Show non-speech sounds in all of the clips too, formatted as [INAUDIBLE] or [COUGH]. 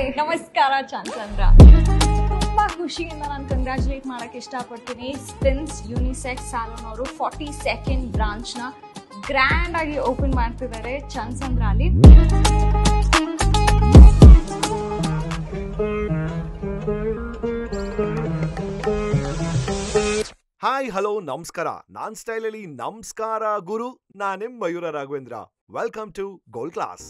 hi ನಮಸ್ಕಾರ ಚಂದ್ರ ತುಂಬಾ ಖುಷಿಯಿಂದ ನಾನು ಕಂಗ್ರ್ಯಾಚುಲೇಟ್ ಮಾಡಕ್ ಇಷ್ಟಪಡ್ತೀನಿ ಸ್ಪಿನ್ಸ್ ಯೂನಿಸೆಕ್ಸ್ ಸ್ಯಾಲೋನ್ ಅವರು ಫಾರ್ಟಿ ಸೆಕೆಂಡ್ ಬ್ರಾಂಚ್ನ ಗ್ರ್ಯಾಂಡ್ ಆಗಿ ಓಪನ್ ಮಾಡ್ತಿದ್ದಾರೆ ಚಂದ್ರ ಅಲ್ಲಿ ಹಾಯ್ ಹಲೋ ನಮಸ್ಕಾರ ನಾನ್ ಸ್ಟೈಲಲ್ಲಿ ನಮಸ್ಕಾರ ಗುರು ನಾನೇ Mayura Raghavendra welcome to gold class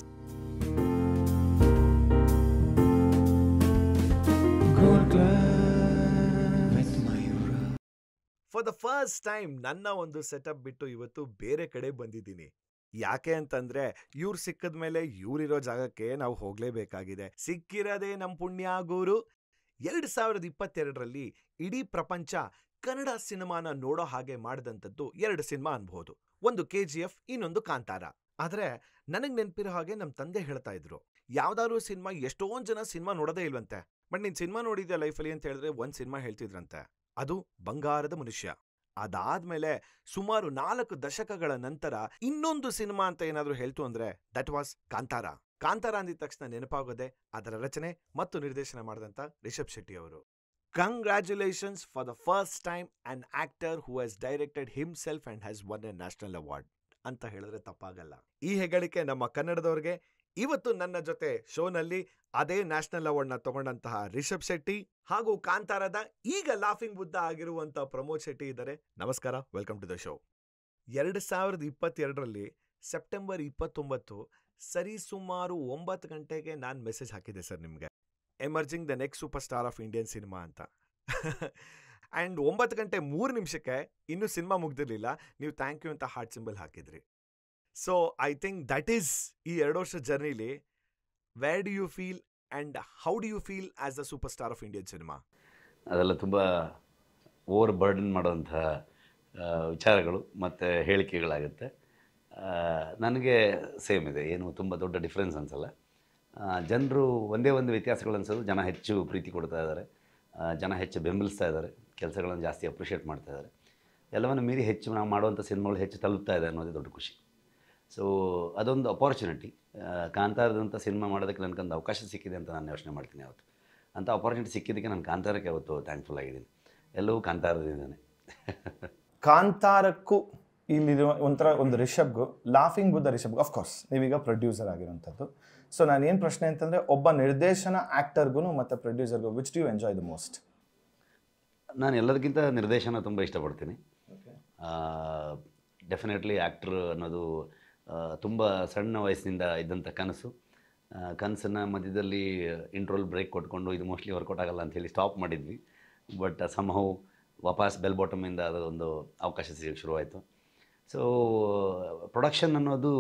for the first time ನನ್ನ ಒಂದು ಸೆಟಪ್ ಬಿಟ್ಟು ಇವತ್ತು ಬೇರೆ ಕಡೆ ಬಂದಿದ್ದೀನಿ ಯಾಕೆ ಅಂತಂದ್ರೆ ಇವ್ರು ಸಿಕ್ಕದ ಮೇಲೆ ಇವ್ರಿರೋ ಜಾಗಕ್ಕೆ ನಾವು ಹೋಗಲೇಬೇಕಾಗಿದೆ ಸಿಕ್ಕಿರೋದೇ ನಮ್ಮ ಗೂರು ಎರಡ್ ಸಾವಿರದ ಇಪ್ಪತ್ತೆರಡರಲ್ಲಿ ಇಡೀ ಪ್ರಪಂಚ ಕನ್ನಡ ಸಿನಿಮಾನ ನೋಡೋ ಹಾಗೆ ಮಾಡಿದಂಥದ್ದು ಎರಡು ಸಿನಿಮಾ ಅನ್ಬಹುದು ಒಂದು ಕೆ ಜಿ ಎಫ್ ಇನ್ನೊಂದು ಕಾಂತಾರ ಆದ್ರೆ ನನಗೆ ನೆನಪಿರೋ ಹಾಗೆ ನಮ್ಮ ತಂದೆ ಹೇಳ್ತಾ ಇದ್ರು ಯಾವ್ದಾದ್ರು ಸಿನಿಮಾ ಎಷ್ಟೊಂದು ಜನ ಸಿನಿಮಾ ನೋಡೋದೇ ಇಲ್ವಂತೆ ಬಟ್ ನೀನು ಸಿನಿಮಾ ನೋಡಿದ್ಯಾ ಲೈಫಲ್ಲಿ ಅಂತ ಹೇಳಿದ್ರೆ ಒಂದು ಸಿನಿಮಾ ಹೇಳ್ತಿದ್ರಂತೆ ಅದು ಬಂಗಾರದ ಮನುಷ್ಯ ಅದಾದ್ಮೇಲೆ ಸುಮಾರು ನಾಲ್ಕು ದಶಕಗಳ ನಂತರ ಇನ್ನೊಂದು ಸಿನಿಮಾ ಅಂತ ಏನಾದರೂ ಹೇಳ್ತು ಅಂದ್ರೆ ದಟ್ ವಾಸ್ ಕಾಂತಾರ ಕಾಂತಾರ ಅಂದಿದ ತಕ್ಷಣ ನೆನಪಾಗೋದೆ ಅದರ ರಚನೆ ಮತ್ತು ನಿರ್ದೇಶನ ಮಾಡಿದಂತ ರಿಷಬ್ ಶೆಟ್ಟಿ ಅವರು congratulations for the first time an actor who has directed self and has won a national award ಅಂತ ಹೇಳಿದ್ರೆ ತಪ್ಪಾಗಲ್ಲ ಈ ಹೆಗಳಿಕೆ ನಮ್ಮ ಕನ್ನಡದವರಿಗೆ ಇವತ್ತು ನನ್ನ ಜೊತೆ ಶೋನಲ್ಲಿ ಅದೇ ನ್ಯಾಷನಲ್ ಅವಾರ್ಡ್ನ ತಗೊಂಡಂತಹ ರಿಷಬ್ ಶೆಟ್ಟಿ ಹಾಗೂ ಕಾಂತಾರದ ಈಗ ಲಾಫಿಂಗ್ ಬುದ್ಧ ಆಗಿರುವಂತಹ ಪ್ರಮೋದ್ ಶೆಟ್ಟಿ ಇದ್ದಾರೆ ನಮಸ್ಕಾರ ವೆಲ್ಕಮ್ ಟು ದ ಶೋ ಎರಡ್ ಸಾವಿರದ ಇಪ್ಪತ್ತೆರಡರಲ್ಲಿ ಸೆಪ್ಟೆಂಬರ್ ಇಪ್ಪತ್ತೊಂಬತ್ತು ಸರಿಸುಮಾರು ಒಂಬತ್ತು ಗಂಟೆಗೆ ನಾನು ಮೆಸೇಜ್ ಹಾಕಿದ್ದೆ ಸರ್ ನಿಮಗೆ emerging the next super star of Indian cinema ಅಂತ ಆ್ಯಂಡ್ ಒಂಬತ್ತು ಗಂಟೆ ಮೂರು ನಿಮಿಷಕ್ಕೆ ಇನ್ನೂ ಸಿನಿಮಾ ಮುಗ್ದಿರಲಿಲ್ಲ ನೀವು ಥ್ಯಾಂಕ್ ಯು ಅಂತ ಹಾರ್ಟ್ ಸಿಂಬಲ್ ಹಾಕಿದ್ರಿ so I think that is ಈ ಎರಡು ವರ್ಷ ಜರ್ನಿಲಿ where do you feel and how do you feel as a super star of Indian cinema ಅದೆಲ್ಲ ತುಂಬ ಓವರ್ ಬರ್ಡನ್ ಮಾಡುವಂಥ ವಿಚಾರಗಳು ಮತ್ತು ಹೇಳಿಕೆಗಳಾಗುತ್ತೆ ನನಗೆ ಸೇಮ್ ಇದೆ ಏನು ತುಂಬ ದೊಡ್ಡ ಡಿಫ್ರೆನ್ಸ್ ಅನಿಸಲ್ಲ ಜನರು ಒಂದೇ ಒಂದು ವ್ಯತ್ಯಾಸಗಳು ಅನ್ಸೋದು ಜನ ಹೆಚ್ಚು ಪ್ರೀತಿ ಕೊಡ್ತಾ ಇದ್ದಾರೆ ಜನ ಹೆಚ್ಚು ಬೆಂಬಲಿಸ್ತಾ ಇದ್ದಾರೆ ಕೆಲಸಗಳನ್ನು ಜಾಸ್ತಿ ಅಪ್ರಿಷಿಯೇಟ್ ಮಾಡ್ತಾ ಇದ್ದಾರೆ ಎಲ್ಲವನ್ನು ಮೀರಿ ಹೆಚ್ಚು ನಾವು ಮಾಡುವಂಥ ಸಿನಿಮಾಗಳು ಹೆಚ್ಚು ತಲುಪ್ತಾ ಇದೆ ಅನ್ನೋದೇ ದೊಡ್ಡ ಖುಷಿ ಸೊ ಅದೊಂದು ಅಪಾರ್ಚುನಿಟಿ ಕಾಂತಾರದಂಥ ಸಿನಿಮಾ ಮಾಡೋದಕ್ಕೆ ನನಗೊಂದು ಅವಕಾಶ ಸಿಕ್ಕಿದೆ ಅಂತ ನಾನು ಯೋಚನೆ ಮಾಡ್ತೀನಿ ಅವತ್ತು ಅಂಥ ಅಪಾರ್ಚುನಿಟಿ ಸಿಕ್ಕಿದ್ದಕ್ಕೆ ನಾನು ಕಾಂತಾರಕ್ಕೆ ಅವತ್ತು ಥ್ಯಾಂಕ್ಫುಲ್ ಆಗಿದ್ದೀನಿ ಎಲ್ಲವೂ ಕಾಂತಾರದಿಂದಾನೆ ಕಾಂತಾರಕ್ಕೂ ಇಲ್ಲಿರುವ ಒಂಥರ ಒಂದು ರಿಷಬ್ಗೂ ಲಾಫಿಂಗ್ ಬುದ್ಧ ಆಫ್ ಅಫ್ಕೋರ್ಸ್ ನೀವೀಗ ಪ್ರೊಡ್ಯೂಸರ್ ಆಗಿರುವಂಥದ್ದು ಸೊ ನಾನು ಏನು ಪ್ರಶ್ನೆ ಅಂತಂದರೆ ಒಬ್ಬ ನಿರ್ದೇಶನ ಆ್ಯಕ್ಟರ್ಗೂ ಮತ್ತು ಪ್ರೊಡ್ಯೂಸರ್ಗೂ which do enjoy the most ನಾನು ಎಲ್ಲದಕ್ಕಿಂತ ನಿರ್ದೇಶನ ತುಂಬ ಇಷ್ಟಪಡ್ತೀನಿ ಡೆಫಿನೆಟ್ಲಿ ಆ್ಯಕ್ಟ್ರ್ ಅನ್ನೋದು ತುಂಬ ಸಣ್ಣ ವಯಸ್ಸಿನಿಂದ ಇದ್ದಂಥ ಕನಸು ಕನಸನ್ನು ಮಧ್ಯದಲ್ಲಿ ಇಂಟ್ರೋಲ್ ಬ್ರೇಕ್ ಕೊಟ್ಕೊಂಡು ಇದು ಮೋಸ್ಟ್ಲಿ ವರ್ಕೌಟ್ ಆಗಲ್ಲ ಅಂತ ಹೇಳಿ ಸ್ಟಾಪ್ ಮಾಡಿದ್ವಿ ಬಟ್ ಸಮಹೌ ವಾಪಸ್ ಬೆಲ್ ಬಾಟಮಿಂದ ಅದೊಂದು ಅವಕಾಶ ಸಿಗೋಕ್ಕೆ ಶುರುವಾಯಿತು ಸೊ ಪ್ರೊಡಕ್ಷನ್ ಅನ್ನೋದು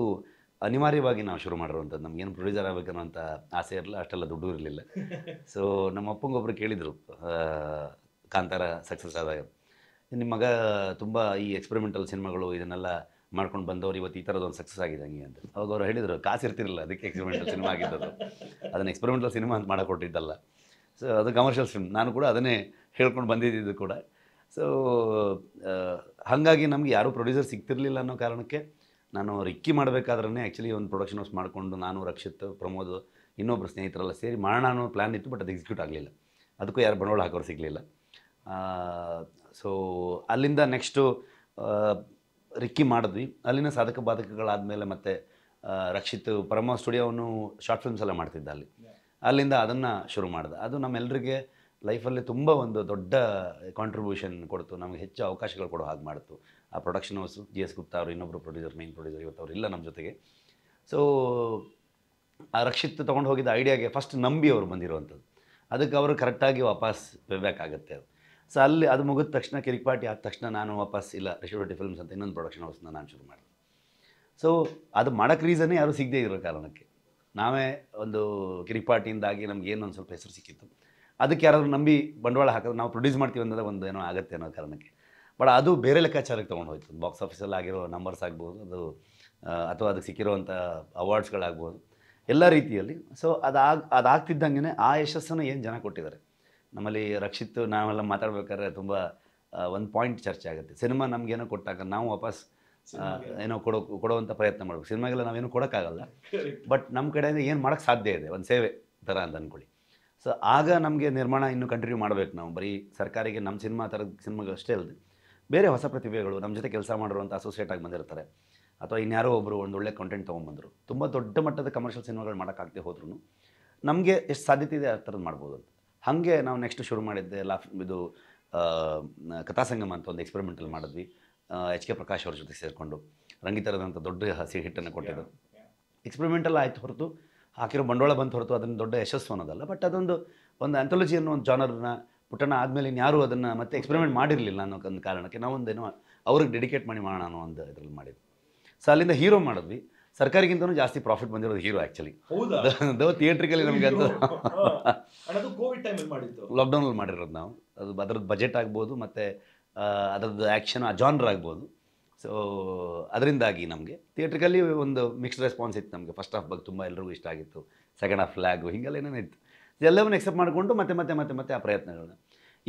ಅನಿವಾರ್ಯವಾಗಿ ನಾವು ಶುರು ಮಾಡಿರುವಂಥದ್ದು ನಮಗೇನು ಪ್ರೊಡ್ಯೂಸರ್ ಅಂತ ಆಸೆ ಇರಲಿಲ್ಲ ಅಷ್ಟೆಲ್ಲ ದುಡ್ಡು ಇರಲಿಲ್ಲ ಸೊ ನಮ್ಮ ಅಪ್ಪಂಗೊಬ್ಬರು ಕೇಳಿದರು ಕಾಂತಾರ ಸಕ್ಸಸ್ ಆದಾಗ ನಿಮ್ಮ ಮಗ ತುಂಬ ಈ ಎಕ್ಸ್ಪೆರಿಮೆಂಟಲ್ ಸಿನಿಮಾಗಳು ಇದನ್ನೆಲ್ಲ ಮಾಡ್ಕೊಂಡು ಬಂದವರು ಇವತ್ತು ಈ ಒಂದು ಸಕ್ಸಸ್ ಆಗಿದೆ ಹಂಗೆ ಅಂತ ಅವಾಗ ಅವರು ಹೇಳಿದರು ಕಾಸು ಇರ್ತಿರಲಿಲ್ಲ ಅದಕ್ಕೆ ಎಕ್ಸ್ಪೆರಿಮೆಂಟಲ್ ಸಿನಿಮಾ ಆಗಿದ್ದದು ಅದನ್ನು ಎಕ್ಸ್ಪೆರಿಮೆಂಟಲ್ ಸಿನಿಮಾ ಅಂತ ಮಾಡಿಕೊಟ್ಟಿದ್ದಲ್ಲ ಸೊ ಅದು ಕಮರ್ಷಿಯಲ್ ಫಿಲ್ಮ್ ನಾನು ಕೂಡ ಅದನ್ನೇ ಹೇಳ್ಕೊಂಡು ಬಂದಿದ್ದು ಕೂಡ ಸೊ ಹಾಗಾಗಿ ನಮಗೆ ಯಾರೂ ಪ್ರೊಡ್ಯೂಸರ್ ಸಿಗ್ತಿರಲಿಲ್ಲ ಅನ್ನೋ ಕಾರಣಕ್ಕೆ ನಾನು ರಿಕ್ಕಿ ಮಾಡಬೇಕಾದ್ರೆ ಆ್ಯಕ್ಚುಲಿ ಒಂದು ಪ್ರೊಡಕ್ಷನ್ ಹೌಸ್ ಮಾಡಿಕೊಂಡು ನಾನು ರಕ್ಷಿತ್ ಪ್ರಮೋದ್ ಇನ್ನೊಬ್ಬರು ಸ್ನೇಹಿತರೆಲ್ಲ ಸೇರಿ ಮಾಡೋಣ ಅನ್ನೋ ಪ್ಲ್ಯಾನ್ ಇತ್ತು ಬಟ್ ಅದು ಎಕ್ಸಿಕ್ಯೂಟ್ ಆಗಲಿಲ್ಲ ಅದಕ್ಕೂ ಯಾರು ಬಂಡವಾಳ ಹಾಕೋರು ಸಿಗಲಿಲ್ಲ ಸೊ ಅಲ್ಲಿಂದ ನೆಕ್ಸ್ಟು ರಿಕ್ಕಿ ಮಾಡಿದ್ವಿ ಅಲ್ಲಿನ ಸಾಧಕ ಬಾಧಕಗಳಾದ ಮೇಲೆ ಮತ್ತೆ ರಕ್ಷಿತ್ ಪರಮ ಸ್ಟುಡಿಯೋವನ್ನು ಶಾರ್ಟ್ ಫಿಲ್ಮ್ಸ್ ಎಲ್ಲ ಮಾಡ್ತಿದ್ದ ಅಲ್ಲಿ ಅಲ್ಲಿಂದ ಅದನ್ನು ಶುರು ಮಾಡಿದೆ ಅದು ನಮ್ಮೆಲ್ಲರಿಗೆ ಲೈಫಲ್ಲಿ ತುಂಬ ಒಂದು ದೊಡ್ಡ ಕಾಂಟ್ರಿಬ್ಯೂಷನ್ ಕೊಡ್ತು ನಮಗೆ ಹೆಚ್ಚು ಅವಕಾಶಗಳು ಕೊಡೋ ಹಾಗೆ ಮಾಡ್ತು ಆ production house G S Gupta ಅವರು ಇನ್ನೊಬ್ಬರು ಪ್ರೊಡ್ಯೂಸರ್ ಮೇನ್ ಪ್ರೊಡ್ಯೂಸರ್ ಇವತ್ತು ಅವರಿಲ್ಲ ನಮ್ಮ ಜೊತೆಗೆ ಸೊ ಆ ರಕ್ಷಿತ್ ತೊಗೊಂಡು ಹೋಗಿದ್ದ ಐಡಿಯಾಗೆ ಫಸ್ಟ್ ನಂಬಿ ಅವರು ಬಂದಿರುವಂಥದ್ದು ಅದಕ್ಕೆ ಅವರು ಕರೆಕ್ಟಾಗಿ ವಾಪಸ್ ಬ್ಯಾಕ್ ಆಗುತ್ತೆ ಅದು ಸೊ ಅಲ್ಲಿ ಅದು ಮುಗಿದ ತಕ್ಷಣ ಕಿರಿಕ್ಪಾಟಿ ಆದ ತಕ್ಷಣ ನಾನು ವಾಪಸ್ ಇಲ್ಲ ರಿಷಿವಟ್ಟಿ ಫಿಲ್ಮ್ಸ್ ಅಂತ ಇನ್ನೊಂದು ಪ್ರೊಡಕ್ಷನ್ ಹೌಸ್ನ ನಾನು ಶುರು ಮಾಡಿದೆ ಸೊ ಅದು ಮಾಡೋಕ್ಕೆ ರೀಸನ್ನೇ ಯಾರು ಸಿಗದೇ ಇರೋ ಕಾರಣಕ್ಕೆ ನಾವೇ ಒಂದು ಕಿರಿಕ್ಪಾಟಿಯಿಂದಾಗಿ ನಮಗೇನು ಒಂದು ಸ್ವಲ್ಪ ಹೆಸರು ಸಿಕ್ಕಿತ್ತು ಅದಕ್ಕೆ ಯಾರಾದರೂ ನಂಬಿ ಬಂಡವಾಳ ಹಾಕೋದು ನಾವು ಪ್ರೊಡ್ಯೂಸ್ ಮಾಡ್ತೀವಿ ಅಂದರೆ ಒಂದು ಏನೋ ಆಗುತ್ತೆ ಅನ್ನೋ ಕಾರಣಕ್ಕೆ ಬಟ್ ಅದು ಬೇರೆ ಲೆಕ್ಕಾಚಾರಕ್ಕೆ ತೊಗೊಂಡು ಹೋಯ್ತು ಬಾಕ್ಸ್ ಆಫೀಸಲ್ಲಿ ಆಗಿರೋ ನಂಬರ್ಸ್ ಆಗ್ಬೋದು ಅದು ಅಥವಾ ಅದಕ್ಕೆ ಸಿಕ್ಕಿರೋವಂಥ ಅವಾರ್ಡ್ಸ್ಗಳಾಗ್ಬೋದು ಎಲ್ಲ ರೀತಿಯಲ್ಲಿ ಸೊ ಅದಾಗ ಅದಾಗ್ತಿದ್ದಂಗೆ ಆ ಯಶಸ್ಸನ್ನು ಏನು ಜನ ಕೊಟ್ಟಿದ್ದಾರೆ ನಮ್ಮಲ್ಲಿ ರಕ್ಷಿತ್ ನಾವೆಲ್ಲ ಮಾತಾಡ್ಬೇಕಾದ್ರೆ ತುಂಬ ಒಂದು ಪಾಯಿಂಟ್ ಚರ್ಚೆ ಆಗುತ್ತೆ ಸಿನಿಮಾ ನಮಗೇನೋ ಕೊಟ್ಟಾಗ ನಾವು ವಾಪಸ್ ಏನೋ ಕೊಡೋ ಕೊಡೋವಂಥ ಪ್ರಯತ್ನ ಮಾಡಬೇಕು ಸಿನಿಮಾಗೆಲ್ಲ ನಾವೇನು ಕೊಡೋಕ್ಕಾಗಲ್ಲ ಬಟ್ ನಮ್ಮ ಕಡೆಯಿಂದ ಏನು ಮಾಡೋಕ್ಕೆ ಸಾಧ್ಯ ಇದೆ ಒಂದು ಸೇವೆ ಥರ ಅಂತ ಅಂದ್ಕೊಳ್ಳಿ ಸೊ ಆಗ ನಮಗೆ ನಿರ್ಮಾಣ ಇನ್ನೂ ಕಂಟಿನ್ಯೂ ಮಾಡಬೇಕು ನಾವು ಬರೀ ಸರ್ಕಾರಿಗೆ ನಮ್ಮ ಸಿನಿಮಾ ಥರದ ಸಿನಿಮಾಗಳು ಅಷ್ಟೇ ಅಲ್ಲದೆ ಬೇರೆ ಹೊಸ ಪ್ರತಿಭೆಗಳು ನಮ್ಮ ಜೊತೆ ಕೆಲಸ ಮಾಡಿರುವಂಥ ಅಸೋಸಿಯೇಟ್ ಆಗಿ ಬಂದಿರ್ತಾರೆ ಅಥವಾ ಇನ್ಯಾರೋ ಒಬ್ಬರು ಒಂದು ಒಳ್ಳೆ ಕಂಟೆಂಟ್ ತೊಗೊಂಬಂದರು ತುಂಬ ದೊಡ್ಡ ಮಟ್ಟದ ಕಮರ್ಷಿಯಲ್ ಸಿನಿಮಾಗಳು ಮಾಡೋಕ್ಕಾಗದೆ ಹೋದ್ರೂ ನಮಗೆ ಎಷ್ಟು ಸಾಧ್ಯತೆ ಇದೆ ಆ ಥರದ್ದು ಮಾಡ್ಬೋದು ಅಂತ ಹಾಗೆ ನಾವು ನೆಕ್ಸ್ಟ್ ಶುರು ಮಾಡಿದ್ದೆ ಲಾಫ್ ಇದು ಕಥಾಸಂಗಮ ಅಂತ ಒಂದು ಎಕ್ಸ್ಪೆರಿಮೆಂಟಲ್ ಮಾಡಿದ್ವಿ ಎಚ್ ಕೆ ಪ್ರಕಾಶ್ ಅವ್ರ ಜೊತೆ ಸೇರಿಕೊಂಡು ರಂಗಿತರದಂಥ ದೊಡ್ಡ ಹಸಿ ಹಿಟ್ಟನ್ನು ಕೊಟ್ಟಿದ್ದು ಎಕ್ಸ್ಪೆರಿಮೆಂಟಲ್ ಆಯಿತು ಹೊರತು ಹಾಕಿರೋ ಬಂಡವಾಳ ಬಂತು ಹೊರತು ಅದನ್ನು ದೊಡ್ಡ ಯಶಸ್ಸು ಅನ್ನೋದಲ್ಲ ಬಟ್ ಅದೊಂದು ಒಂದು ಆಂಥಾಲಜಿ ಅನ್ನೋ ಒಂದು ಜಾನರ್ನ ಪುಟ್ಟನ ಆದಮೇಲೆ ಇನ್ಯಾರೂ ಅದನ್ನು ಮತ್ತೆ ಎಕ್ಸ್ಪೆರಿಮೆಂಟ್ ಮಾಡಿರಲಿಲ್ಲ ಅನ್ನೋ ಒಂದು ಕಾರಣಕ್ಕೆ ನಾವೊಂದೇನೋ ಅವ್ರಿಗೆ ಡೆಡಿಕೇಟ್ ಮಾಡಿ ಮಾಡೋಣ ಅನ್ನೋ ಒಂದು ಇದರಲ್ಲಿ ಮಾಡಿದ್ವಿ ಸೊ ಅಲ್ಲಿಂದ ಹೀರೋ ಮಾಡಿದ್ವಿ ಸರ್ಕಾರಿಗಿಂತನೂ ಜಾಸ್ತಿ ಪ್ರಾಫಿಟ್ ಬಂದಿರೋದು ಹೀರೋ ಆ್ಯಕ್ಚುಲಿ ದ ಥಿಯೇಟ್ರಿಕಲ್ಲಿ ನಮಗೆ ಅದು ಲಾಕ್ಡೌನಲ್ಲಿ ಮಾಡಿರೋದು ನಾವು ಅದು ಅದರದ್ದು ಬಜೆಟ್ ಆಗ್ಬೋದು ಮತ್ತು ಅದರದ್ದು ಆ್ಯಕ್ಷನ್ ಆ ಜಾನರ್ ಆಗ್ಬೋದು ಸೊ ಅದರಿಂದಾಗಿ ನಮಗೆ ಥಿಯೇಟ್ರಿಕಲ್ಲಿ ಒಂದು ಮಿಕ್ಸ್ಡ್ ರೆಸ್ಪಾನ್ಸ್ ಇತ್ತು ನಮಗೆ ಫಸ್ಟ್ ಹಾಫ್ ಬಗ್ಗೆ ತುಂಬ ಎಲ್ಲರಿಗೂ ಇಷ್ಟ ಆಗಿತ್ತು ಸೆಕೆಂಡ್ ಹಾಫ್ ಫ್ಲ್ಯಾಗು ಹಿಂಗೆಲ್ಲ ಏನೇನು ಇತ್ತು ಎಲ್ಲವನ್ನು ಎಕ್ಸೆಪ್ಟ್ ಮಾಡಿಕೊಂಡು ಮತ್ತೆ ಮತ್ತೆ ಮತ್ತೆ ಮತ್ತೆ ಆ ಪ್ರಯತ್ನಗಳನ್ನ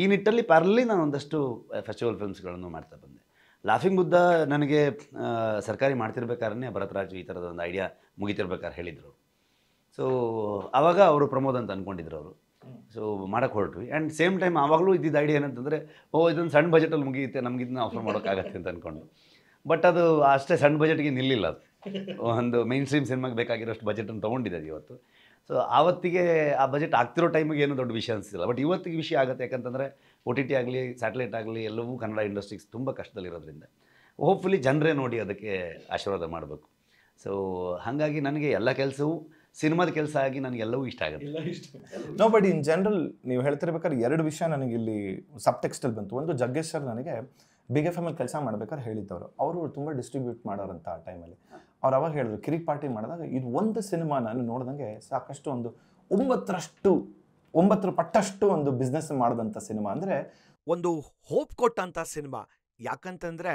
ಈ ನಿಟ್ಟಲ್ಲಿ ಪರ್ಲಿ ನಾನು ಒಂದಷ್ಟು ಫೆಸ್ಟಿವಲ್ ಫಿಲ್ಮ್ಸ್ಗಳನ್ನು ಮಾಡ್ತಾ ಬಂದೆ ಲಾಫಿಂಗ್ ಬುದ್ಧ ನನಗೆ ಸರ್ಕಾರಿ ಮಾಡ್ತಿರ್ಬೇಕಾದ್ರೆ ಭರತರಾಜು ಈ ಥರದ ಒಂದು ಐಡಿಯಾ ಮುಗಿತಿರ್ಬೇಕಾದ್ರೆ ಹೇಳಿದರು ಸೊ ಆವಾಗ ಅವರು ಪ್ರಮೋದ್ ಅಂತ ಅಂದ್ಕೊಂಡಿದ್ರು ಅವರು ಸೊ ಮಾಡೋಕ್ಕೆ ಹೊರಟ್ವಿ ಆ್ಯಂಡ್ ಸೇಮ್ ಟೈಮ್ ಆವಾಗಲೂ ಇದ್ದಿದ್ದ ಐಡಿಯಾ ಏನಂತಂದರೆ ಓ ಇದೊಂದು ಸಣ್ಣ ಬಜೆಟಲ್ಲಿ ಮುಗಿಯುತ್ತೆ ನಮ್ಗೆ ಇದನ್ನ ಆಫರ್ ಮಾಡೋಕ್ಕಾಗತ್ತೆ ಅಂತ ಅಂದ್ಕೊಂಡು ಬಟ್ ಅದು ಅಷ್ಟೇ ಸಣ್ಣ ಬಜೆಟ್ಗೆ ನಿಲ್ಲಿಲ್ಲ ಅದು ಒಂದು ಮೈನ್ ಸ್ಟ್ರೀಮ್ ಸಿನಿಮಾಗೆ ಬೇಕಾಗಿರೋಷ್ಟು ಬಜೆಟನ್ನು ತೊಗೊಂಡಿದೆ ಇವತ್ತು ಸೊ ಆವತ್ತಿಗೆ ಆ ಬಜೆಟ್ ಆಗ್ತಿರೋ ಟೈಮಿಗೆ ಏನೂ ದೊಡ್ಡ ವಿಷಯ ಅನಿಸಿಲ್ಲ ಬಟ್ ಇವತ್ತಿಗೆ ವಿಷಯ ಆಗುತ್ತೆ ಯಾಕಂತಂದರೆ ಒ ಟಿ ಟಿ ಆಗಲಿ ಸ್ಯಾಟಲೈಟ್ ಆಗಲಿ ಎಲ್ಲವೂ ಕನ್ನಡ ಇಂಡಸ್ಟ್ರೀಸ್ ತುಂಬ ಕಷ್ಟದಲ್ಲಿರೋದ್ರಿಂದ ಹೋಪ್ಫುಲಿ ಜನರೇ ನೋಡಿ ಅದಕ್ಕೆ ಆಶೀರ್ವಾದ ಮಾಡಬೇಕು ಸೊ ಹಾಗಾಗಿ ನನಗೆ ಎಲ್ಲ ಕೆಲಸವೂ ಸಿನಿಮಾದ ಕೆಲಸ ಆಗಿ ನನಗೆಲ್ಲವೂ ಇಷ್ಟ ಆಗುತ್ತೆ ನೋ ಬಟ್ ಇನ್ ಜನರಲ್ ನೀವು ಹೇಳ್ತಿರ್ಬೇಕಾದ್ರೆ ಎರಡು ವಿಷಯ ನನಗೆ ಇಲ್ಲಿ ಸಬ್ ಟೆಕ್ಸ್ಟಲ್ಲಿ ಬಂತು ಒಂದು ಜಗ್ಗೇಶ್ ಸರ್ ನನಗೆ ಬಿಗ್ ಎಫ್ ಎಲ್ ಕೆಲಸ ಮಾಡ್ಬೇಕಾದ್ರೆ ಹೇಳಿದ್ದವರು ಅವರು ತುಂಬ ಡಿಸ್ಟ್ರಿಬ್ಯೂಟ್ ಮಾಡೋರಂತ ಆ ಟೈಮಲ್ಲಿ ಅವ್ರು ಅವಾಗ ಹೇಳಿದ್ರು ಕಿರಿಕ್ ಪಾರ್ಟಿ ಮಾಡಿದಾಗ ಇದು ಒಂದು ಸಿನಿಮಾ ನಾನು ನೋಡಿದಂಗೆ ಸಾಕಷ್ಟು ಒಂದು ಒಂಬತ್ತರಷ್ಟು ಒಂಬತ್ತರ ಪಟ್ಟಷ್ಟು ಒಂದು ಬಿಸ್ನೆಸ್ ಮಾಡಿದಂಥ ಸಿನಿಮಾ ಅಂದರೆ ಒಂದು ಹೋಪ್ ಕೊಟ್ಟಂಥ ಸಿನಿಮಾ ಯಾಕಂತಂದರೆ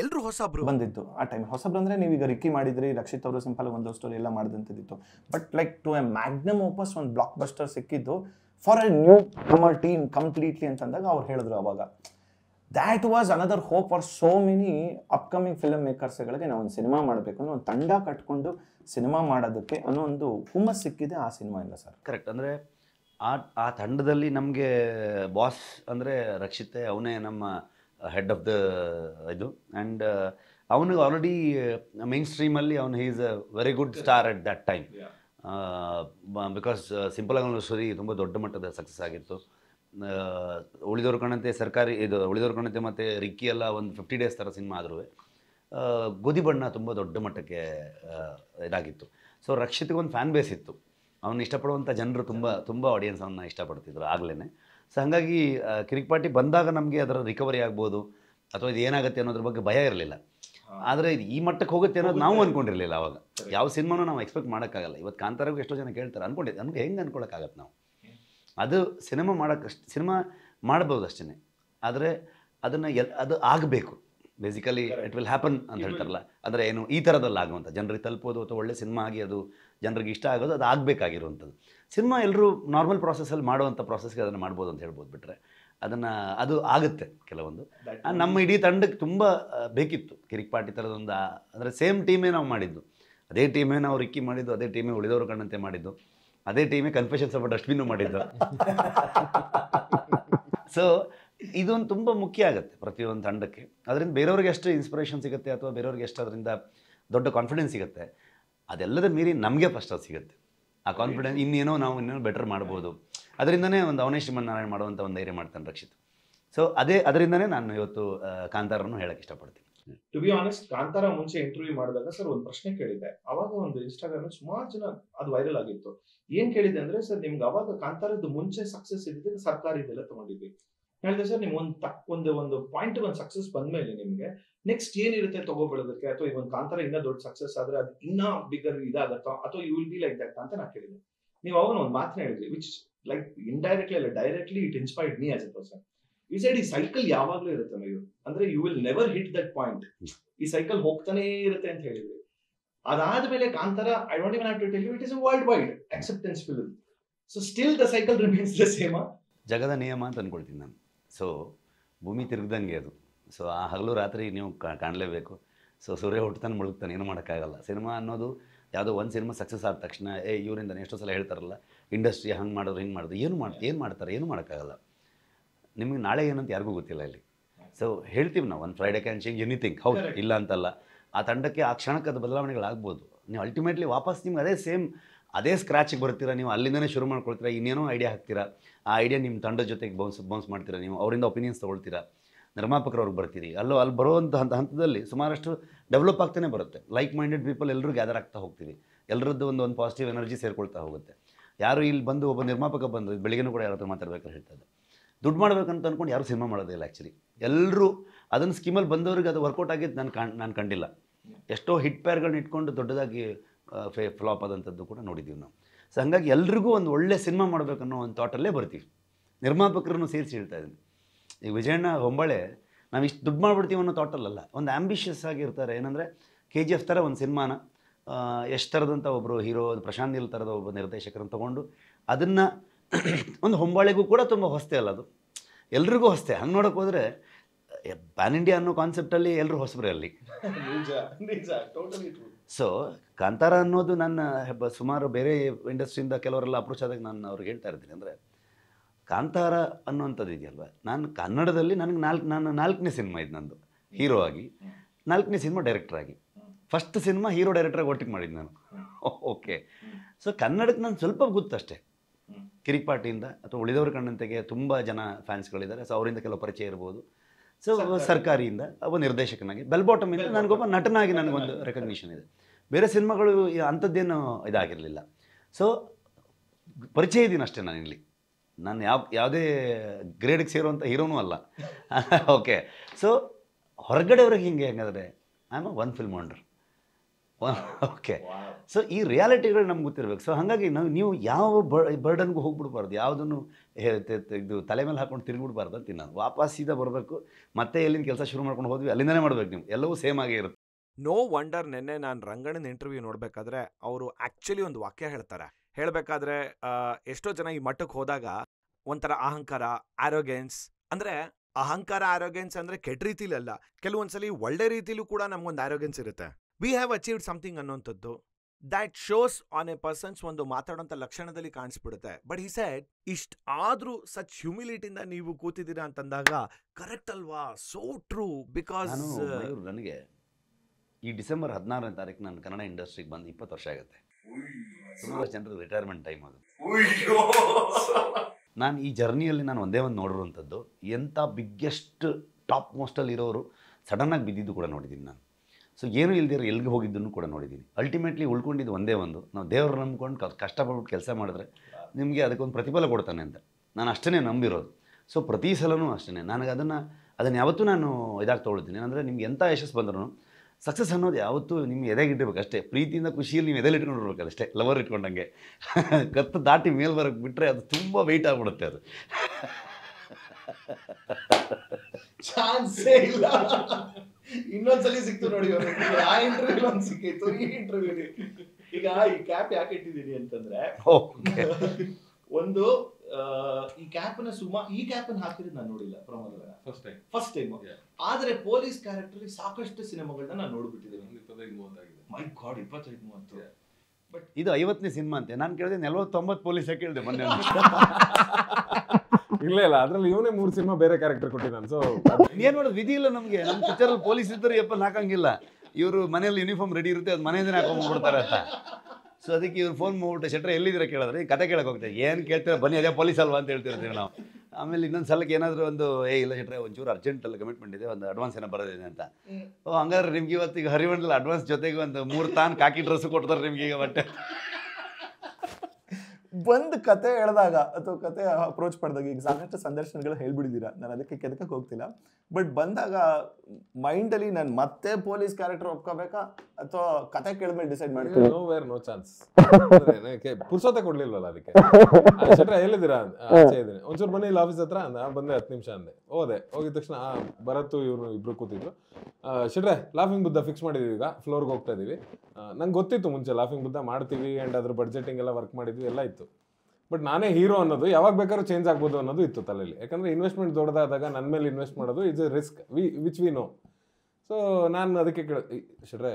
ಎಲ್ಲರೂ ಹೊಸಬ್ರು ಬಂದಿತ್ತು ಆ ಟೈಮ್ ಹೊಸಬ್ರು ಅಂದರೆ ನೀವು ಈಗ ರಿಕ್ಕಿ ಮಾಡಿದ್ರಿ ರಕ್ಷಿತ್ ಅವರು ಸಿಂಪಲ್ ಒಂದು ಸ್ಟೋರಿ ಎಲ್ಲ ಮಾಡಿದಂಥದ್ದಿತ್ತು but like to a magnum opus ಒಂದು ಬ್ಲಾಕ್ ಬಸ್ಟರ್ ಸಿಕ್ಕಿದ್ದು for a newcomer team completely ಅಂತಂದಾಗ ಅವ್ರು ಹೇಳಿದ್ರು ಅವಾಗ that was another hope for so many upcoming ಫಿಲಮ್ ಮೇಕರ್ಸ್ಗಳಿಗೆ ನಾವು ಒಂದು ಸಿನಿಮಾ ಮಾಡಬೇಕು ಅನ್ನೋ ಒಂದು ತಂಡ ಕಟ್ಕೊಂಡು ಸಿನಿಮಾ ಮಾಡೋದಕ್ಕೆ ಅನ್ನೋ ಒಂದು ಹುಮ್ಮಸ್ ಸಿಕ್ಕಿದೆ ಆ ಸಿನಿಮಾ ಇಲ್ಲ ಸರ್ ಕರೆಕ್ಟ್ ಅಂದರೆ ಆ ಆ ತಂಡದಲ್ಲಿ ನಮಗೆ ಬಾಸ್ ಅಂದರೆ ರಕ್ಷಿತೆ ಅವನೇ ನಮ್ಮ ಹೆಡ್ ಆಫ್ ದ ಇದು ಆ್ಯಂಡ್ ಅವನಿಗೆ ಆಲ್ರೆಡಿ ಮೈನ್ ಸ್ಟ್ರೀಮಲ್ಲಿ ಅವನು he is a very good star at that time because simple ಸರಿ ತುಂಬ ದೊಡ್ಡ ಮಟ್ಟದ ಸಕ್ಸಸ್ ಆಗಿತ್ತು uh, ಉಳಿದವ್ರ ಕಣಂತೆ ಸರ್ಕಾರಿ ಇದು ಉಳಿದವ್ರ ಕಣಂತೆ ಮತ್ತು ರಿಕ್ಕಿ ಎಲ್ಲ ಒಂದು ಫಿಫ್ಟಿ ಡೇಸ್ ಥರ ಸಿನಿಮಾ ಆದ್ರೂ ಗೋಧಿ ಬಣ್ಣ ತುಂಬ ದೊಡ್ಡ ಮಟ್ಟಕ್ಕೆ uh, ಇದಾಗಿತ್ತು ಸೊ ರಕ್ಷಿತಿಗೆ ಒಂದು ಫ್ಯಾನ್ ಬೇಸ್ ಇತ್ತು ಅವನು ಇಷ್ಟಪಡುವಂಥ ಜನರು ತುಂಬ ತುಂಬ ಆಡಿಯನ್ಸ್ ಅವನ್ನ ಇಷ್ಟಪಡ್ತಿದ್ರು ಆಗಲೇ ಸೊ ಹಾಗಾಗಿ ಪಾರ್ಟಿ ಬಂದಾಗ ನಮಗೆ ಅದರ ರಿಕವರಿ ಆಗ್ಬೋದು ಅಥವಾ ಇದು ಏನಾಗುತ್ತೆ ಅನ್ನೋದ್ರ ಬಗ್ಗೆ ಭಯ ಇರಲಿಲ್ಲ ಆದರೆ ಇದು ಈ ಮಟ್ಟಕ್ಕೆ ಹೋಗುತ್ತೆ ಅನ್ನೋದು ನಾವು ಅಂದ್ಕೊಂಡಿರಲಿಲ್ಲ ಅವಾಗ ಯಾವ ಸಿನಿಮಾನೂ ನಾವು ಎಕ್ಸ್ಪೆಕ್ಟ್ ಮಾಡೋಕ್ಕಾಗಲ್ಲ ಇವತ್ತು ಕಾಂತಾರಗೂ ಎಷ್ಟೋ ಜನ ಕೇಳ್ತಾರೆ ಅಂದ್ಕೊಂಡಿದ್ದೆ ನಮಗೆ ಹೆಂಗೆ ಅಂದ್ಕೊಳಕ್ಕಾಗತ್ತೆ ನಾವು ಅದು ಸಿನಿಮಾ ಮಾಡೋಕ್ಕಷ್ಟು ಸಿನಿಮಾ ಮಾಡ್ಬೋದು ಅಷ್ಟೇ ಆದರೆ ಅದನ್ನು ಎಲ್ ಅದು ಆಗಬೇಕು ಬೇಸಿಕಲಿ ಇಟ್ ವಿಲ್ ಹ್ಯಾಪನ್ ಅಂತ ಹೇಳ್ತಾರಲ್ಲ ಅಂದರೆ ಏನು ಈ ಥರದಲ್ಲಿ ಆಗುವಂಥ ಜನರಿಗೆ ತಲುಪೋದು ಅಥವಾ ಒಳ್ಳೆ ಸಿನಿಮಾ ಆಗಿ ಅದು ಜನರಿಗೆ ಇಷ್ಟ ಆಗೋದು ಅದು ಆಗಬೇಕಾಗಿರುವಂಥದ್ದು ಸಿನಿಮಾ ಎಲ್ಲರೂ ನಾರ್ಮಲ್ ಪ್ರಾಸೆಸಲ್ಲಿ ಮಾಡುವಂಥ ಪ್ರಾಸೆಸ್ಗೆ ಅದನ್ನು ಮಾಡ್ಬೋದು ಅಂತ ಹೇಳ್ಬೋದು ಬಿಟ್ಟರೆ ಅದನ್ನು ಅದು ಆಗುತ್ತೆ ಕೆಲವೊಂದು ನಮ್ಮ ಇಡೀ ತಂಡಕ್ಕೆ ತುಂಬ ಬೇಕಿತ್ತು ಕಿರಿಕ್ ಪಾರ್ಟಿ ಥರದೊಂದು ಅಂದರೆ ಸೇಮ್ ಟೀಮೇ ನಾವು ಮಾಡಿದ್ದು ಅದೇ ಟೀಮೇ ನಾವು ರಿಕ್ಕಿ ಮಾಡಿದ್ದು ಅದೇ ಟೀಮೇ ಉಳಿದವರು ಕಂಡಂತೆ ಮಾಡಿದ್ದು ಅದೇ ಟೀಮೇ ಕನ್ಫೆಷನ್ಸ್ ಅಬೌಟ್ ಡಸ್ಟ್ಬಿನ್ನು ಮಾಡಿದ್ದು ಸೊ [LAUGHS] ಇದೊಂದು ತುಂಬ ಮುಖ್ಯ ಆಗುತ್ತೆ ಪ್ರತಿಯೊಂದು ತಂಡಕ್ಕೆ ಅದರಿಂದ ಬೇರೆಯವ್ರಿಗೆ ಎಷ್ಟು ಇನ್ಸ್ಪಿರೇಷನ್ ಸಿಗುತ್ತೆ ಅಥವಾ ಬೇರೆಯವ್ರಿಗೆ ಎಷ್ಟು ಅದರಿಂದ ದೊಡ್ಡ ಕಾನ್ಫಿಡೆನ್ಸ್ ಸಿಗುತ್ತೆ ಅದೆಲ್ಲದ ಮೀರಿ ನಮಗೆ ಫಸ್ಟ್ ಅದು ಸಿಗುತ್ತೆ ಆ ಕಾನ್ಫಿಡೆನ್ಸ್ ಇನ್ನೇನೋ ನಾವು ಇನ್ನೇನೋ ಬೆಟರ್ ಮಾಡ್ಬೋದು ಅದರಿಂದನೇ ಒಂದು ಅವನೇ ಶ್ರೀಮನ್ನಾರಾಯಣ ಮಾಡುವಂಥ ಒಂದು ಧೈರ್ಯ ಮಾಡ್ತಾನೆ ರಕ್ಷಿತ್ ಸೊ ಅದೇ ಅದರಿಂದನೇ ನಾನು ಇವತ್ತು ಕಾಂತಾರನ್ನು ಹೇಳಕ್ಕೆ ಇಷ್ಟಪಡ್ತೀನಿ ಟು ಬಿ ಆನೆಸ್ಟ್ ಕಾಂತಾರ ಮುಂಚೆ ಇಂಟರ್ವ್ಯೂ ಮಾಡಿದಾಗ ಸರ್ ಒಂದು ಪ್ರಶ್ನೆ ಕೇಳಿದ್ದೆ ಅವಾಗ ಒಂದು ಇನ್ಸ್ಟಾಗ್ರಾಮ್ ಸುಮಾರು ಜನ ಅದು ವೈರಲ್ ಆಗಿತ್ತು ಏನ್ ಕೇಳಿದೆ ಅಂದ್ರೆ ಸರ್ ನಿಮ್ಗೆ ಅವಾಗ ಕಾಂತಾರದ್ದು ಮುಂಚೆ ಸಕ್ಸಸ್ ಇದ್ದಿದ್ದು ಸರ್ಕಾರ ಇದೆಲ್ಲ ತಗೊಂಡಿದ್ವಿ ಹೇಳಿದೆ ಸರ್ ನಿಮ್ ಒಂದು ಒಂದು ಒಂದು ಪಾಯಿಂಟ್ ಒಂದು ಸಕ್ಸಸ್ ಬಂದ್ಮೇಲೆ ನಿಮ್ಗೆ ನೆಕ್ಸ್ಟ್ ಏನಿರುತ್ತೆ ತಗೋಬೇಡೋದಕ್ಕೆ ಅಥವಾ ಈ ಒಂದು ಕಾಂತಾರ ಇನ್ನೂ ದೊಡ್ಡ ಸಕ್ಸಸ್ ಆದ್ರೆ ಅದು ಇನ್ನೂ ಬಿಗರ್ ಇದಾಗತ್ತೋ ಅಥವಾ you will be like that ಅಂತ ನಾನು ಕೇಳಿದೆ ನೀವು ಅವನ ಒಂದು ಮಾತನ್ನ ಹೇಳಿದ್ರಿ ವಿಚ್ ಲೈಕ್ ಡೈರೆಕ್ಟ್ಲಿ ಅಲ್ಲ directly it inspired me as a person you side ಈ ಸೈಕಲ್ ಯಾವಾಗ್ಲೂ ಇರುತ್ತೆ ಇವರು ಅಂದ್ರೆ you will never hit that point ಈ ಸೈಕಲ್ ಹೋಗ್ತಾನೆ ಇರುತ್ತೆ ಅಂತ ಹೇಳಿದ್ರು ಅದಾದ್ಮೇಲೆ Kantara I don't even to tell you it is world wide acceptance film so still the cycle remains the same ಜಗದ ನಿಯಮ ಅಂತ ಅನ್ಕೊಳ್ತೀನಿ ನಾನು ಸೊ ಭೂಮಿ ತಿರುಗ್ದಂಗೆ ಅದು ಸೊ ಆ ಹಗಲು ರಾತ್ರಿ ನೀವು ಕಾಣಲೇಬೇಕು ಸೊ ಸೂರ್ಯ ಹುಟ್ಟುತ್ತಾನೆ ಮುಳುಗ್ತಾನೆ ಏನು ಮಾಡೋಕ್ಕಾಗಲ್ಲ ಸಿನಿಮಾ ಅನ್ನೋದು ಯಾವುದೋ ಒಂದು ಸಿನಿಮಾ ಸಕ್ಸಸ್ ಆದ ತಕ್ಷಣ ಏ ಇವರಿಂದ ಎಷ್ಟೋ ಸಲ ಹೇಳ್ತಾರಲ್ಲ ಇಂಡಸ್ಟ್ರಿ ಹಂಗೆ ಮಾಡಿದ್ರು ಹಿಂಗೆ ಮಾಡಿದ್ರು ಏನು ಮಾಡಿ ಏನು ಮಾಡ್ತಾರೆ ಏನು ಮಾಡೋಕ್ಕಾಗಲ್ಲ ನಿಮಗೆ ನಾಳೆ ಏನಂತ ಯಾರಿಗೂ ಗೊತ್ತಿಲ್ಲ ಇಲ್ಲಿ ಸೊ ಹೇಳ್ತೀವಿ ನಾವು ಒಂದು ಫ್ರೈಡೆ ಕ್ಯಾನ್ ಚೇಂಜ್ ಎನಿಥಿಂಗ್ ಹೌದು ಇಲ್ಲ ಅಂತಲ್ಲ ಆ ತಂಡಕ್ಕೆ ಆ ಕ್ಷಣಕ್ಕೆ ಅದು ಬದಲಾವಣೆಗಳಾಗ್ಬೋದು ನೀವು ಅಲ್ಟಿಮೇಟ್ಲಿ ವಾಪಸ್ ನಿಮ್ಗೆ ಅದೇ ಸೇಮ್ ಅದೇ ಸ್ಕ್ರಾಚಿಗೆ ಬರ್ತೀರಾ ನೀವು ಅಲ್ಲಿಂದನೇ ಶುರು ಮಾಡ್ಕೊಳ್ತೀರಾ ಇನ್ನೇನೋ ಐಡಿಯಾ ಹಾಕ್ತೀರಾ ಆ ಐಡಿಯಾ ನಿಮ್ಮ ತಂಡದ ಜೊತೆಗೆ ಬೌನ್ಸ್ ಬೌನ್ಸ್ ಮಾಡ್ತೀರಾ ನೀವು ಅವರಿಂದ ಒಪಿನಿಯನ್ಸ್ ತೊಗೊಳ್ತೀರಾ ನಿರ್ಮಾಪಕರವ್ರಿಗೆ ಬರ್ತೀರಿ ಅಲ್ಲೋ ಅಲ್ಲಿ ಬರುವಂಥ ಹಂತ ಹಂತದಲ್ಲಿ ಸುಮಾರಷ್ಟು ಡೆವಲಪ್ ಆಗ್ತಾನೆ ಬರುತ್ತೆ ಲೈಕ್ ಮೈಂಡೆಡ್ ಪೀಪಲ್ ಎಲ್ಲರೂ ಗ್ಯಾದರ್ ಆಗ್ತಾ ಹೋಗ್ತೀವಿ ಎಲ್ಲರದ್ದು ಒಂದು ಒಂದು ಪಾಸಿಟಿವ್ ಎನರ್ಜಿ ಸೇರ್ಕೊಳ್ತಾ ಹೋಗುತ್ತೆ ಯಾರು ಇಲ್ಲಿ ಬಂದು ಒಬ್ಬ ನಿರ್ಮಾಪಕ ಬಂದು ಬೆಳಿಗ್ಗೆನೂ ಕೂಡ ಯಾರಾದರೂ ಮಾತಾಡ್ಬೇಕಾದ್ರೆ ಮಾತಾಡ್ಬೇಕಾದ್ರೆ ಹೇಳ್ತಾರೆ ದುಡ್ಡು ಮಾಡಬೇಕಂತ ಅಂದ್ಕೊಂಡು ಯಾರೂ ಸಿನಿಮಾ ಮಾಡೋದಿಲ್ಲ ಆ್ಯಕ್ಚುಲಿ ಎಲ್ಲರೂ ಅದನ್ನು ಸ್ಕೀಮಲ್ಲಿ ಬಂದವ್ರಿಗೆ ಅದು ವರ್ಕೌಟ್ ಆಗಿದ್ದು ನಾನು ಕಾಣ್ ನಾನು ಕಂಡಿಲ್ಲ ಎಷ್ಟೋ ಹಿಟ್ ಪೇರ್ಗಳನ್ನ ಇಟ್ಕೊಂಡು ದೊಡ್ಡದಾಗಿ ಫೇ ಫ್ಲಾಪ್ ಆದಂಥದ್ದು ಕೂಡ ನೋಡಿದ್ದೀವಿ ನಾವು ಸೊ ಹಾಗಾಗಿ ಎಲ್ರಿಗೂ ಒಂದು ಒಳ್ಳೆ ಸಿನಿಮಾ ಮಾಡಬೇಕನ್ನೋ ಒಂದು ಥಾಟಲ್ಲೇ ಬರ್ತೀವಿ ನಿರ್ಮಾಪಕರನ್ನು ಸೇರಿಸಿ ಹೇಳ್ತಾ ಇದ್ದೀನಿ ಈ ವಿಜಯಣ್ಣ ಹೊಂಬಳೆ ನಾವು ಇಷ್ಟು ದುಡ್ಡು ಮಾಡ್ಬಿಡ್ತೀವಿ ಅನ್ನೋ ತೋಟಲ್ಲ ಒಂದು ಆಂಬಿಷಿಯಸ್ ಆಗಿರ್ತಾರೆ ಏನಂದರೆ ಕೆ ಜಿ ಎಫ್ ಥರ ಒಂದು ಸಿನಿಮಾನ ಎಷ್ಟು ಥರದಂಥ ಒಬ್ಬರು ಹೀರೋ ಪ್ರಶಾಂತ್ ನೀಲ್ ಥರದ ಒಬ್ಬ ನಿರ್ದೇಶಕರನ್ನು ತೊಗೊಂಡು ಅದನ್ನು [CLEARS THROAT] ಒಂದು ಹೊಂಬಾಳೆಗೂ ಕೂಡ ತುಂಬ ಹೊಸತೆ ಅಲ್ಲ ಅದು ಎಲ್ರಿಗೂ ಹೊಸತೆ ಹಂಗೆ ನೋಡೋಕೆ ಹೋದರೆ ಪ್ಯಾನ್ ಇಂಡಿಯಾ ಅನ್ನೋ ಕಾನ್ಸೆಪ್ಟಲ್ಲಿ ಎಲ್ಲರೂ ಹೊಸಬ್ರೆ ಅಲ್ಲಿ ಸೊ ಕಾಂತಾರ ಅನ್ನೋದು ನನ್ನ ಸುಮಾರು ಬೇರೆ ಇಂಡಸ್ಟ್ರಿಯಿಂದ ಕೆಲವರೆಲ್ಲ ಅಪ್ರೋಚ್ ಆದಾಗ ನಾನು ಅವ್ರಿಗೆ ಹೇಳ್ತಾ ಇರ್ತೀನಿ ಅಂದರೆ ಕಾಂತಾರ ಅನ್ನುವಂಥದ್ದು ಇದೆಯಲ್ವ ನಾನು ಕನ್ನಡದಲ್ಲಿ ನನಗೆ ನಾಲ್ಕು ನಾನು ನಾಲ್ಕನೇ ಸಿನಿಮಾ ಇದು ನಂದು ಹೀರೋ ಆಗಿ ನಾಲ್ಕನೇ ಸಿನಿಮಾ ಡೈರೆಕ್ಟ್ರಾಗಿ ಫಸ್ಟ್ ಸಿನಿಮಾ ಹೀರೋ ಡೈರೆಕ್ಟ್ರಾಗಿ ಒಟ್ಟಿಗೆ ಮಾಡಿದ್ದು ನಾನು ಓಕೆ ಸೊ ಕನ್ನಡಕ್ಕೆ ನಾನು ಸ್ವಲ್ಪ ಗೊತ್ತಷ್ಟೇ ಕಿರಿಕ್ಪಾಟಿಯಿಂದ ಅಥವಾ ಉಳಿದವರು ಕಣ್ಣಂತೆಗೆ ತುಂಬ ಜನ ಫ್ಯಾನ್ಸ್ಗಳಿದ್ದಾರೆ ಸೊ ಅವರಿಂದ ಕೆಲವು ಪರಿಚಯ ಇರ್ಬೋದು ಸೊ ಸರ್ಕಾರಿಯಿಂದ ಒಬ್ಬ ನಿರ್ದೇಶಕನಾಗಿ ಬೆಲ್ ಇಂದ ನನಗೊಬ್ಬ ನಟನಾಗಿ ನನಗೊಂದು ರೆಕಗ್ನಿಷನ್ ಇದೆ ಬೇರೆ ಸಿನಿಮಾಗಳು ಅಂಥದ್ದೇನು ಇದಾಗಿರಲಿಲ್ಲ ಸೊ ಪರಿಚಯ ಇದ್ದೀನಿ ಅಷ್ಟೇ ನಾನು ಇಲ್ಲಿ ನಾನು ಯಾವ ಯಾವುದೇ ಗ್ರೇಡ್ಗೆ ಸೇರುವಂಥ ಹೀರೋನು ಅಲ್ಲ ಓಕೆ [LAUGHS] ಸೊ ಹೊರಗಡೆವ್ರಿಗೆ ಹಿಂಗೆ ಹೆಂಗಾದರೆ am one film wonder okay so ಈ ರಿಯಾಲಿಟಿಗಳು ನಮ್ಗೆ ಗೊತ್ತಿರಬೇಕು ಸೊ ಹಾಗಾಗಿ ನಾವು ನೀವು ಯಾವ ಬರ್ಡನ್ಗೂ ಹೋಗ್ಬಿಡ್ಬಾರ್ದು ಯಾವುದನ್ನು ಇದು ತಲೆ ಮೇಲೆ ಹಾಕೊಂಡು ತಿರುಗಿಬಿಡ್ಬಾರ್ದು ಅಂತ ನಾನು ವಾಪಸ್ ಸೀದಾ ಬರಬೇಕು ಮತ್ತೆ ಎಲ್ಲಿಂದ ಕೆಲಸ ಶುರು ಮಾಡ್ಕೊಂಡು ಹೋದ್ವಿ ಅಲ್ಲಿಂದನೇ ಮಾಡ್ಬೇಕು ನೀವು ಎಲ್ಲವೂ ಸೇಮ್ ಆಗಿ ಇರುತ್ತೆ ನೋ ವಂಡರ್ ನೆನ್ನೆ ನಾನು ರಂಗಣ್ಣನ ಇಂಟರ್ವ್ಯೂ ನೋಡಬೇಕಾದ್ರೆ ಅವರು ಆ್ಯಕ್ಚುಲಿ ಒಂದು ವಾಕ್ಯ ಹೇಳ್ತಾರೆ ಹೇಳಬೇಕಾದ್ರೆ ಎಷ್ಟೋ ಜನ ಈ ಮಟ್ಟಕ್ಕೆ ಹೋದಾಗ ಒಂಥರ ಅಹಂಕಾರ ಆರೋಗ್ಯನ್ಸ್ ಅಂದರೆ ಅಹಂಕಾರ ಆರೋಗ್ಯನ್ಸ್ ಅಂದರೆ ಕೆಟ್ಟ ರೀತಿಲಿ ಅಲ್ಲ ಕೆಲವೊಂದ್ಸಲಿ ಒಳ್ಳೆ ರೀತಿಲೂ ಕೂಡ ನಮಗೊಂದು ಆರೋಗ್ಯನ್ಸ್ ಇರುತ್ತೆ ವಿ ಹ್ಯಾವ್ ಅಚೀವ್ಡ್ ಸಮಥಿಂಗ್ ಅನ್ನೋಂಥದ್ದು that shows on a persons ಒಂದು ಮಾತಾಡೋಂಥ ಲಕ್ಷಣದಲ್ಲಿ ಕಾಣಿಸ್ಬಿಡುತ್ತೆ ಬಟ್ ಹಿ ಸೆಟ್ ಇಷ್ಟ ಆದ್ರೂ ಸಚ್ ಹ್ಯೂಮಿಲಿಟಿಯಿಂದ ನೀವು ಕೂತಿದ್ದೀರಾ ಅಂತಂದಾಗ ಕರೆಕ್ಟ್ ಅಲ್ವಾ ಸೋ ಟ್ರೂ ಬಿಕಾಸ್ ನನಗೆ ಈ ಡಿಸೆಂಬರ್ ಹದಿನಾರನೇ ತಾರೀಕು ನಾನು ಕನ್ನಡ ಇಂಡಸ್ಟ್ರಿಗೆ ಬಂದು ಇಪ್ಪತ್ತು ವರ್ಷ ಆಗುತ್ತೆ ತುಂಬ ಜನರು ರಿಟೈರ್ಮೆಂಟ್ ಟೈಮ್ ಅದು ನಾನು ಈ ಜರ್ನಿಯಲ್ಲಿ ನಾನು ಒಂದೇ ಒಂದು ನೋಡಿರುವಂಥದ್ದು ಎಂಥ ಬಿಗ್ಗೆಸ್ಟ್ ಟಾಪ್ ಮೋಸ್ಟಲ್ಲಿ ಇರೋರು ಸಡನ್ನಾಗಿ ಬಿದ್ದಿದ್ದು ಕೂಡ ನೋಡಿದ್ದೀನಿ ನಾನು ಸೊ ಏನೂ ಇಲ್ದಿರೋ ಎಲ್ಲಿಗೆ ಹೋಗಿದ್ದನ್ನು ಕೂಡ ನೋಡಿದ್ದೀನಿ ಅಲ್ಟಿಮೇಟ್ಲಿ ಉಳ್ಕೊಂಡಿದ್ದು ಒಂದೇ ಒಂದು ನಾವು ದೇವರು ನಂಬ್ಕೊಂಡು ಕಷ್ಟಪಡ್ಬಿಟ್ಟು ಕೆಲಸ ಮಾಡಿದ್ರೆ ನಿಮಗೆ ಅದಕ್ಕೊಂದು ಪ್ರತಿಫಲ ಕೊಡ್ತಾನೆ ಅಂತ ನಾನು ಅಷ್ಟೇ ನಂಬಿರೋದು ಸೊ ಪ್ರತಿ ಸಲವೂ ಅಷ್ಟೇ ನನಗೆ ಅದನ್ನು ಅದನ್ನು ಯಾವತ್ತೂ ನಾನು ಇದಾಗಿ ತೊಗೊಳ್ತೀನಿ ಅಂದರೆ ನಿಮ್ಗೆ ಎಂಥ ಯಶಸ್ಸು ಬಂದ್ರೂ ಸಕ್ಸಸ್ ಅನ್ನೋದು ಯಾವತ್ತೂ ನಿಮ್ಗೆ ಎದೆಗಿಡ್ಬೇಕು ಅಷ್ಟೇ ಪ್ರೀತಿಯಿಂದ ಖುಷಿಯಲ್ಲಿ ನೀವು ಎದೆಲಿಟ್ಕೊಂಡಿರ್ಬೇಕು ಅಷ್ಟೇ ಲವರ್ ಇಟ್ಕೊಂಡಂಗೆ [LAUGHS] ಕತ್ತ ದಾಟಿ ಮೇಲ್ ಬರಕ್ಕೆ ಬಿಟ್ಟರೆ ಅದು ತುಂಬ ವೆಯ್ಟ್ ಆಗಿಬಿಡುತ್ತೆ ಅದು ಚಾನ್ಸೇ ಇಲ್ಲ ಇನ್ನೊಂದ್ಸಲ ಸಿಕ್ತು ನೋಡಿ ಆ ಇಂಟರ್ವ್ಯೂ ಒಂದು ಸಿಕ್ಕಿತ್ತು ಈ ಇಂಟರ್ವ್ಯೂ ಈಗ ಈ ಕ್ಯಾಪ್ ಯಾಕೆ ಇಟ್ಟಿದ್ದೀನಿ ಅಂತಂದ್ರೆ ಒಂದು ಈ ಕ್ಯಾಪ್ ಅನ್ನ ಸುಮಾ ಈ ಕ್ಯಾಪ್ ಅನ್ನ ಹಾಕಿದ್ರೆ ನಾನು ನೋಡಿಲ್ಲ Pramod first time first time ಆದ್ರೆ ಪೊಲೀಸ್ ಕ್ಯಾರೆಕ್ಟರ್ ಸಾಕಷ್ಟು ಸಿನಿಮಾಗಳನ್ನ ನಾನು ನೋಡ್ಬಿಟ್ಟಿದ್ದೇನೆ ಮೈ ಗಾಡ್ ಇಪ್ಪತ್ತೈದು ಮೂವತ್ತು ಬಟ್ ಇದು ಐವತ್ತನೇ ಸಿನಿಮಾ ಅಂತೆ ನಾನು ಕೇಳಿದೆ ನಲವತ್ತೊಂಬತ್ತು ಪೊಲೀಸ್ ಕೇಳಿದೆ ಮೊನ್ನೆ [LAUGHS] ಇಲ್ಲ ಇಲ್ಲ ಅದ್ರಲ್ಲಿ ಇವನೇ ಮೂರು ಸಿನಿಮಾ ಬೇರೆ ಕ್ಯಾರೆಕ್ಟರ್ ಕೊಟ್ಟಿದ್ದಾನೆ ಸೊ ಏನ್ ಮಾಡೋದು ವಿಧಿ ಇಲ್ಲ ನಮಗೆ ನಮ್ಮ ಪಿಕ್ಚರಲ್ಲಿ ಪೊಲೀಸ್ ಇದ್ದರೆ ಎಪ್ಪ ಹಾಕಂಗಿಲ್ಲ ಇವರು ಮನೆಯಲ್ಲಿ ಯೂನಿಫಾರ್ಮ್ ರೆಡಿ ಇರುತ್ತೆ ಅದು ಮನೆಯಿಂದನೇ ಹಾಕೊಂಡ್ಬಿಡ್ತಾರೆ ಅಂತ ಸೊ ಅದಕ್ಕೆ ಇವ್ರು ಫೋನ್ ಮಾಡ್ಬಿಟ್ಟು ಶೆಟ್ರೆ ಎಲ್ಲಿದ್ದೀರ ಕೇಳಿದ್ರೆ ಕತೆ ಕೇಳಕ್ಕೆ ಹೋಗ್ತೀವಿ ಏನು ಕೇಳ್ತೀರ ಬನ್ನಿ ಅದೇ ಪೊಲೀಸ್ ಅಲ್ವಾ ಅಂತ ಹೇಳ್ತಿರ್ತೀವಿ ನಾವು ಆಮೇಲೆ ಇನ್ನೊಂದು ಸಲಕ್ಕೆ ಏನಾದರೂ ಒಂದು ಏ ಇಲ್ಲ ಶೆಟ್ರೆ ಒಂಚೂರು ಅರ್ಜೆಂಟಲ್ಲಿ ಕಮಿಟ್ಮೆಂಟ್ ಇದೆ ಒಂದು ಅಡ್ವಾನ್ಸ್ ಏನೋ ಬರೋದಿದೆ ಅಂತ ಓ ಹಂಗಾರೆ ನಿಮ್ಗೆ ಇವತ್ತು ಈಗ ಹರಿವಣ್ಣಲ್ಲಿ ಅಡ್ವಾನ್ಸ್ ಜೊತೆಗೆ ಒಂದು ಮೂರು ತಾನು ಕಾಕಿ ಡ್ರೆಸ್ ಕೊಡ್ತಾರೆ ನಿಮ್ಗೆ ಈಗ ಬಟ್ಟೆ ಬಂದು ಕತೆ ಹೇಳಿದಾಗ ಅಥವಾ ಕತೆ ಅಪ್ರೋಚ್ ಮಾಡಿದಾಗ ಈಗ ಸಾಕಷ್ಟು ಸಂದರ್ಶನಗಳು ಹೇಳ್ಬಿಡಿದ್ದೀರಾ ನಾನು ಅದಕ್ಕೆ ಕೆದಕಕ್ಕೆ ಹೋಗ್ತಿಲ್ಲ ಬಟ್ ಬಂದಾಗ ಮೈಂಡಲ್ಲಿ ನಾನು ಮತ್ತೆ ಪೊಲೀಸ್ ಕ್ಯಾರೆಕ್ಟರ್ ಒಪ್ಕೋಬೇಕಾ ಅಥವಾ ಕತೆ ಕೇಳಿದ್ಮೇಲೆ ಡಿಸೈಡ್ ಮಾಡ್ತೀವಿ ನೋ ವೇರ್ ನೋ ಚಾನ್ಸ್ ಪುರ್ಸೋತೆ ಕೊಡ್ಲಿಲ್ವಲ್ಲ ಅದಕ್ಕೆ ಶೆಟ್ರ ಎಲ್ಲಿದ್ದೀರಾ ಆಚೆ ಇದ್ದೀನಿ ಒಂಚೂರು ಮನೆ ಇಲ್ಲಿ ಆಫೀಸ್ ಹತ್ರ ಅಂದ ಬಂದೆ ಹತ್ತು ನಿಮಿಷ ಅಂದೆ ಹೋದೆ ಹೋಗಿದ ತಕ್ಷಣ ಭರತ್ ಇವರು ಇಬ್ರು ಕೂತಿದ್ರು ಶೆಟ್ರೆ ಲಾಫಿಂಗ್ ಬುದ್ಧ ಫಿಕ್ಸ್ ಮಾಡಿದೀವಿ ಈಗ ಫ್ಲೋರ್ಗೆ ಹೋಗ್ತಾ ಇದೀವಿ ನಂಗೆ ಗೊತ್ತಿತ್ತು ಮುಂಚೆ ಲಾಫಿಂಗ್ ಬುದ್ಧ ಮಾಡ್ತೀವಿ ಅಂಡ್ ಅದ್ರ ಬಡ್ಜೆಟಿಂಗ್ ಎಲ್ಲ ವರ್ಕ್ ಮಾಡಿದ್ವಿ ಎಲ್ಲ ಇತ್ತು ಬಟ್ ನಾನೇ ಹೀರೋ ಅನ್ನೋದು ಯಾವಾಗ ಬೇಕಾದ್ರೂ ಚೇಂಜ್ ಆಗ್ಬೋದು ಅನ್ನೋದು ಇತ್ತು ತಲೆಯಲ್ಲಿ ಯಾಕಂದ್ರೆ ಇನ್ವೆಸ್ಟ್ಮೆಂಟ್ ದೊಡ್ಡದಾದಾಗ ನನ್ನ ಮೇಲೆ ಇನ್ವೆಸ್ಟ್ ಮಾಡೋದು is a risk we which we know so ನಾನು ಅದಕ್ಕೆ ಕೇಳ ಶ್ರೇ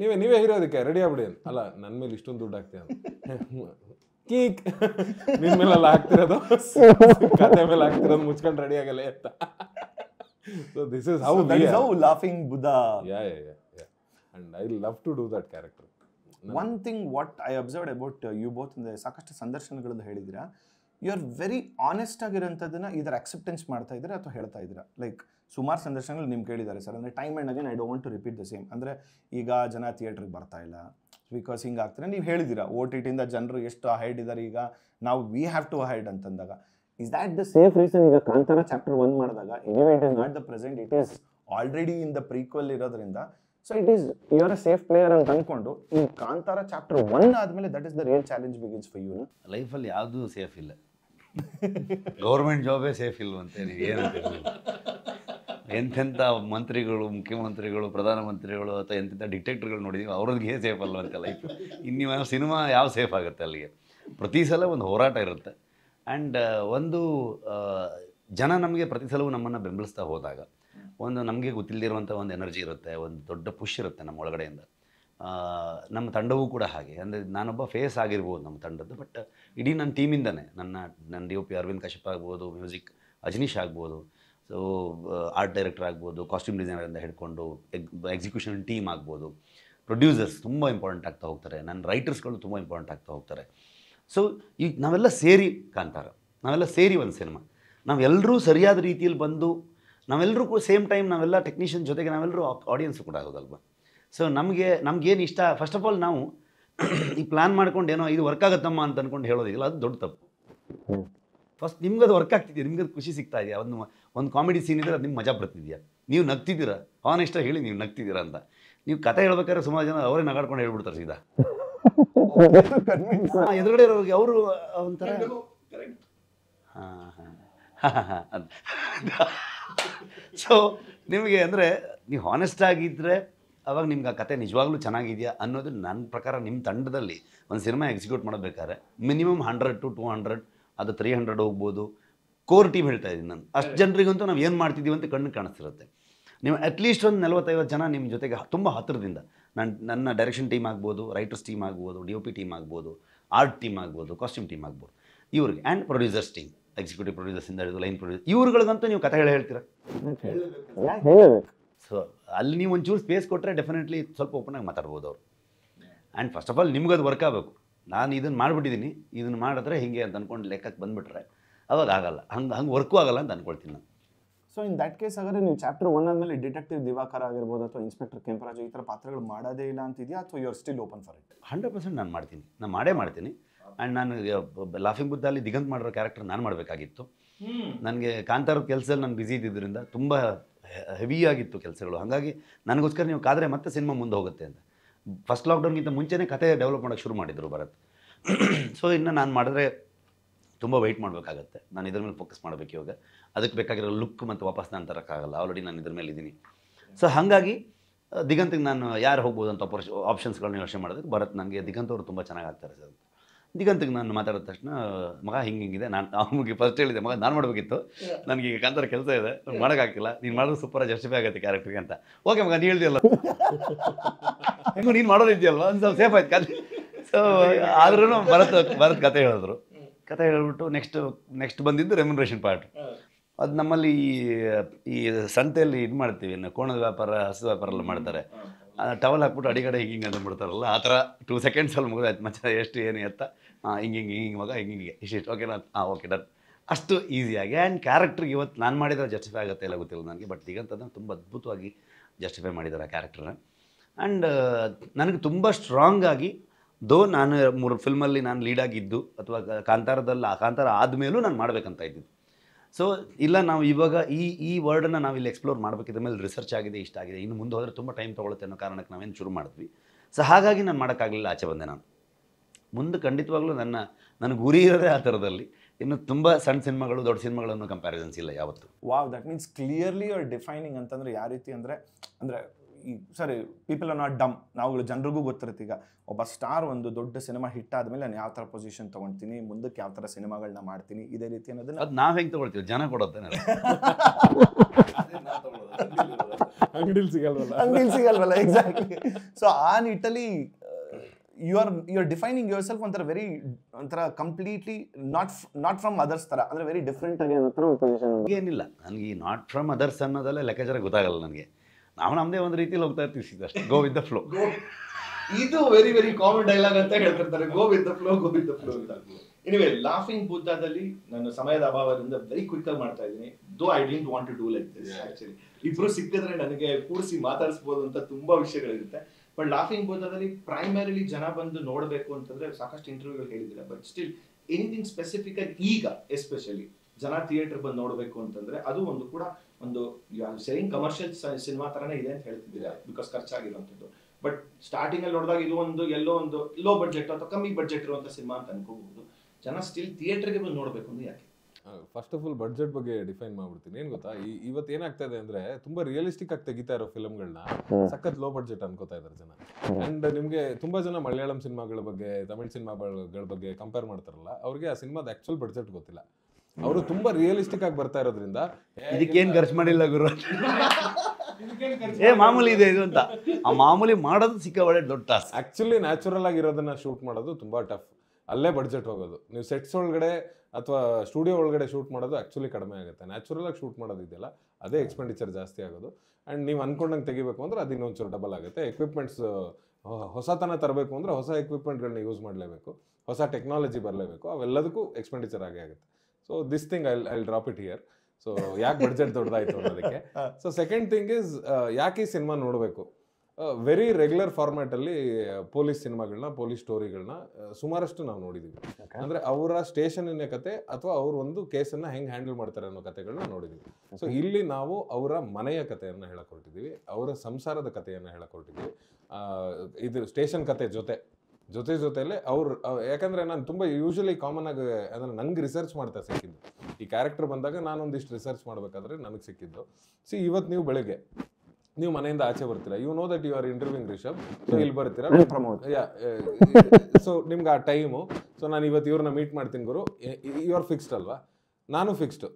ನೀವೇ ನೀವೇ ಹೀರೋ ಅದಕ್ಕೆ ರೆಡಿ ಆಗ್ಬಿಡಿ ಅಂತ ಅಲ್ಲ ನನ್ನ ಮೇಲೆ ಇಷ್ಟೊಂದು ದುಡ್ಡು ಹಾಕ್ತೀಯ ಅಂತ [LAUGHS] ಕೀಕ್ ನಿನ್ ಮೇಲೆಲ್ಲ ಹಾಕ್ತಿರೋದು [LAUGHS] ಕತೆ ಮೇಲೆ ಹಾಕ್ತಿರೋದು ಮುಚ್ಕೊಂಡು ರೆಡಿ ಆಗಲ್ಲ ಅಂತ so this is how that how laughing Buddha yeah yeah yeah and I love to do that character one thing what I observed about you both ಅಂದರೆ ಸಾಕಷ್ಟು ಸಂದರ್ಶನಗಳಲ್ಲಿ ಹೇಳಿದ್ದೀರಾ ಯು ಆರ್ ವೆರಿ ಆನೆಸ್ಟ್ ಆಗಿರೋಂಥದ್ದನ್ನು ಇದರ ಅಕ್ಸೆಪ್ಟೆನ್ಸ್ ಮಾಡ್ತಾ ಇದ್ದೀರಾ ಅಥವಾ ಹೇಳ್ತಾ ಇದ್ದೀರಾ ಲೈಕ್ ಸುಮಾರು ಸಂದರ್ಶನಗಳು ನಿಮ್ಗೆ ಕೇಳಿದ್ದಾರೆ ಸರ್ ಅಂದರೆ time and again I don't to repeat the same ಅಂದರೆ ಈಗ ಜನ ಥಿಯೇಟ್ರಿಗೆ ಬರ್ತಾ ಇಲ್ಲ ಬಿಕಾಸ್ ಹಿಂಗೆ ಆಗ್ತಾರೆ ನೀವು ಹೇಳಿದ್ದೀರಾ ಓ ಟಿ ಟಿಯಿಂದ ಜನರು ಎಷ್ಟು ಹೈಡ್ ಇದ್ದಾರೆ ಈಗ ನಾವು ವಿ ಹ್ಯಾವ್ ಟು ಹೈಡ್ ಅಂತಂದಾಗ is that the safe reason ಈಗ ಕಾಂತಾರ ಚಾಪ್ಟರ್ ಒನ್ ಮಾಡಿದಾಗ anyway it is not the present it is already in the prequel ಇರೋದ್ರಿಂದ so it is you are a safe player ಅಂತ ಅಂದ್ಕೊಂಡು ಈ Kantara chapter one ಆದಮೇಲೆ that is the real challenge begins for you ಲೈಫಲ್ಲಿ ಯಾವುದೂ safe ಇಲ್ಲ government ಜಾಬೇ safe ಇಲ್ವಂತೆ ನೀವು ಏನು ಎಂಥೆಂಥ ಮಂತ್ರಿಗಳು ಮುಖ್ಯಮಂತ್ರಿಗಳು ಪ್ರಧಾನಮಂತ್ರಿಗಳು ಅಥವಾ ಎಂಥೆಂಥ ಡಿಟೆಕ್ಟರ್ಗಳು ನೋಡಿದ್ದೀವಿ ಅವ್ರದ್ದೇ ಸೇಫ್ ಅಲ್ಲ ಅಂತ ಲೈಫ್ ಇನ್ನು ಸಿನಿಮಾ ಯಾವ ಸೇಫ್ ಆಗುತ್ತೆ ಅಲ್ಲಿಗೆ ಪ್ರತಿ ಸಲ ಒಂದು ಹೋರಾಟ ಇರುತ್ತೆ ಆ್ಯಂಡ್ ಒಂದು ಜನ ನಮಗೆ ಪ್ರತಿ ಸಲವೂ ನಮ್ಮನ್ನು ಬೆಂಬಲಿಸ್ತಾ ಹೋದಾಗ ಒಂದು ನಮಗೆ ಗೊತ್ತಿಲ್ಲದಿರುವಂಥ ಒಂದು ಎನರ್ಜಿ ಇರುತ್ತೆ ಒಂದು ದೊಡ್ಡ ಪುಷ್ ಇರುತ್ತೆ ನಮ್ಮ ಒಳಗಡೆಯಿಂದ ನಮ್ಮ ತಂಡವೂ ಕೂಡ ಹಾಗೆ ಅಂದರೆ ನಾನೊಬ್ಬ ಫೇಸ್ ಆಗಿರ್ಬೋದು ನಮ್ಮ ತಂಡದ್ದು ಬಟ್ ಇಡೀ ನನ್ನ ಟೀಮಿಂದನೇ ನನ್ನ ನನ್ನ D O P Aravind Kashyap ಆಗ್ಬೋದು ಮ್ಯೂಸಿಕ್ ಅಜನೀಶ್ ಆಗ್ಬೋದು ಸೊ ಆರ್ಟ್ ಡೈರೆಕ್ಟರ್ ಆಗ್ಬೋದು ಕಾಸ್ಟ್ಯೂಮ್ ಡಿಸೈನರ್ ಅಂತ ಹಿಡ್ಕೊಂಡು ಎಕ್ಸಿಕ್ಯೂಷನ್ ಟೀಮ್ ಆಗ್ಬೋದು ಪ್ರೊಡ್ಯೂಸರ್ಸ್ ತುಂಬ ಇಂಪಾರ್ಟೆಂಟ್ ಆಗ್ತಾ ಹೋಗ್ತಾರೆ ನನ್ನ ರೈಟರ್ಸ್ಗಳು ತುಂಬ ಇಂಪಾರ್ಟೆಂಟ್ ಆಗ್ತಾ ಹೋಗ್ತಾರೆ ಸೊ ಈಗ ನಾವೆಲ್ಲ ಸೇರಿ ಕಾಂತಾರ ನಾವೆಲ್ಲ ಸೇರಿ ಒಂದು ಸಿನಿಮಾ ನಾವೆಲ್ಲರೂ ಸರಿಯಾದ ರೀತಿಯಲ್ಲಿ ಬಂದು ನಾವೆಲ್ಲರೂ ಕೂಡ ಸೇಮ್ ಟೈಮ್ ನಾವೆಲ್ಲ ಟೆಕ್ನಿಷಿಯನ್ ಜೊತೆಗೆ ನಾವೆಲ್ಲರೂ ಆಡಿಯನ್ಸ್ ಕೂಡ ಆಗೋದಲ್ವ ಸೊ ನಮಗೆ ನಮಗೇನು ಇಷ್ಟ ಫಸ್ಟ್ ಆಫ್ ಆಲ್ ನಾವು ಈ ಪ್ಲ್ಯಾನ್ ಮಾಡ್ಕೊಂಡು ಏನೋ ಇದು ವರ್ಕ್ ಆಗುತ್ತಮ್ಮ ಅಂತ ಅಂದ್ಕೊಂಡು ಹೇಳೋದಿಲ್ಲ ಅದು ದೊಡ್ಡ ತಪ್ಪು ಫಸ್ಟ್ ನಿಮ್ಗೆ ಅದು ವರ್ಕ್ ಆಗ್ತಿದೆಯಾ ಅದು ಖುಷಿ ಸಿಗ್ತಾ ಇದೆಯಾ ಒಂದು ಒಂದು ಕಾಮಿಡಿ ಸೀನ್ ಇದ್ರೆ ಅದು ನಿಮ್ಗೆ ಮಜಾ ಬರ್ತಿದೆಯಾ ನೀವು ನಗ್ತಿದ್ದೀರಾ ಇಷ್ಟ ಹೇಳಿ ನೀವು ನಗ್ತಿದ್ದೀರಾ ಅಂತ ನೀವು ಕತೆ ಹೇಳ್ಬೇಕಾದ್ರೆ ಸುಮಾರು ಜನ ಅವರೇ ನಗಾಡ್ಕೊಂಡು ಹೇಳ್ಬಿಡ್ತಾರೆ ಸೀದಾ ಎದುರುಗಡೆ ಇರೋರಿಗೆ ಅವರು ಒಂಥರ ಹಾಂ ಹಾಂ ಹಾಂ ಸೊ ನಿಮಗೆ ಅಂದರೆ ನೀವು ಹಾನೆಸ್ಟ್ ಆಗಿದ್ದರೆ ಅವಾಗ ನಿಮ್ಗೆ ಆ ಕತೆ ನಿಜವಾಗ್ಲೂ ಚೆನ್ನಾಗಿದೆಯಾ ಅನ್ನೋದು ನನ್ನ ಪ್ರಕಾರ ನಿಮ್ಮ ತಂಡದಲ್ಲಿ ಒಂದು ಸಿನಿಮಾ ಎಕ್ಸಿಕ್ಯೂಟ್ ಮಾಡಬೇಕಾದ್ರೆ minimum hundred to two hundred ಅದು ತ್ರೀ ಹಂಡ್ರೆಡ್ ಹೋಗ್ಬೋದು ಕೋರ್ ಟೀಮ್ ಹೇಳ್ತಾ ಇದ್ದೀನಿ ನಾನು ಅಷ್ಟು ಜನರಿಗಂತೂ ನಾವು ಏನು ಮಾಡ್ತಿದ್ದೀವಿ ಅಂತ ಕಣ್ಣು ಕಾಣಿಸ್ತಿರುತ್ತೆ ನೀವು ಅಟ್ಲೀಸ್ಟ್ ಒಂದು ನಲವತ್ತೈವತ್ತು ಜನ ನಿಮ್ಮ ಜೊತೆಗೆ ತುಂಬ ಹತ್ತಿರದಿಂದ ನನ್ನ ನನ್ನ ಡೈರೆಕ್ಷನ್ ಟೀಮ್ ಆಗ್ಬೋದು ರೈಟರ್ಸ್ ಟೀಮ್ ಆಗ್ಬೋದು ಡಿ ಒ ಪಿ ಟೀಮ್ ಆಗ್ಬೋದು ಆರ್ಟ್ ಟೀಮ್ ಆಗ್ಬೋದು ಕಾಸ್ಟ್ಯೂಮ್ ಟೀಮ್ ಆಗ್ಬೋದು ಇವ್ರಿಗೆ ಆ್ಯಂಡ್ ಪ್ರೊಡ್ಯೂಸರ್ಸ್ ಟೀಮ್ ಎಕ್ಸಿಕ್ಯೂಟಿವ್ ಪ್ರೊಡ್ಯೂಸರ್ಸಿಂದ ಹಿಡಿದು ಲೈನ್ ಪ್ರೊಡ್ಯೂಸರ್ ಇವ್ರುಗಳಿಗಂತೂ ನೀವು ಕಥೆ ಹೇಳಿ ಹೇಳ್ತೀರಾ ಸೊ ಅಲ್ಲಿ ನೀವು ಒಂಚೂರು ಸ್ಪೇಸ್ ಕೊಟ್ಟರೆ ಡೆಫಿನೆಟ್ಲಿ ಸ್ವಲ್ಪ ಓಪನ್ ಆಗಿ ಮಾತಾಡ್ಬೋದು ಅವರು ಆ್ಯಂಡ್ ಫಸ್ಟ್ ಆಫ್ ಆಲ್ ನಿಮ್ಗೆ ಅದು ವರ್ಕ್ ಆಗಬೇಕು ನಾನು ಇದನ್ನು ಮಾಡಿಬಿಟ್ಟಿದ್ದೀನಿ ಇದನ್ನು ಮಾಡಿದ್ರೆ ಹೀಗೆ ಅಂತ ಅಂದ್ಕೊಂಡು ಲೆಕ್ಕಕ್ಕೆ ಬಂದುಬಿಟ್ರೆ ಅವಾಗ ಆಗಲ್ಲ ಹಂಗೆ ಹಂಗೆ ವರ್ಕು ಆಗಲ್ಲ ಅಂತ ಅಂದ್ಕೊಳ್ತೀನಿ ನಾನು ಸೊ ಇನ್ ದಟ್ ಕೇಸ್ ಆದರೆ ನೀವು ಚಾಪ್ಟರ್ ಒನ್ ಆದಮೇಲೆ ಡಿಟೆಕ್ಟಿವ್ ದಿವಾಕರ್ ಆಗಿರ್ಬೋದು ಅಥವಾ ಇನ್ಸ್ಪೆಕ್ಟರ್ ಕೆಂಪರಾಜು ಈ ಥರ ಪಾತ್ರಗಳು ಮಾಡೋದೇ ಇಲ್ಲ ಅಂತಿದೆಯಾ ಅಥವಾ you are still open for it hundred percent ನಾನು ಮಾಡ್ತೀನಿ ನಾನು ಮಾಡೇ ಮಾಡ್ತೀನಿ ಆ್ಯಂಡ್ ನಾನು ಲಾಫಿಂಗ್ ಬುದ್ಧಲ್ಲಿ ದಿಗಂತ್ ಮಾಡಿರೋ ಕ್ಯಾರೆಕ್ಟರ್ ನಾನು ಮಾಡಬೇಕಾಗಿತ್ತು ನನಗೆ ಕಾಂತಾರ ಕೆಲಸದಲ್ಲಿ ನಾನು ಬ್ಯುಸಿ ಇದ್ದಿದ್ದರಿಂದ ತುಂಬ ಹೆವಿಯಾಗಿತ್ತು ಕೆಲಸಗಳು ಹಾಗಾಗಿ ನನಗೋಸ್ಕರ ನೀವು ಕಾದರೆ ಮತ್ತೆ ಸಿನಿಮಾ ಮುಂದೆ ಹೋಗುತ್ತೆ ಅಂತ ಫಸ್ಟ್ ಲಾಕ್ಡೌನ್ಗಿಂತ ಮುಂಚೆನೇ ಕತೆ ಡೆವಲಪ್ ಮಾಡೋಕ್ಕೆ ಶುರು ಮಾಡಿದ್ರು ಭರತ್ ಸೊ ಇನ್ನು ನಾನು ಮಾಡಿದ್ರೆ ತುಂಬ ವೆಯ್ಟ್ ಮಾಡಬೇಕಾಗತ್ತೆ ನಾನು ಇದ್ರ ಮೇಲೆ ಫೋಕಸ್ ಮಾಡಬೇಕು ಇವಾಗ ಅದಕ್ಕೆ ಬೇಕಾಗಿರೋ ಲುಕ್ ಮತ್ತು ವಾಪಸ್ ನಾನು ತರೋಕ್ಕಾಗಲ್ಲ ಆಲ್ರೆಡಿ ನಾನು ಇದ್ರ ಮೇಲೆ ಇದ್ದೀನಿ ಸೊ ಹಾಗಾಗಿ ದಿಗಂತಿಗೆ ನಾನು ಯಾರು ಹೋಗ್ಬೋದು ಅಂತ ಆಪರ್ಚು ಆಪ್ಷನ್ಸ್ಗಳನ್ನ ಯೋಚನೆ ಮಾಡೋದಕ್ಕೆ ಭರತ್ ನನಗೆ ದಿಗಂತ ಅವರು ತುಂಬ ಚೆನ್ನಾಗಿ ಆಗ್ತಾರೆ ಸರ್ ದಿಗಂತಿಗೆ ನಾನು ಮಾತಾಡಿದ ತಕ್ಷಣ ಮಗ ಹಿಂಗೆ ಹಿಂಗಿದೆ ನಾನು ಅವ್ಗೆ ಫಸ್ಟ್ ಹೇಳಿದೆ ಮಗ ನಾನು ಮಾಡಬೇಕಿತ್ತು ನನಗೆ ಈಗ ಕಾಂತಾರ ಕೆಲಸ ಇದೆ ಮಾಡೋಕ್ಕಾಗಿಲ್ಲ ನೀನು ಮಾಡಿದ್ರೆ ಸೂಪರಾಗಿ ಜಸ್ಟಿಫೈ ಆಗುತ್ತೆ ಕ್ಯಾರೆಕ್ಟ್ರಿಗೆ ಅಂತ ಓಕೆ ಮಗ ನೀ ಹೇಳಿದೆಯಲ್ಲ ಹೆಂಗು ನೀನು ಮಾಡೋದಿದೆಯಲ್ವ ಒಂದು ಸ್ವಲ್ಪ ಸೇಫ್ ಆಯ್ತು ಕತೆ ಸೊ ಆದ್ರೂ ಭರತ್ ಭರತ್ ಕತೆ ಹೇಳಿದ್ರು ಕತೆ ಹೇಳ್ಬಿಟ್ಟು ನೆಕ್ಸ್ಟ್ ನೆಕ್ಸ್ಟ್ ಬಂದಿದ್ದು ರೆಮ್ಯುನರೇಷನ್ ಪಾರ್ಟ್ ಅದು ನಮ್ಮಲ್ಲಿ ಈ ಸಂತೆಯಲ್ಲಿ ಇದು ಮಾಡ್ತೀವಿ ಕೋಣದ ವ್ಯಾಪಾರ ಹಸು ವ್ಯಾಪಾರ ಎಲ್ಲ ಮಾಡ್ತಾರೆ ಟವಲ್ ಹಾಕ್ಬಿಟ್ಟು ಅಡಿಗಡೆ ಹಿಂಗೆ ಹಿಂಗೆ ಅಂದ್ಬಿಡ್ತಾರಲ್ಲ ಆ ಥರ ಟೂ ಅಲ್ಲಿ ಮುಗಿದಾಯ್ತು ಮಚ್ಚ ಎಷ್ಟು ಏನು ಎತ್ತ ಹಿಂಗೆ ಹಿಂಗೆ ಹಿಂಗೆ ಮಗ ಹಿಂಗೆ ಹಿಂಗೆ ಇಷ್ಟಿಷ್ಟು ಓಕೆನಾ ಹಾಂ ಓಕೆ ಡನ್ ಅಷ್ಟು ಈಸಿಯಾಗಿ ಆ್ಯಂಡ್ ಕ್ಯಾರೆಕ್ಟ್ರಿಗೆ ಇವತ್ತು ನಾನು ಮಾಡಿದರೆ ಜಸ್ಟಿಫೈ ಆಗುತ್ತೆ ಇಲ್ಲ ಗೊತ್ತಿಲ್ಲ ನನಗೆ ಬಟ್ ಈಗಂತಂದ್ರೆ ತುಂಬ ಅದ್ಭುತವಾಗಿ ಜಸ್ಟಿಫೈ ಮಾಡಿದ್ದಾರೆ ಆ ಕ್ಯಾರೆಕ್ಟ್ರನ್ನ ಆ್ಯಂಡ್ uh, ನನಗೆ ತುಂಬ ಸ್ಟ್ರಾಂಗ್ ಆಗಿ ದೋ ನಾನು ಮೂರು ಫಿಲ್ಮಲ್ಲಿ ನಾನು ಲೀಡಾಗಿದ್ದು ಅಥವಾ ಕಾಂತಾರದಲ್ಲಿ ಕಾಂತಾರ ಆದಮೇಲೂ ನಾನು ಮಾಡಬೇಕಂತ ಇದ್ದಿದ್ದು ಸೊ ಇಲ್ಲ ನಾವು ಇವಾಗ ಈ ಈ ವರ್ಡನ್ನು ನಾವು ಇಲ್ಲಿ ಎಕ್ಸ್ಪ್ಲೋರ್ ಮಾಡಬೇಕಿದ್ದ ಮೇಲೆ ರಿಸರ್ಚ್ ಆಗಿದೆ ಇಷ್ಟ ಆಗಿದೆ ಇನ್ನು ಮುಂದೆ ಹೋದರೆ ತುಂಬ ಟೈಮ್ ತೊಗೊಳುತ್ತೆ ಅನ್ನೋ ಕಾರಣಕ್ಕೆ ನಾವೇನು ಶುರು ಮಾಡಿದ್ವಿ ಸೊ ಹಾಗಾಗಿ ನಾನು ಮಾಡೋಕ್ಕಾಗಲಿಲ್ಲ ಆಚೆ ಬಂದೆ ನಾನು ಮುಂದೆ ಖಂಡಿತವಾಗಲೂ ನನ್ನ ನನಗೆ ಗುರಿ ಇರೋದೇ ಆ ಥರದಲ್ಲಿ ಇನ್ನು ತುಂಬ ಸಣ್ಣ ಸಿನಿಮಾಗಳು ದೊಡ್ಡ ಸಿನಿಮಾಗಳನ್ನು ಕಂಪ್ಯಾರಿಸನ್ಸ್ ಇಲ್ಲ ಯಾವತ್ತು wow that means clearly your defining ಅಂತಂದರೆ ಯಾವ ರೀತಿ ಅಂದರೆ ಅಂದರೆ ಸಾರಿ ಪೀಪಲ್ ಆರ್ ನಾಟ್ ಡಮ್ ನಾವುಗಳು ಜನರಿಗೂ ಗೊತ್ತಿರುತ್ತೆ ಈಗ ಒಬ್ಬ ಸ್ಟಾರ್ ಒಂದು ದೊಡ್ಡ ಸಿನಿಮಾ ಹಿಟ್ ಆದಮೇಲೆ ನಾನು ಯಾವ ತರ ಪೊಸಿಷನ್ ತಗೊಂತೀನಿ ಮುಂದಕ್ಕೆ ಯಾವ ತರ ಸಿನಿಮಾಗಳನ್ನ ಮಾಡ್ತೀನಿ ಇದೇ ರೀತಿ ಅನ್ನೋದನ್ನ ಅದು ನಾವು ಹೆಂಗೆ ತೊಗೊಳ್ತೀವಿ ಜನ ಕೊಡುತ್ತೆ ಅಂಗಡಿಲಿ ಸಿಗಲ್ವಲ್ಲ ಅಂಗಡಿಲಿ ಸಿಗಲ್ವಲ್ಲ ಎಕ್ಸಾಕ್ಟ್ಲಿ ಸೊ ಆ ನಿಟ್ಟಲ್ಲಿ you are you are defining yourself ಒಂಥರ ವೆರಿ ಒಂಥರ completely not not from others ತರ ಅಂದ್ರೆ ವೆರಿ ಡಿಫ್ರೆಂಟ್ ಆಗಿ ಏನಿಲ್ಲ ನನಗೆ ಈ ನಾಟ್ ಫ್ರಮ್ ಅದರ್ಸ್ ಅನ್ನೋದೆಲ್ಲ ಲೆಕ್ಕಾಚಾರ ಗೊತ್ತಾಗಲ್ಲ ನನಗೆ ನಾವು ನಮ್ಮದೇ ಒಂದು ರೀತಿಯಲ್ಲಿ ಹೋಗ್ತಾ ಇರ್ತೀವಿ ಸೀದಷ್ಟೇ ಗೋ ವಿತ್ ದ ಫ್ಲೋ ಇದು ವೆರಿ ವೆರಿ ಕಾಮನ್ ಡೈಲಾಗ್ ಅಂತ ಹೇಳ್ತಿರ್ತಾರೆ go with the flow go with the flow ಅಂತ ಎನಿವೆ ಲಾಫಿಂಗ್ ಬುದ್ಧದಲ್ಲಿ ನಾನು ಸಮಯದ ಅಭಾವದಿಂದ ವೆರಿ ಕ್ವಿಕ್ ಆಗಿ ಮಾಡ್ತಾ ಇದ್ದೀನಿ though I don't want to do like this actually ಇಬ್ರು ಸಿಕ್ಕಿದ್ರೆ ನನಗೆ ಕೂರಿಸಿ ಮಾತಾಡಿಸ್ಬೋದು ಅಂತ ತುಂಬಾ ವಿಷಯಗಳಿರುತ್ತೆ ಬಟ್ ಲಾಫಿಂಗ್ ಬುದ್ಧದಲ್ಲಿ ಪ್ರೈಮರಿಲಿ ಜನ ಬಂದು ನೋಡಬೇಕು ಅಂತಂದ್ರೆ ಸಾಕಷ್ಟು ಇಂಟರ್ವ್ಯೂಗಳು ಹೇಳಿದಿಲ್ಲ ಬಟ್ ಸ್ಟಿಲ್ ಎನಿಥಿಂಗ್ ಸ್ಪೆಸಿಫಿಕ್ ಆಗಿ ಈಗ ಎಸ್ಪೆಷಲಿ ಜನ ಥಿಯೇಟರ್ ಬಂದು ನೋಡಬೇಕು ಅಂತಂದ್ರೆ ಅದು ಒಂದು ಕೂಡ ಒಂದು ಸೇಮ್ ಕಮರ್ಷಿಯಲ್ ಸಿನಿಮಾ ತರನೇ ಇದೆ ಅಂತ ಹೇಳ್ತಿದ್ದೀರಾ ಬಿಕಾಸ್ ಖರ್ಚಾಗಿರುವಂಥದ್ದು ಬಟ್ ಸ್ಟಾರ್ಟಿಂಗ್ ಅಲ್ಲಿ ನೋಡಿದಾಗ ಇದು ಒಂದು ಎಲ್ಲೋ ಒಂದು ಲೋ ಬಡ್ಜೆಟ್ ಅಥವಾ ಕಮ್ಮಿ ಬಜೆಟ್ ಇರುವಂತ ಸಿನಿಮಾ ಅಂತ ಅನ್ಕೋಬಹುದು ಜನ ಸ್ಟಿಲ್ ಥಿಯೇಟರ್ಗೆ ಬಂದು ನೋಡಬೇಕು ಅಂದ್ರೆ ಯಾಕೆ ಫಸ್ಟ್ ಆಫ್ ಆಲ್ ಬಡ್ಜೆಟ್ ಬಗ್ಗೆ ಡಿಫೈನ್ ಮಾಡ್ಬಿಡ್ತೀನಿ ಏನ್ ಗೊತ್ತಾ ಈ ಇವತ್ತು ಏನಾಗ್ತಾ ಇದೆ ಅಂದ್ರೆ ತುಂಬಾ ರಿಯಲಿಸ್ಟಿಕ್ ಆಗಿ ತೆಗಿತಾ ಇರೋ ಫಿಲ್ಮ್ಗಳನ್ನ ಸಖತ್ ಲೋ ಬಡ್ಜೆಟ್ ಅನ್ಕೋತಾ ಇದ್ದಾರೆ ಜನ ಅಂಡ್ ನಿಮಗೆ ತುಂಬಾ ಜನ ಮಲಯಾಳಂ ಸಿನಿಮಾಗಳ ಬಗ್ಗೆ ತಮಿಳ್ ಸಿನಿಮಾಗಳ ಬಗ್ಗೆ ಕಂಪೇರ್ ಮಾಡ್ತಾರಲ್ಲ ಅವ್ರಿಗೆ ಆ ಸಿನಿಮಾದ ಆಕ್ಚುಲ್ ಬಡ್ಜೆಟ್ ಗೊತ್ತಿಲ್ಲ ಅವರು ತುಂಬಾ ರಿಯಲಿಸ್ಟಿಕ್ ಆಗಿ ಬರ್ತಾ ಇರೋದ್ರಿಂದ ಇದಕ್ಕೇನು ಖರ್ಚು ಮಾಡಿಲ್ಲ ಗುರು ಏ ಮಾಮೂಲಿ ಇದೆ ಇದು ಅಂತ ಆ ಮಾಮೂಲಿ ಮಾಡೋದು ಒಳ್ಳೆ ದೊಡ್ಡ ಆಕ್ಚುಲಿ ನ್ಯಾಚುರಲ್ ಆಗಿರೋದನ್ನ ಶೂಟ್ ಮಾಡೋದು ತುಂಬಾ ಟಫ್ ಅಲ್ಲೇ ಬಡ್ಜೆಟ್ ಹೋಗೋದು ನೀವು ಸೆಟ್ಸ್ ಒಳಗಡೆ ಅಥವಾ ಸ್ಟುಡಿಯೋ ಒಳಗಡೆ ಶೂಟ್ ಮಾಡೋದು ಆ್ಯಕ್ಚುಲಿ ಕಡಿಮೆ ಆಗುತ್ತೆ ನ್ಯಾಚುರಲ್ ಆಗಿ ಶೂಟ್ ಮಾಡೋದಿದೆಯಲ್ಲ ಅದೇ ಎಕ್ಸ್ಪೆಂಡಿಚರ್ ಜಾಸ್ತಿ ಆಗೋದು ಆ್ಯಂಡ್ ನೀವು ಅಂದ್ಕೊಂಡಂಗೆ ತೆಗಿಬೇಕು ಅಂದ್ರೆ ಅದು ಇನ್ನೊಂಚೂರು ಡಬಲ್ ಆಗುತ್ತೆ ಎಕ್ವಿಪ್ಮೆಂಟ್ಸ್ ಹೊಸತನ ತರಬೇಕು ಅಂದರೆ ಹೊಸ ಎಕ್ವಿಪ್ಮೆಂಟ್ಗಳನ್ನ ಯೂಸ್ ಮಾಡಲೇಬೇಕು ಹೊಸ ಟೆಕ್ನಾಲಜಿ ಬರಲೇಬೇಕು ಅವೆಲ್ಲದಕ್ಕೂ ಎಕ್ಸ್ಪೆಂಡಿಚರ್ ಆಗೇ ಆಗುತ್ತೆ so this thing I I drop it here so ಯಾಕೆ ಬಡ್ಜೆಟ್ ದೊಡ್ಡದಾಯ್ತು ಅನ್ನೋದಕ್ಕೆ ಸೊ ಸೆಕೆಂಡ್ ಥಿಂಗ್ ಇಸ್ ಯಾಕೆ ಈ ಸಿನಿಮಾ ನೋಡಬೇಕು ವೆರಿ ರೆಗ್ಯುಲರ್ ಫಾರ್ಮ್ಯಾಟಲ್ಲಿ ಪೊಲೀಸ್ ಸಿನಿಮಾಗಳನ್ನ ಪೊಲೀಸ್ ಸ್ಟೋರಿಗಳನ್ನ ಸುಮಾರಷ್ಟು ನಾವು ನೋಡಿದ್ದೀವಿ ಅಂದರೆ ಅವರ ಸ್ಟೇಷನಿನ ಕತೆ ಅಥವಾ ಅವ್ರ ಒಂದು ಕೇಸನ್ನು ಹೆಂಗೆ ಹ್ಯಾಂಡಲ್ ಮಾಡ್ತಾರೆ ಅನ್ನೋ ಕತೆಗಳನ್ನ ನೋಡಿದ್ದೀವಿ ಸೊ ಇಲ್ಲಿ ನಾವು ಅವರ ಮನೆಯ ಕಥೆಯನ್ನು ಹೇಳಕ್ ಅವರ ಸಂಸಾರದ ಕಥೆಯನ್ನು ಹೇಳಕ್ ಇದು ಸ್ಟೇಷನ್ ಕತೆ ಜೊತೆ ಜೊತೆ ಜೊತೆಯಲ್ಲಿ ಅವ್ರು ಯಾಕಂದರೆ ನಾನು ತುಂಬ ಯೂಶಲಿ ಕಾಮನ್ ಆಗಿ ಅಂದರೆ ನಂಗೆ ರಿಸರ್ಚ್ ಮಾಡ್ತಾ ಸಿಕ್ಕಿದ್ದು ಈ ಕ್ಯಾರೆಕ್ಟರ್ ಬಂದಾಗ ನಾನೊಂದಿಷ್ಟು ರಿಸರ್ಚ್ ಮಾಡಬೇಕಾದ್ರೆ ನನಗೆ ಸಿಕ್ಕಿದ್ದು ಸಿ ಇವತ್ತು ನೀವು ಬೆಳಗ್ಗೆ ನೀವು ಮನೆಯಿಂದ ಆಚೆ ಬರ್ತೀರಾ you know that you are interviewing Rishab so ಇಲ್ಲಿ ಬರ್ತೀರಾ ಸೊ eh, eh, ನಿಮ್ಗೆ ಆ ಟೈಮು ಸೊ ನಾನು ಇವತ್ತು ಇವ್ರನ್ನ ಮೀಟ್ ಮಾಡ್ತೀನಿ ಗುರು ಯು ಆರ್ ಫಿಕ್ಸ್ಡ್ ಅಲ್ವಾ ನಾನು ಫಿಕ್ಸ್ಡ್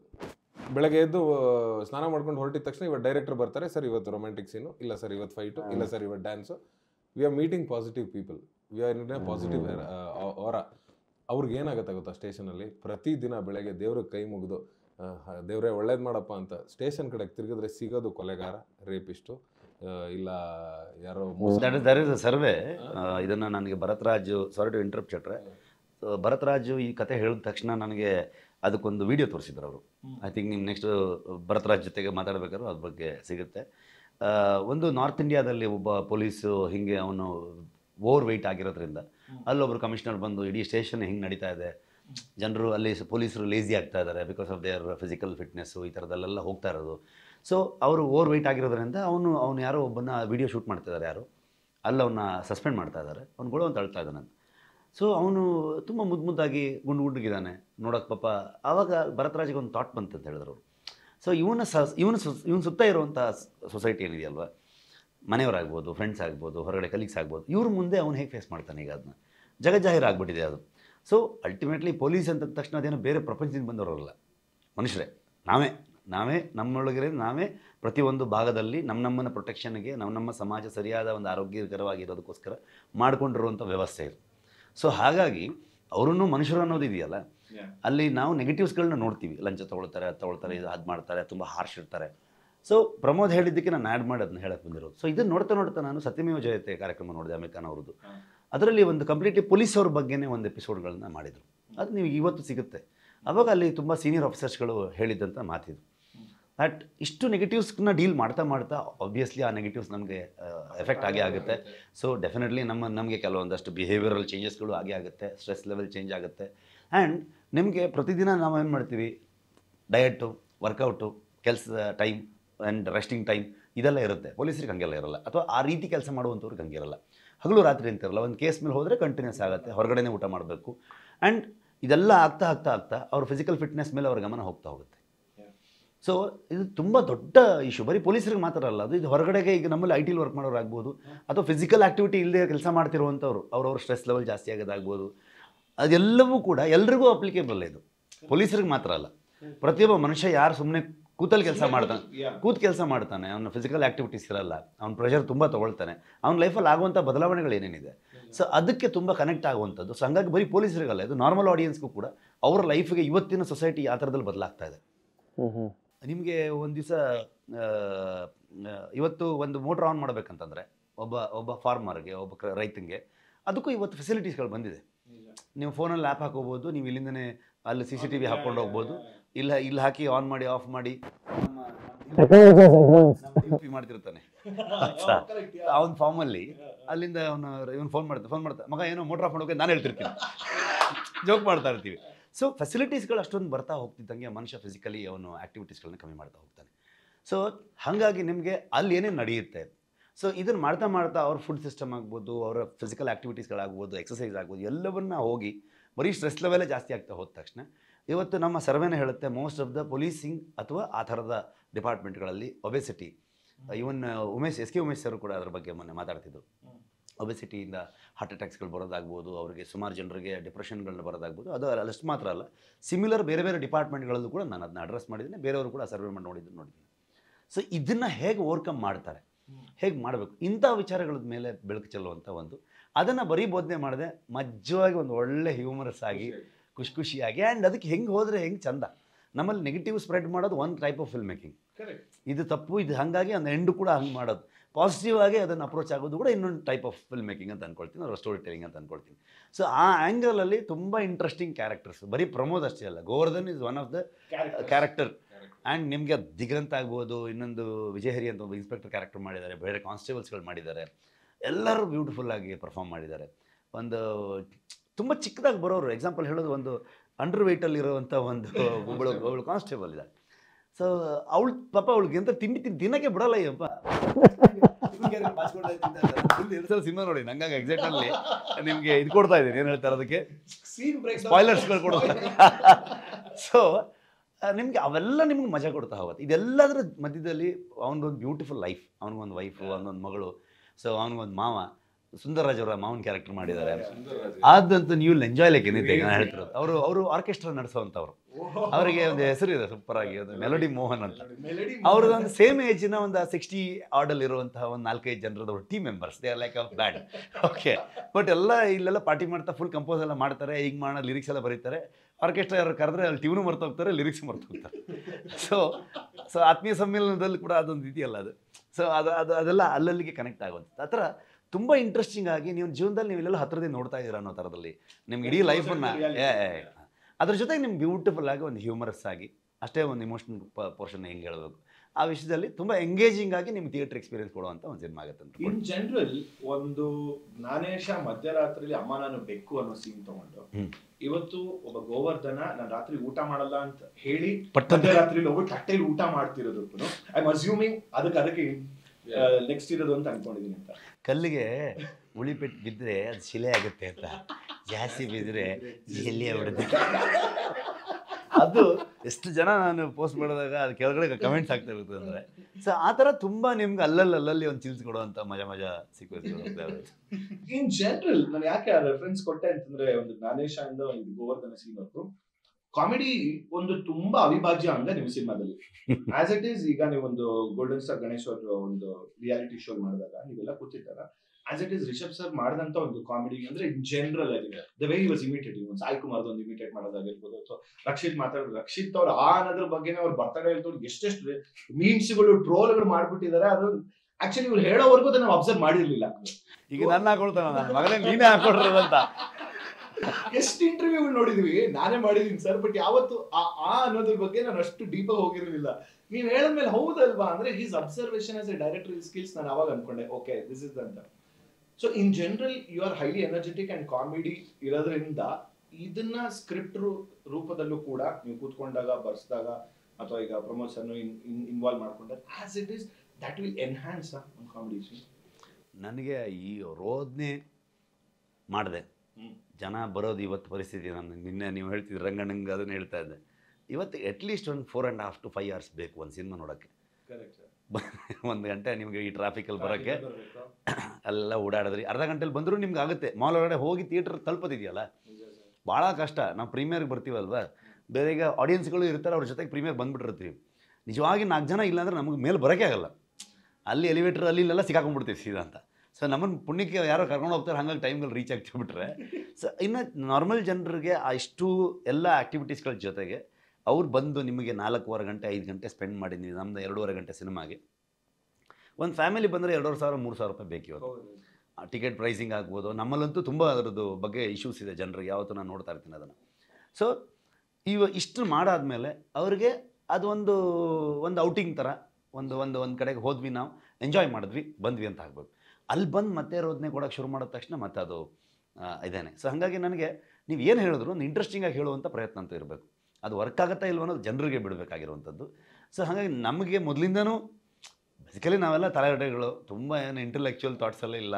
ಬೆಳಗ್ಗೆ ಎದ್ದು eh, ಸ್ನಾನ ಮಾಡ್ಕೊಂಡು ಹೊರಟಿದ ತಕ್ಷಣ ಇವತ್ತು ಡೈರೆಕ್ಟರ್ ಬರ್ತಾರೆ ಸರ್ ಇವತ್ತು ರೊಮ್ಯಾಂಟಿಕ್ ಸೀನು ಇಲ್ಲ ಸರ್ ಇವತ್ತು ಫೈಟು ಇಲ್ಲ ಸರ್ ಇವತ್ತು dance we are meeting positive people we are in a positive ಅವರ ಅವ್ರಿಗೆ ಏನಾಗುತ್ತೆ ಗೊತ್ತಾ ಸ್ಟೇಷನಲ್ಲಿ ಪ್ರತಿದಿನ ಬೆಳಗ್ಗೆ ದೇವ್ರಿಗೆ ಕೈ ಮುಗಿದು ದೇವ್ರೆ ಒಳ್ಳೇದು ಮಾಡಪ್ಪ ಅಂತ ಸ್ಟೇಷನ್ ಕಡೆ ತಿರುಗಿದ್ರೆ ಸಿಗೋದು ಕೊಲೆಗಾರ ರೇಪಿಸ್ಟು ಇಲ್ಲ ಯಾರೋ ದರ್ ಇಸ್ ಅ ಸರ್ವೆ ಇದನ್ನು ನನಗೆ Bharath Raju sorry to interrupt Chatre Raju ಈ ಕತೆ ಹೇಳಿದ ತಕ್ಷಣ ನನಗೆ ಅದಕ್ಕೊಂದು ವಿಡಿಯೋ ತೋರಿಸಿದ್ರು ಅವರು ಐ ಥಿಂಕ್ ನಿಮ್ಮ ನೆಕ್ಸ್ಟ್ ರಾಜ್ ಜೊತೆಗೆ ಮಾತಾಡಬೇಕಾದ್ರೂ ಅದ್ರ ಬಗ್ಗೆ ಸಿಗುತ್ತೆ ಒಂದು ನಾರ್ತ್ ಇಂಡಿಯಾದಲ್ಲಿ ಒಬ್ಬ ಪೊಲೀಸು ಹಿಂಗೆ ಅವನು ಓವರ್ ವೆಯ್ಟ್ ಆಗಿರೋದ್ರಿಂದ ಅಲ್ಲೊಬ್ರು ಕಮಿಷನರ್ ಬಂದು ಇಡೀ ಸ್ಟೇಷನ್ ಹೆಂಗೆ ನಡೀತಾ ಇದೆ ಜನರು ಅಲ್ಲಿ ಪೊಲೀಸರು ಲೇಸಿ ಆಗ್ತಾ ಇದ್ದಾರೆ because of their physical fitness ಈ ಥರದಲ್ಲೆಲ್ಲ ಹೋಗ್ತಾ ಇರೋದು ಸೊ ಅವರು ಓವರ್ ವೆಯ್ಟ್ ಆಗಿರೋದ್ರಿಂದ ಅವನು ಅವನು ಯಾರೋ ಒಬ್ಬನ ವೀಡಿಯೋ ಶೂಟ್ ಇದ್ದಾರೆ ಯಾರು ಅಲ್ಲಿ ಅವನ್ನ ಸಸ್ಪೆಂಡ್ ಮಾಡ್ತಾ ಇದ್ದಾರೆ ಅವ್ನು ಕೂಡ ಅಂತ ಅಳ್ತಾ ಇದ್ದಾನೆ ಸೊ ಅವನು ತುಂಬ ಮುದ್ದು ಮುದ್ದಾಗಿ ಗುಂಡು ಗುಂಡುಗಿದ್ದಾನೆ ನೋಡೋಕೆ ಪಾಪ ಆವಾಗ ಭರತರಾಜಿಗೆ ಒಂದು ಥಾಟ್ ಬಂತು ಅಂತ ಹೇಳಿದ್ರು ಸೊ ಇವನ ಸ ಇವನು ಸು ಇವನು ಸುತ್ತ ಇರುವಂಥ ಸೊಸೈಟಿ ಏನಿದೆಯಲ್ವ ಮನೆಯವರಾಗ್ಬೋದು ಫ್ರೆಂಡ್ಸ್ ಆಗ್ಬೋದು ಹೊರಗಡೆ ಕಲೀಗ್ಸ್ ಆಗ್ಬೋದು ಇವ್ರ ಮುಂದೆ ಅವನು ಹೇಗೆ ಫೇಸ್ ಮಾಡ್ತಾನೆ ಈಗ ಅದನ್ನ ಜಗಜ್ಜಾಹೀರ ಆಗಿಬಿಟ್ಟಿದೆ ಅದು ಸೊ ಅಲ್ಟಿಮೇಟ್ಲಿ ಪೊಲೀಸ್ ಅಂತ ತಕ್ಷಣ ಅದೇನೋ ಬೇರೆ ಪ್ರಪಂಚದಿಂದ ಬಂದವರಲ್ಲ ಮನುಷ್ಯರೇ ನಾವೇ ನಾವೇ ನಮ್ಮೊಳಗಿರೋದು ನಾವೇ ಪ್ರತಿಯೊಂದು ಭಾಗದಲ್ಲಿ ನಮ್ಮ ನಮ್ಮನ್ನು ಪ್ರೊಟೆಕ್ಷನ್ಗೆ ನಮ್ಮ ನಮ್ಮ ಸಮಾಜ ಸರಿಯಾದ ಒಂದು ಆರೋಗ್ಯಕರವಾಗಿರೋದಕ್ಕೋಸ್ಕರ ಮಾಡಿಕೊಂಡಿರುವಂಥ ವ್ಯವಸ್ಥೆ ಇದು ಸೊ ಹಾಗಾಗಿ ಅವರನ್ನು ಮನುಷ್ಯರು ಅನ್ನೋದು ಇದೆಯಲ್ಲ ಅಲ್ಲಿ ನಾವು ನೆಗೆಟಿವ್ಸ್ಗಳನ್ನ ನೋಡ್ತೀವಿ ಲಂಚ ತೊಗೊಳ್ತಾರೆ ಅದು ತೊಗೊಳ್ತಾರೆ ಇದು ಅದು ಮಾಡ್ತಾರೆ ತುಂಬ ಹಾರ್ಶ್ ಇರ್ತಾರೆ ಸೊ ಪ್ರಮೋದ್ ಹೇಳಿದ್ದಕ್ಕೆ ನಾನು ಆ್ಯಡ್ ಮಾಡಿ ಅದನ್ನ ಹೇಳಕ್ಕೆ ಬಂದಿರೋದು ಸೊ ಇದನ್ನು ನೋಡ್ತಾ ನೋಡ್ತಾ ನಾನು ಸತ್ಯಮೇವ ಜಯತೆ ಕಾರ್ಯಕ್ರಮ ನೋಡಿದೆ ಅಮಿತ್ ಖಾನ್ ಅವ್ರದ್ದು ಅದರಲ್ಲಿ ಒಂದು ಕಂಪ್ಲೀಟ್ಲಿ ಪೊಲೀಸ್ ಅವ್ರ ಬಗ್ಗೆನೇ ಒಂದು ಎಪಿಸೋಡ್ಗಳನ್ನ ಮಾಡಿದರು ಅದು ನೀವು ಇವತ್ತು ಸಿಗುತ್ತೆ ಅವಾಗ ಅಲ್ಲಿ ತುಂಬ ಸೀನಿಯರ್ ಆಫೀಸರ್ಸ್ಗಳು ಹೇಳಿದ್ದಂಥ ಮಾತಿದು ಬಟ್ ಇಷ್ಟು ನೆಗೆಟಿವ್ಸ್ನ ಡೀಲ್ ಮಾಡ್ತಾ ಮಾಡ್ತಾ ಆಬ್ವಿಯಸ್ಲಿ ಆ ನೆಗೆಟಿವ್ಸ್ ನಮಗೆ ಎಫೆಕ್ಟ್ ಆಗೇ ಆಗುತ್ತೆ ಸೊ ಡೆಫಿನೆಟ್ಲಿ ನಮ್ಮ ನಮಗೆ ಕೆಲವೊಂದಷ್ಟು ಬಿಹೇವಿಯರಲ್ ಚೇಂಜಸ್ಗಳು ಆಗೇ ಆಗುತ್ತೆ ಸ್ಟ್ರೆಸ್ ಲೆವೆಲ್ ಚೇಂಜ್ ಆಗುತ್ತೆ ಆ್ಯಂಡ್ ನಿಮಗೆ ಪ್ರತಿದಿನ ನಾವು ಏನು ಮಾಡ್ತೀವಿ ಡಯಟು ವರ್ಕೌಟು ಕೆಲಸದ ಟೈಮ್ ಆ್ಯಂಡ್ ರೆಸ್ಟಿಂಗ್ ಟೈಮ್ ಇದೆಲ್ಲ ಇರುತ್ತೆ ಪೊಲೀಸರಿಗೆ ಹಂಗೆಲ್ಲ ಇರಲ್ಲ ಅಥವಾ ಆ ರೀತಿ ಕೆಲಸ ಮಾಡುವಂಥವ್ರಿಗೆ ಹಂಗಿರಲ್ಲ ಹಗಲು ರಾತ್ರಿ ಅಂತಿರಲ್ಲ ಒಂದು ಕೇಸ್ ಮೇಲೆ ಹೋದರೆ ಕಂಟಿನ್ಯೂಸ್ ಆಗುತ್ತೆ ಹೊರಗಡೆನೇ ಊಟ ಮಾಡಬೇಕು ಆ್ಯಂಡ್ ಇದೆಲ್ಲ ಆಗ್ತಾ ಆಗ್ತಾ ಆಗ್ತಾ ಅವ್ರ ಫಿಸಿಕಲ್ ಫಿಟ್ನೆಸ್ ಮೇಲೆ ಅವ್ರ ಗಮನ ಹೋಗ್ತಾ ಹೋಗುತ್ತೆ ಸೊ ಇದು ತುಂಬ ದೊಡ್ಡ ಇಶ್ಯೂ ಬರೀ ಪೊಲೀಸರಿಗೆ ಮಾತ್ರ ಅಲ್ಲ ಅದು ಇದು ಹೊರಗಡೆಗೆ ಈಗ ನಮ್ಮಲ್ಲಿ ಐ ಟಿಲಿ ವರ್ಕ್ ಮಾಡೋರು ಅಥವಾ ಫಿಸಿಕಲ್ ಆ್ಯಕ್ಟಿವಿಟಿ ಇಲ್ಲದೆ ಕೆಲಸ ಮಾಡ್ತಿರುವಂಥವ್ರು ಅವ್ರವ್ರ ಸ್ಟ್ರೆಸ್ ಲೆವೆಲ್ ಜಾಸ್ತಿ ಆಗೋದಾಗ್ಬೋದು ಅದೆಲ್ಲವೂ ಕೂಡ ಎಲ್ರಿಗೂ ಅಪ್ಲಿಕೇಬಲ್ ಇದು ಪೊಲೀಸರಿಗೆ ಮಾತ್ರ ಅಲ್ಲ ಪ್ರತಿಯೊಬ್ಬ ಮನುಷ್ಯ ಯಾರು ಸುಮ್ಮನೆ ಕೂತಲ್ಲಿ ಕೆಲಸ ಮಾಡ್ತಾನೆ ಕೂತ್ ಕೆಲಸ ಮಾಡ್ತಾನೆ ಅವನ ಫಿಸಿಕಲ್ ಆಕ್ಟಿವಿಟೀಸ್ ಇರಲ್ಲ ಅವ್ನ ಪ್ರೆಷರ್ ತುಂಬ ತೊಗೊಳ್ತಾನೆ ಅವ್ನ ಲೈಫಲ್ಲಿ ಆಗುವಂಥ ಬದಲಾವಣೆಗಳು ಏನೇನಿದೆ ಸೊ ಅದಕ್ಕೆ ತುಂಬ ಕನೆಕ್ಟ್ ಆಗುವಂಥದ್ದು ಸೊ ಹಂಗಾಗಿ ಬರೀ ಪೊಲೀಸರಿಗಲ್ಲ ಇದು ನಾರ್ಮಲ್ ಆಡಿಯನ್ಸ್ಗೂ ಕೂಡ ಅವರ ಲೈಫ್ಗೆ ಇವತ್ತಿನ ಸೊಸೈಟಿ ಆ ಥರದಲ್ಲಿ ಬದಲಾಗ್ತಾ ಇದೆ ನಿಮಗೆ ಒಂದು ದಿವಸ ಇವತ್ತು ಒಂದು ಮೋಟ್ರ್ ಆನ್ ಮಾಡಬೇಕಂತಂದರೆ ಒಬ್ಬ ಒಬ್ಬ ಫಾರ್ಮರ್ಗೆ ಒಬ್ಬ ರೈತಂಗೆ ಅದಕ್ಕೂ ಇವತ್ತು ಫೆಸಿಲಿಟೀಸ್ಗಳು ಬಂದಿದೆ ನೀವು ಫೋನಲ್ಲಿ ಆ್ಯಪ್ ಹಾಕೋಬೋದು ನೀವು ಇಲ್ಲಿಂದನೇ ಅಲ್ಲಿ ಸಿ ಸಿ ಟಿ ವಿ ಹಾಕ್ಕೊಂಡು ಹೋಗ್ಬೋದು ಇಲ್ಲ ಇಲ್ಲಿ ಹಾಕಿ ಆನ್ ಮಾಡಿ ಆಫ್ ಮಾಡಿ ಮಾಡ್ತಿರ್ತಾನೆ ಅವನ ಫಾರ್ಮಲ್ಲಿ ಅಲ್ಲಿಂದ ಅವನು ಇವನ್ ಫೋನ್ ಮಾಡ್ತಾನೆ ಫೋನ್ ಮಾಡ್ತಾ ಮಗ ಏನೋ ಮೋಟರ್ ಆಫ್ ಮಾಡೋಕೆ ನಾನು ಹೇಳ್ತಿರ್ತೀನಿ ಜೋಕ್ ಮಾಡ್ತಾ ಇರ್ತೀವಿ ಸೊ ಫೆಸಿಲಿಟೀಸ್ಗಳು ಅಷ್ಟೊಂದು ಬರ್ತಾ ಹೋಗ್ತಿದ್ದಂಗೆ ಮನುಷ್ಯ ಫಿಸಿಕಲಿ ಅವನು ಆಕ್ಟಿವಿಟೀಸ್ಗಳನ್ನ ಕಮ್ಮಿ ಮಾಡ್ತಾ ಹೋಗ್ತಾನೆ ಸೊ ಹಾಗಾಗಿ ನಿಮಗೆ ಅಲ್ಲಿ ಏನೇನು ನಡೆಯುತ್ತೆ ಸೊ ಇದನ್ನು ಮಾಡ್ತಾ ಮಾಡ್ತಾ ಅವ್ರ ಫುಡ್ ಸಿಸ್ಟಮ್ ಆಗ್ಬೋದು ಅವರ ಫಿಸಿಕಲ್ ಆಕ್ಟಿವಿಟೀಸ್ಗಳಾಗ್ಬೋದು ಎಕ್ಸಸೈಸ್ ಆಗ್ಬೋದು ಎಲ್ಲವನ್ನ ಹೋಗಿ ಬರೀ ಸ್ಟ್ರೆಸ್ ಲೆವೆಲ್ಲೇ ಜಾಸ್ತಿ ಆಗ್ತಾ ಹೋದ ತಕ್ಷಣ ಇವತ್ತು ನಮ್ಮ ಸರ್ವೇನೇ ಹೇಳುತ್ತೆ ಮೋಸ್ಟ್ ಆಫ್ ದ ಪೊಲೀಸಿಂಗ್ ಅಥವಾ ಆ ಥರದ ಡಿಪಾರ್ಟ್ಮೆಂಟ್ಗಳಲ್ಲಿ obesity even Umesh S K Umesh sir ಕೂಡ ಅದರ ಬಗ್ಗೆ ಮೊನ್ನೆ ಮಾತಾಡ್ತಿದ್ರು ಒಬೆಸಿಟಿಯಿಂದ ಹಾರ್ಟ್ ಅಟ್ಯಾಕ್ಸ್ಗಳು ಬರೋದಾಗ್ಬೋದು ಅವರಿಗೆ ಸುಮಾರು ಜನರಿಗೆ ಡಿಪ್ರೆಷನ್ಗಳನ್ನ ಬರೋದಾಗ್ಬೋದು ಅದು ಅಷ್ಟು ಮಾತ್ರ ಅಲ್ಲ ಸಿಮಿಲರ್ ಬೇರೆ ಬೇರೆ ಡಿಪಾರ್ಟ್ಮೆಂಟ್ಗಳಲ್ಲೂ ಕೂಡ ನಾನು ಅದನ್ನ ಅಡ್ರೆಸ್ ಮಾಡಿದ್ದೀನಿ ಬೇರೆಯವರು ಕೂಡ ಸರ್ವೆ ಮಾಡಿ ನೋಡಿದ್ದು ನೋಡಿದ್ದೀನಿ ಸೊ ಇದನ್ನು ಹೇಗೆ ಓವರ್ಕಮ್ ಮಾಡ್ತಾರೆ ಹೇಗೆ ಮಾಡಬೇಕು ಇಂಥ ವಿಚಾರಗಳ ಮೇಲೆ ಬೆಳಕು ಚೆಲ್ಲುವಂಥ ಒಂದು ಅದನ್ನು ಬರೀ ಬೋಧನೆ ಮಾಡಿದೆ ಮಜ್ಜವಾಗಿ ಒಂದು ಒಳ್ಳೆ ಹ್ಯೂಮರಸ್ ಆಗಿ ಖುಷಿ ಖುಷಿಯಾಗಿ ಆ್ಯಂಡ್ ಅದಕ್ಕೆ ಹೆಂಗೆ ಹೋದರೆ ಹೆಂಗೆ ಚಂದ ನಮ್ಮಲ್ಲಿ ನೆಗೆಟಿವ್ ಸ್ಪ್ರೆಡ್ ಮಾಡೋದು ಒಂದು ಟೈಪ್ ಆಫ್ ಫಿಲ್ಮ್ ಮೇಕಿಂಗ್ ಇದು ತಪ್ಪು ಇದು ಹಾಗಾಗಿ ಒಂದು ಎಂಡು ಕೂಡ ಹಂಗೆ ಮಾಡೋದು ಪಾಸಿಟಿವ್ ಆಗಿ ಅದನ್ನು ಅಪ್ರೋಚ್ ಆಗೋದು ಕೂಡ ಇನ್ನೊಂದು ಟೈಪ್ ಆಫ್ ಫಿಲ್ಮ್ ಮೇಕಿಂಗ್ ಅಂತ ಅಂದ್ಕೊಳ್ತೀನಿ ಅಥವಾ ಸ್ಟೋರಿ ಟೆಲಿಂಗ್ ಅಂತ ಅಂದ್ಕೊಳ್ತೀನಿ ಸೊ ಆ ಆ್ಯಂಗಲಲ್ಲಿ ತುಂಬ ಇಂಟ್ರೆಸ್ಟಿಂಗ್ ಕ್ಯಾರೆಕ್ಟರ್ಸ್ ಬರೀ ಪ್ರಮೋದ್ ಅಷ್ಟೇ ಅಲ್ಲ Govardhan is one of the character and ನಿಮಗೆ ದಿಗ್ರಂತ ಆಗ್ಬೋದು ಇನ್ನೊಂದು ವಿಜಯಹರಿ ಅಂತ ಒಬ್ಬ ಇನ್ಸ್ಪೆಕ್ಟರ್ ಕ್ಯಾರೆಕ್ಟರ್ ಮಾಡಿದ್ದಾರೆ ಬೇರೆ ಕಾನ್ಸ್ಟೇಬಲ್ಸ್ಗಳು ಮಾಡಿದ್ದಾರೆ ಎಲ್ಲರೂ ಬ್ಯೂಟಿಫುಲ್ಲಾಗಿ ಪರ್ಫಾರ್ಮ್ ಮಾಡಿದ್ದಾರೆ ಒಂದು ತುಂಬ ಚಿಕ್ಕದಾಗಿ ಬರೋರು ಎಕ್ಸಾಂಪಲ್ ಹೇಳೋದು ಒಂದು ಅಂಡರ್ ಇರುವಂಥ ಒಂದು [LAUGHS] ಒಬ್ಬಳು ಒಬ್ಬಳು ಕಾನ್ಸ್ಟೇಬಲ್ ಇದ್ದಾಳೆ ಸೊ ಅವಳು ಪಾಪ ಅವಳಿಗೆ ಎಂತ ತಿಂಡಿ ತಿಂದು ದಿನಕ್ಕೆ ಬಿಡಲ್ಲ ಅಪ್ಪ ಸಲ ಸಿನಿಮಾ ನೋಡಿ ನಂಗೆ ಎಕ್ಸಾಕ್ಟ್ ಅಲ್ಲಿ ನಿಮಗೆ ಇದು ಕೊಡ್ತಾ ಇದ್ದೀನಿ ಏನು ಹೇಳ್ತಾರೆ ಅದಕ್ಕೆ ಸ್ಪಾಯ್ಲರ್ಸ್ಗಳು ಕೊಡ್ತಾರೆ ಸೊ ನಿಮಗೆ ಅವೆಲ್ಲ ನಿಮ್ಗೆ ಮಜಾ ಕೊಡ್ತಾ ಹೋಗುತ್ತೆ ಇದೆಲ್ಲದರ ಮಧ್ಯದಲ್ಲಿ ಅವನಿಗೊಂದು ಬ್ಯೂಟಿಫುಲ್ ಲೈಫ್ ಅವನಿಗೊಂದು ವೈಫು ಅವನೊಂದು ಮಗಳು ಸೊ ಅವನಿಗೊಂದು ಮಾವ ಸುಂದರರಾಜ್ ಅವರ ಮಾವನ್ ಕ್ಯಾರೆಕ್ಟರ್ ಮಾಡಿದ್ದಾರೆ ಆದಂತ ನೀವು ಎಂಜಾಯ್ ಲೈಕ್ ಎನಿಥಿಂಗ್ ನಾನು ಹೇಳ್ತಿರೋದು ಅವರು ಅವರು ಆರ್ಕೆಸ್ಟ್ರಾ ನಡೆಸುವಂಥವ್ರು ಅವರಿಗೆ ಒಂದು ಹೆಸರು ಇದೆ ಸೂಪರ್ ಆಗಿ ಅದು ಮೆಲೋಡಿ ಮೋಹನ್ ಅಂತ ಅವ್ರದ್ದು ಸೇಮ್ ಏಜಿನ ಒಂದು ಸಿಕ್ಸ್ಟಿ ಆರ್ಡಲ್ಲಿ ಇರುವಂತಹ ಒಂದು ನಾಲ್ಕೈದು ಜನರದವ್ರು team members they are like a bad okay but ಎಲ್ಲ ಇಲ್ಲೆಲ್ಲ ಪಾರ್ಟಿ ಮಾಡ್ತಾ ಫುಲ್ ಕಂಪೋಸ್ ಎಲ್ಲ ಮಾಡ್ತಾರೆ ಈಗ ಮಾಡೋ ಲಿರಿಕ್ಸ್ ಎಲ್ಲ ಬರೀತಾರೆ ಆರ್ಕೆಸ್ಟ್ರಾ ಯಾರು ಕರೆದ್ರೆ ಅಲ್ಲಿ ಟ್ಯೂನು ಮರ್ತೋಗ್ತಾರೆ ಲಿರಿಕ್ಸ್ ಹೋಗ್ತಾರೆ ಸೊ ಸೊ ಆತ್ಮೀಯ ಸಮ್ಮೇಳನದಲ್ಲಿ ಕೂಡ ಅದೊಂದು ಇದೆಯಲ್ಲ ಅದು ಸೊ ಅದು ಅದು ಅದೆಲ್ಲ ಅಲ್ಲಲ್ಲಿಗೆ ಕನೆಕ್ಟ್ ಆಗುವಂಥದ್ದು ಆ ಥರ ತುಂಬ ಇಂಟ್ರೆಸ್ಟಿಂಗ್ ಆಗಿ ನೀವು ಜೀವನದಲ್ಲಿ ನೀವೆಲ್ಲ ಹತ್ರದಿಂದ ನೋಡ್ತಾ ಇದ್ದೀರಾ ಅನ್ನೋ ಥರದಲ್ಲಿ ನಿಮ್ಗೆ ಇಡೀ ಲೈಫನ್ನು ಅದ್ರ ಜೊತೆಗೆ ನಿಮ್ಗೆ ಬ್ಯೂಟಿಫುಲ್ ಆಗಿ ಒಂದು ಹ್ಯೂಮರಸ್ ಆಗಿ ಅಷ್ಟೇ ಒಂದು ಇಮೋಷನ್ ಪೋರ್ಷನ್ ಹೆಂಗೆ ಹೇಳಬೇಕು ಆ ವಿಷಯದಲ್ಲಿ ತುಂಬಾ ಎಂಗೇಜಿಂಗ್ ಆಗಿ ನಿಮ್ಗೆ ಥಿಯೇಟರ್ ಎಕ್ಸ್ಪೀರಿಯನ್ಸ್ ಕೊಡುವಂತ ಒಂದು ಸಿನಿಮಾ ಆಗುತ್ತೆ ಇನ್ ಜನರಲ್ ಒಂದು ನಾನೇಶ ಮಧ್ಯರಾತ್ರಿಲಿ ಅಮ್ಮ ನಾನು ಬೆಕ್ಕು ಅನ್ನೋ ಸೀನ್ ತಗೊಂಡು ಇವತ್ತು ಒಬ್ಬ ಗೋವರ್ಧನ ನಾನು ರಾತ್ರಿ ಊಟ ಮಾಡಲ್ಲ ಅಂತ ಹೇಳಿ ಮಧ್ಯರಾತ್ರಿಲಿ ಹೋಗಿ ತಟ್ಟೆಲಿ ಊಟ ಮಾಡ್ತಿರೋದು ಐ ಅಸ್ಯೂಮಿಂಗ್ ಅದಕ್ಕೆ ಅದಕ್ಕೆ ನೆಕ್ಸ್ಟ್ ಇರೋದು ಅಂತ ಅನ್ಕೊಂಡಿದೀನಿ ಅಂತ ಕಲ್ಲಿಗೆ ಉಳಿಪೆಟ್ಟು ಬಿದ್ದರೆ ಅದು ಶಿಲೆ ಆಗುತ್ತೆ ಅಂತ ಜಾಸ್ತಿ ಬಿದ್ದರೆ ಎಲ್ಲಿ ಬಿಡುತ್ತೆ ಅದು ಎಷ್ಟು ಜನ ನಾನು ಪೋಸ್ಟ್ ಮಾಡಿದಾಗ ಅದು ಕೆಳಗಡೆ ಕಮೆಂಟ್ಸ್ ಆಗ್ತಾ ಇರುತ್ತೆ ಅಂದರೆ ಸೊ ಆ ಥರ ತುಂಬ ನಿಮ್ಗೆ ಅಲ್ಲಲ್ಲಿ ಅಲ್ಲಲ್ಲಿ ಒಂದು ಚಿಲ್ಸ್ ಕೊಡುವಂಥ ಮಜಾ ಮಜಾ ಸಿಕ್ಕೋದು ಇನ್ ಜನರಲ್ ನಾನು ಯಾಕೆ ರೆಫರೆನ್ಸ್ ಕೊಟ್ಟೆ ಅಂತಂದ್ರೆ ಒಂದು ಜ್ಞಾನೇಶ ಇಂದ ಒಂದು ಗೋವರ್ಧನ ಸೀನ್ ಅವರು ಕಾಮಿಡಿ ಒಂದು ತುಂಬಾ ಅವಿಭಾಜ್ಯ ಅಂಗ ನಿಮ್ ಸಿನಿಮಾದಲ್ಲಿ ಆಸ್ ಇಟ್ ಈಸ್ ಈಗ ನೀವು ಒಂದು ಗೋಲ್ಡನ್ ಸರ್ ಗಣೇಶ್ ಅವರ ಒಂದು ರಿಯಾಲಿಟಿ ಶೋ ಮಾಡಿದಾಗ ನೀವೆಲ್ಲ ಕೂತಿದ್ದಾಗ as it is Rishab sir ಮಾಡಿದಂತ ಒಂದು ಕಾಮಿಡಿ ಅಂದ್ರೆ ಜನರಲ್ ಆಗಿದೆ ದ ವೇ ವಾಸ್ ಇಮಿಟೇಟಿಂಗ್ ಒಂದು ಸಾಯಿ ಕುಮಾರ್ ಒಂದು ಇಮಿಟೇಟ್ ಮಾಡೋದಾಗಿರ್ಬೋದು ಅಥವಾ ರಕ್ಷಿತ್ ಮಾತಾಡೋದು ರಕ್ಷಿತ್ ಅವ್ರು ಆ ಅನ್ನೋದ್ರ ಬಗ್ಗೆನೇ ಅವ್ರು ಬರ್ತಡೆ ಹೇಳ್ತವ್ರು ಎಷ್ಟೆಷ್ಟು ಮೀಮ್ಸ್ಗಳು ಗಳು ಮಾಡ್ಬಿಟ್ಟಿದ್ದಾರೆ ಅದು ಆಕ್ಚುಲಿ ಇವ್ರು ಹೇಳೋವರೆಗೂ ನಾವು ಅಬ್ಸರ್ವ್ ಮಾಡಿರ್ಲಿಲ್ಲ ಈಗ ನನ್ನ ಹಾಕೊಳ್ತಾನ ಮಗನೇ ನೀನೇ [LAUGHS] ಎಷ್ಟು ಇಂಟರ್ವ್ಯೂ ನೋಡಿದ್ವಿ ನಾನೇ ಮಾಡಿದೀನಿ ಸರ್ ಬಟ್ ಯಾವತ್ತು ಆ ಆ ಅನ್ನೋದ್ರ ಬಗ್ಗೆ ನಾನು ಅಷ್ಟು ಡೀಪ್ ಡೀಪಾಗಿ ಹೋಗಿರ್ಲಿಲ್ಲ ನೀವ್ ಹೇಳದ್ಮೇಲೆ ಹೌದಲ್ವಾ ಅಂದ್ರೆ he's observation as a director skills ನಾನು ಅವಾಗ ಅನ್ಕೊಂಡೆ ಓಕೆ ದಿಸ್ ಇಸ್ ಅಂತ so in general you are highly energetic and comedy ಇರೋದ್ರಿಂದ ಇದನ್ನ ಸ್ಕ್ರಿಪ್ಟ್ ರೂಪದಲ್ಲೂ ಕೂಡ ನೀವು ಕೂತ್ಕೊಂಡಾಗ ಬರ್ಸಿದಾಗ ಅಥವಾ ಈಗ ಪ್ರಮೋಷನ್ ಇನ್ವಾಲ್ವ್ ಮಾಡ್ಕೊಂಡಾಗ as it is that will enhance comedy ನನಗೆ ಈ ರೋದ್ನೆ ಮಾಡಿದೆ ಜನ ಬರೋದು ಇವತ್ತು ಪರಿಸ್ಥಿತಿ ನಾನು ನಿನ್ನೆ ನೀವು ಹೇಳ್ತಿದ್ದೆ ರಂಗಣ್ಣಂಗೆ ಅದನ್ನು ಹೇಳ್ತಾ ಇದ್ದೆ ಇವತ್ತು ಅಟ್ಲೀಸ್ಟ್ ಒಂದು four and half to five hours ಬೇಕು ಒಂದು ಸಿನಿಮಾ ನೋಡೋಕ್ಕೆ ಒಂದು ಗಂಟೆ ನಿಮಗೆ ಈ ಟ್ರಾಫಿಕಲ್ಲಿ ಬರೋಕ್ಕೆ ಎಲ್ಲ ಓಡಾಡಿದ್ರಿ ಅರ್ಧ ಗಂಟೆಲಿ ಬಂದರೂ ನಿಮ್ಗೆ ಆಗುತ್ತೆ ಮಾಲ್ ಒಳಗಡೆ ಹೋಗಿ ಥಿಯೇಟ್ರ್ ತಲುಪೋದಿದೆಯಲ್ಲ ಭಾಳ ಕಷ್ಟ ನಾವು ಪ್ರೀಮಿಯರ್ಗೆ ಬರ್ತೀವಲ್ವ ಬೇರೆ ಈಗ ಆಡಿಯನ್ಸ್ಗಳು ಇರ್ತಾರೆ ಅವ್ರ ಜೊತೆಗೆ ಪ್ರೀಮಿಯರ್ ಬಂದುಬಿಟ್ಟಿರ್ತೀವಿ ನಿಜವಾಗಿ ನಾಲ್ಕು ಜನ ಇಲ್ಲಾಂದ್ರೆ ನಮಗೆ ಮೇಲೆ ಬರೋಕ್ಕೆ ಆಗಲ್ಲ ಅಲ್ಲಿ ಎಲಿವೇಟ್ರ್ ಅಲ್ಲಿ ಇಲ್ಲೆಲ್ಲ ಸಿಕ್ಕಾಕೊಂಡ್ಬಿಡ್ತೀವಿ ಸೀದಾ ಅಂತ ಸೊ ನಮ್ಮನ್ನು ಪುಣ್ಯಕ್ಕೆ ಯಾರೋ ಕರ್ಕೊಂಡು ಹೋಗ್ತಾರೆ ಹಂಗಾಗಿ ಟೈಮ್ಗಳು ರೀಚ್ ಆಗ್ತಿಬಿಟ್ರೆ ಸೊ ಇನ್ನು ನಾರ್ಮಲ್ ಜನರಿಗೆ ಆ ಅಷ್ಟು ಎಲ್ಲ ಆ್ಯಕ್ಟಿವಿಟೀಸ್ಗಳ ಜೊತೆಗೆ ಅವ್ರು ಬಂದು ನಿಮಗೆ ನಾಲ್ಕೂವರೆ ಗಂಟೆ ಐದು ಗಂಟೆ ಸ್ಪೆಂಡ್ ಮಾಡಿದ್ದೀವಿ ನಮ್ಮದು ಎರಡೂವರೆ ಗಂಟೆ ಸಿನಿಮಾಗೆ ಒಂದು ಫ್ಯಾಮಿಲಿ ಬಂದರೆ ಎರಡೂವರೆ ಸಾವಿರ ಮೂರು ಸಾವಿರ ರೂಪಾಯಿ ಬೇಕು ಇವತ್ತು ಟಿಕೆಟ್ ಪ್ರೈಸಿಂಗ್ ಆಗ್ಬೋದು ನಮ್ಮಲ್ಲಂತೂ ತುಂಬ ಅದರದ್ದು ಬಗ್ಗೆ ಇಶ್ಯೂಸ್ ಇದೆ ಜನರಿಗೆ ಯಾವತ್ತೂ ನಾನು ನೋಡ್ತಾ ಇರ್ತೀನಿ ಅದನ್ನು ಸೊ ಇವ ಇಷ್ಟು ಮಾಡಾದಮೇಲೆ ಅವ್ರಿಗೆ ಅದು ಒಂದು ಒಂದು ಔಟಿಂಗ್ ಥರ ಒಂದು ಒಂದು ಒಂದು ಕಡೆಗೆ ಹೋದ್ವಿ ನಾವು ಎಂಜಾಯ್ ಮಾಡಿದ್ವಿ ಬಂದ್ವಿ ಅಂತ ಆಗ್ಬೋದು ಅಲ್ಲಿ ಬಂದು ಮತ್ತೆ ರೋದನೆ ಕೊಡೋಕ್ಕೆ ಶುರು ಮಾಡಿದ ತಕ್ಷಣ ಮತ್ತೆ ಅದು ಇದೇನೆ ಸೊ ಹಾಗಾಗಿ ನನಗೆ ನೀವು ಏನು ಹೇಳಿದ್ರು ಒಂದು ಇಂಟ್ರೆಸ್ಟಿಂಗಾಗಿ ಹೇಳುವಂಥ ಪ್ರಯತ್ನ ಅಂತೂ ಇರಬೇಕು ಅದು ವರ್ಕ್ ಆಗುತ್ತಾ ಇಲ್ವ ಅನ್ನೋದು ಜನರಿಗೆ ಬಿಡಬೇಕಾಗಿರುವಂಥದ್ದು ಸೊ ಹಾಗಾಗಿ ನಮಗೆ ಮೊದಲಿಂದನೂ ಬೇಸಿಕಲಿ ನಾವೆಲ್ಲ ತಲೆಗಡೆಗಳು ತುಂಬ ಏನು ಇಂಟೆಲೆಕ್ಚುಯಲ್ ಎಲ್ಲ ಇಲ್ಲ